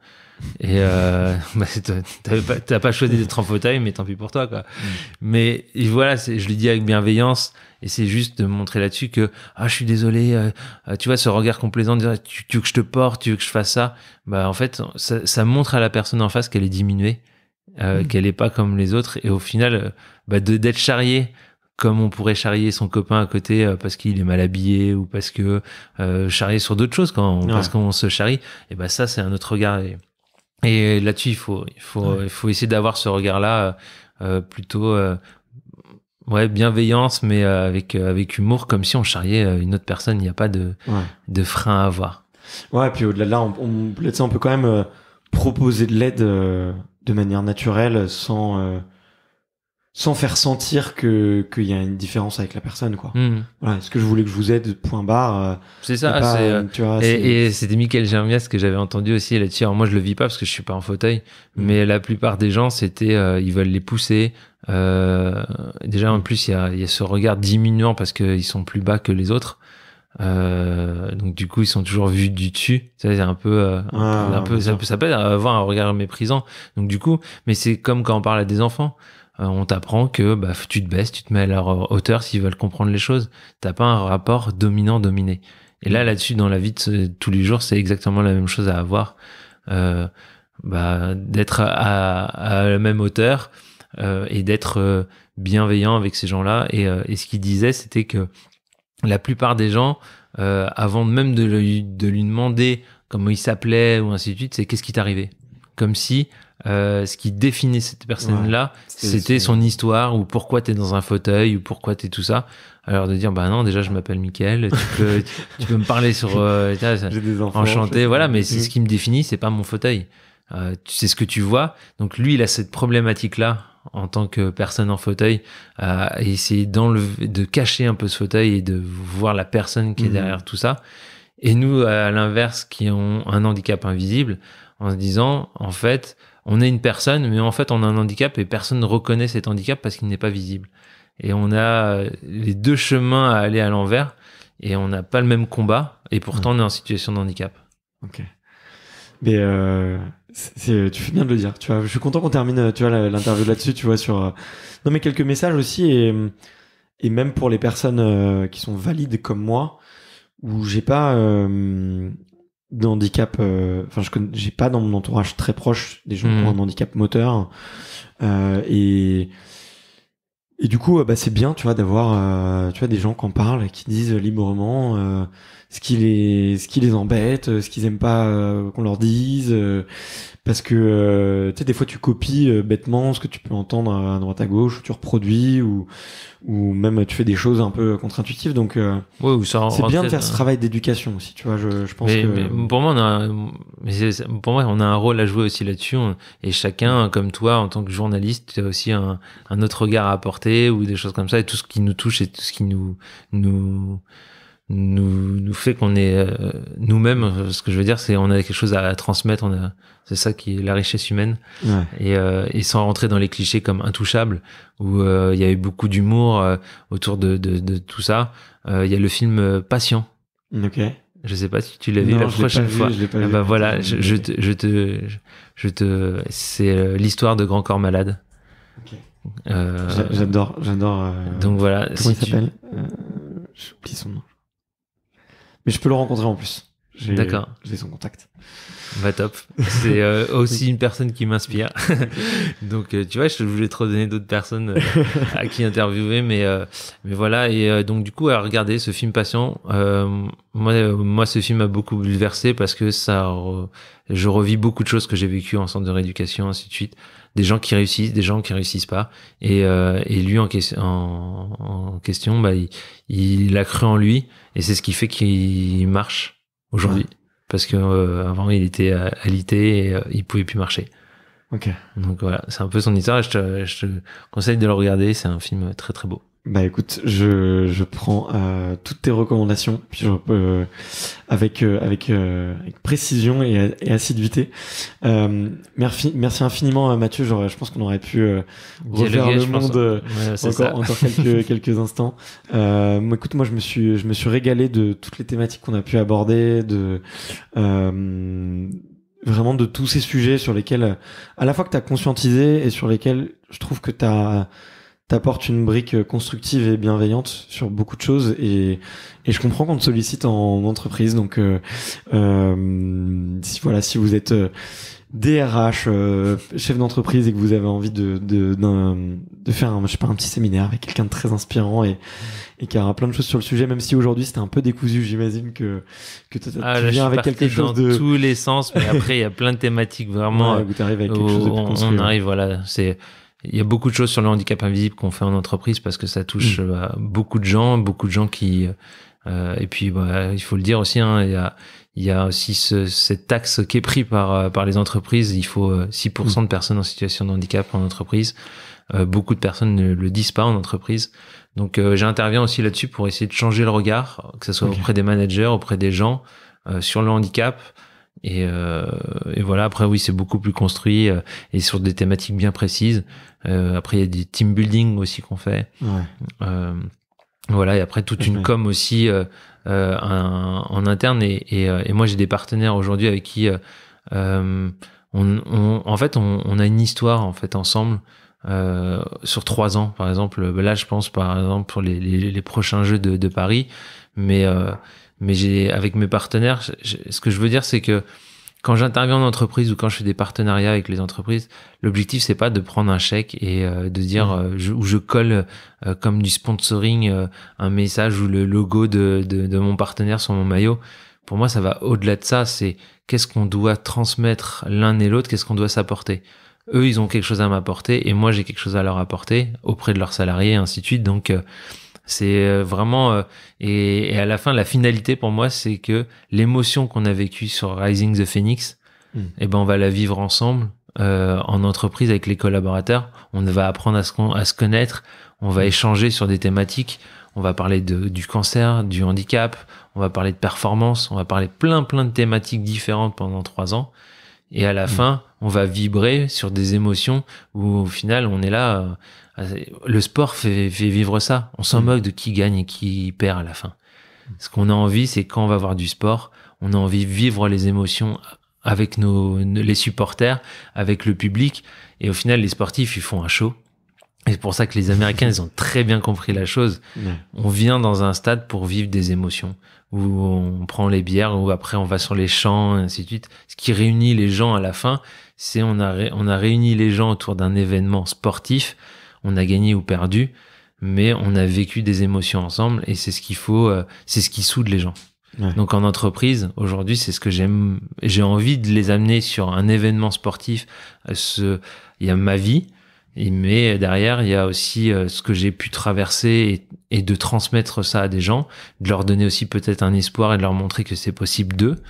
B: et euh, bah, t'as pas, pas, choisi d'être en fauteuil mais tant pis pour toi quoi mm. mais voilà je lui dis avec bienveillance et c'est juste de montrer là-dessus que ah je suis désolé, euh, euh, tu vois ce regard complaisant, dire, tu, veux que je te porte, tu veux que je fasse ça, bah en fait ça, montre à la personne en face qu'elle est diminuée, euh, mm. qu'elle n'est pas comme les autres. Et au final, bah, d'être charrié comme on pourrait charrier son copain à côté parce qu'il est mal habillé ou parce que charrier sur d'autres choses quand parce qu'on se charrie et ben ça c'est un autre regard et, là-dessus il faut il faut il faut essayer d'avoir ce regard là plutôt Ouais, bienveillance, mais euh, avec, euh, avec humour, comme si on charriait euh, une autre personne. Il n'y a pas de, de frein
A: à avoir. Ouais, et puis au-delà de là, on, peut quand même proposer de l'aide de manière naturelle sans, sans faire sentir que qu'il y a une différence avec la personne quoi. Hmm. Voilà, est-ce que je voulais que je vous aide point barre euh, C'est ça, euh, tu vois, et,
B: c'était Michael Germias que j'avais entendu aussi là-dessus. moi je le vis pas parce que je suis pas en fauteuil, hmm. mais la plupart des gens c'était euh, ils veulent les pousser. Euh, déjà en hmm. plus il y a, y a ce regard diminuant parce qu'ils sont plus bas que les autres. Euh, donc du coup ils sont toujours vus du dessus c'est un peu un ah, peu, ça peut avoir un regard méprisant donc du coup mais c'est comme quand on parle à des enfants euh, on t'apprend que bah, tu te baisses, tu te mets à leur euh, hauteur s'ils veulent comprendre les choses. T'as pas un rapport dominant-dominé. Et là, mm. là-dessus, dans la vie de tous les jours, c'est exactement la même chose à avoir. Euh, bah, d'être à, la même hauteur et d'être bienveillant avec ces gens-là. Et, ce qu'il disait, c'était que la plupart des gens, avant même de lui, de lui demander comment il s'appelait ou ainsi de suite, c'est qu'est-ce qui t'arrivait Comme si euh, ce qui définit cette personne-là, c'était son histoire ou pourquoi tu es dans un fauteuil ou pourquoi tu es tout ça. Alors de dire bah non déjà je m'appelle Mickaël, tu peux, tu peux me parler sur euh, des enchanté voilà mais mm-hmm. c'est ce qui me définit c'est pas mon fauteuil euh, c'est ce que tu vois donc lui il a cette problématique là en tant que personne en fauteuil à euh, essayer d'enlever de cacher un peu ce fauteuil et de voir la personne qui est mm-hmm. derrière tout ça et nous à l'inverse qui ont un handicap invisible en se disant en fait on est une personne, mais en fait, on a un handicap et personne ne reconnaît cet handicap parce qu'il n'est pas visible. Et on a euh, les deux chemins à aller à l'envers et on n'a pas le même combat et pourtant on est
A: en situation de handicap. Ok. Mais euh, tu fais bien de le dire. Tu vois, je suis content qu'on termine euh, l'interview là-dessus. Tu vois sur non mais quelques messages aussi et même pour les personnes qui sont valides comme moi où j'ai pas d'handicap handicap. Euh, enfin, je j'ai pas dans mon entourage très proche des gens qui ont hmm. un handicap moteur. Euh, et et du coup, euh, bah c'est bien, tu vois, d'avoir, tu vois, des gens qui en parlent, qui disent librement ce qui les ce qui les embête, euh, ce qu'ils aiment pas euh, qu'on leur dise euh, parce que tu sais des fois tu copies bêtement ce que tu peux entendre à droite à gauche, ou tu reproduis ou ou même tu fais des choses un peu contre-intuitives donc ouais, c'est bien de faire ce travail d'éducation aussi, tu vois, je, je pense que... mais
B: pour moi on a un, mais pour moi on a un rôle à jouer aussi là-dessus et chacun comme toi en tant que journaliste tu as aussi un, un autre regard à apporter ou des choses comme ça et tout ce qui nous touche et tout ce qui nous nous nous, nous fait qu'on est euh, nous-mêmes. Ce que je veux dire, c'est on a quelque chose à, transmettre. On a, c'est ça qui est la richesse humaine. Et, euh, et, sans rentrer dans les clichés comme intouchable, où euh, il y a eu beaucoup d'humour euh, autour de, de, de, tout ça. Il y a le film Patient. Ok. Je sais pas si tu l'as vu la prochaine fois. bah voilà, je, te, je te, je te, c'est l'histoire de Grand Corps Malade. j'adore, j'adore. Donc voilà. Comment il s'appelle son nom. Mais je peux le rencontrer en plus. D'accord. J'ai son contact. Bah top. C'est euh, aussi une personne qui m'inspire. donc euh, tu vois, je voulais trop donner d'autres personnes euh, à qui interviewer, mais mais voilà. Et donc du coup, à regarder ce film patient, moi moi ce film a beaucoup bouleversé parce que ça, je revis beaucoup de choses que j'ai vécues en centre de rééducation, ainsi de suite des gens qui réussissent, des gens qui réussissent pas. Et, euh, et lui en, en, question, bah, il, il, a cru en lui et c'est ce qui fait qu'il marche aujourd'hui. Parce que euh, avant il était alité et euh, il pouvait plus marcher. Ok. Donc voilà, c'est un peu son histoire. je, te, je te conseille de le regarder. C'est un film très très beau.
A: Bah écoute, je, je prends euh, toutes tes recommandations puis je, euh, avec, euh, avec, précision et, et assiduité. merci, merci infiniment Mathieu, genre, je pense qu'on aurait pu refaire le monde encore, quelques, quelques instants. Moi, écoute, moi je me, suis, je me suis régalé de toutes les thématiques qu'on a pu aborder, de vraiment de tous ces sujets sur lesquels, à la fois que tu as conscientisé et sur lesquels je trouve que tu as t'apportes une brique constructive et bienveillante sur beaucoup de choses et, et je comprends qu'on te sollicite en entreprise. Donc, euh, euh si voilà, si vous êtes DRH, euh, euh, chef d'entreprise et que vous avez envie de de, de faire un, je sais pas un petit séminaire avec quelqu'un de très inspirant et, et qui aura plein de choses sur le sujet, même si aujourd'hui c'était un peu décousu, j'imagine que que ah, tu viens avec quelque chose dans de tous les sens, mais après il y a plein de
B: thématiques vraiment. où avec on arrive voilà, c'est il y a beaucoup de choses sur le handicap invisible qu'on fait en entreprise parce que ça touche mm. euh, bah, beaucoup de gens, beaucoup de gens qui... Euh, et puis, bah, il faut le dire aussi, hein, il, y a, il y a aussi ce, cette taxe qui est prise par, euh, par les entreprises. Il faut 6% euh, mm. de personnes en situation de handicap en entreprise. beaucoup de personnes ne le disent pas en entreprise. Donc, j'interviens aussi là-dessus pour essayer de changer le regard, que ce soit auprès des managers, auprès des gens, sur le handicap. Et, euh, et, voilà, après oui, c'est beaucoup plus construit et sur des thématiques bien précises. Euh, après, il y a des team building aussi qu'on fait. Ouais. Euh, voilà, et après, toute une com aussi euh, en interne. Et, moi, j'ai des partenaires aujourd'hui avec qui, on, en fait, on, a une histoire en fait ensemble. sur trois ans, par exemple. Là, je pense, par exemple, pour les, prochains Jeux de, Paris. Mais, mais j'ai, avec mes partenaires, ce que je veux dire, c'est que quand j'interviens en entreprise ou quand je fais des partenariats avec les entreprises, l'objectif c'est pas de prendre un chèque et euh, de dire mm. euh, je, où je colle euh, comme du sponsoring un message ou le logo de, de, mon partenaire sur mon maillot. Pour moi, ça va au-delà de ça. C'est qu'est-ce qu'on doit transmettre l'un et l'autre, qu'est-ce qu'on doit s'apporter. Eux, ils ont quelque chose à m'apporter et moi j'ai quelque chose à leur apporter auprès de leurs salariés, et ainsi de suite. Donc c'est euh, vraiment euh, et, à la fin la finalité pour moi c'est que l'émotion qu'on a vécue sur Rising the Phoenix, hmm. et eh ben on va la vivre ensemble euh, en entreprise avec les collaborateurs. On va apprendre à se, connaître, on va hmm. échanger sur des thématiques, on va parler de, du cancer, du handicap, on va parler de performance, on va parler plein plein de thématiques différentes pendant trois ans. Et à la hmm. fin, on va vibrer sur des émotions où au final, on est là ah, le sport fait, vivre ça. On s'en mm. moque de qui gagne et qui perd à la fin. Ce qu'on a envie, c'est quand on va voir du sport, on a envie de vivre les émotions avec nos, les supporters, avec le public. Et au final, les sportifs, ils font un show. Et c'est pour ça que les Américains, ils ont très bien compris la chose. On vient dans un stade pour vivre des émotions, où on prend les bières, où après on va sur les champs, et ainsi de suite. Ce qui réunit les gens à la fin, c'est on on a réuni les gens autour d'un événement sportif on a gagné ou perdu, mais on a vécu des émotions ensemble et c'est ce qu'il faut, euh, c'est ce qui soude les gens. Donc en entreprise, aujourd'hui, c'est ce que j'aime, j'ai envie de les amener sur un événement sportif. Euh, il y a ma vie, mais derrière, il y a aussi euh, ce que j'ai pu traverser et, de transmettre ça à des gens, de leur donner aussi peut-être un espoir et de leur montrer que c'est possible d'eux.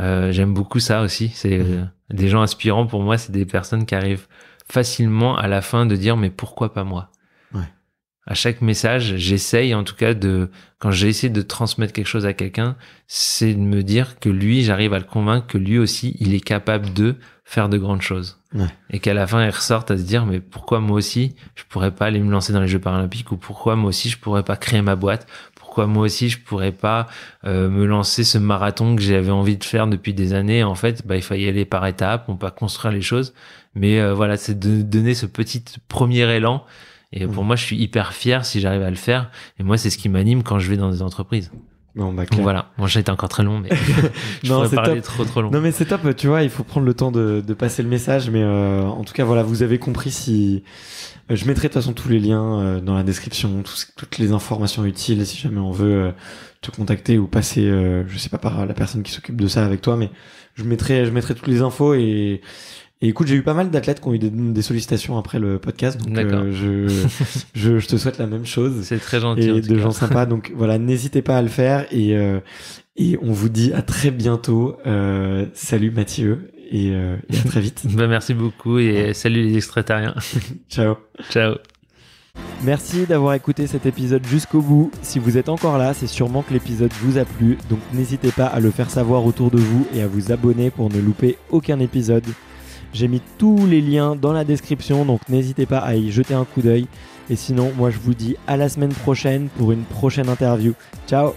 B: j'aime beaucoup ça aussi. C'est mmh. des gens inspirants pour moi, c'est des personnes qui arrivent facilement à la fin de dire mais pourquoi pas moi À chaque message, j'essaye en tout cas de, quand j'ai essayé de transmettre quelque chose à quelqu'un, c'est de me dire que lui, j'arrive à le convaincre que lui aussi, il est capable de faire de grandes choses. Et qu'à la fin, il ressorte à se dire, mais pourquoi moi aussi, je pourrais pas aller me lancer dans les Jeux paralympiques ou pourquoi moi aussi, je pourrais pas créer ma boîte? Pourquoi moi aussi, je pourrais pas euh, me lancer ce marathon que j'avais envie de faire depuis des années? En fait, bah, il fallait aller par étapes, on peut construire les choses. Mais euh, voilà, c'est de donner ce petit premier élan. Et mm. pour moi, je suis hyper fier si j'arrive à le faire. Et moi, c'est ce qui m'anime quand je vais dans des entreprises. Non, bah, voilà. Moi, bon, encore très long, mais
A: non, c'est trop trop long. Non, mais c'est top. Tu vois, il faut prendre le temps de, passer le message. Mais euh, en tout cas, voilà, vous avez compris. Si euh, je mettrai de toute façon tous les liens dans la description, toutes les informations utiles, si jamais on veut te contacter ou passer, je sais pas par la personne qui s'occupe de ça avec toi, mais je mettrai, je mettrai toutes les infos et écoute, j'ai eu pas mal d'athlètes qui ont eu des, sollicitations après le podcast, donc euh, je, te souhaite la même chose. C'est très gentil. Et de gens sympas, donc voilà, n'hésitez pas à le faire et euh, on vous dit à très bientôt. Euh, salut Mathieu et, à très vite. Bah, merci beaucoup et salut les extraterriens. Ciao. Ciao. Merci d'avoir écouté cet épisode jusqu'au bout. Si vous êtes encore là, c'est sûrement que l'épisode vous a plu, donc n'hésitez pas à le faire savoir autour de vous et à vous abonner pour ne louper aucun épisode. J'ai mis tous les liens dans la description, donc n'hésitez pas à y jeter un coup d'œil. Et sinon, moi je vous dis à la semaine prochaine pour une prochaine interview. Ciao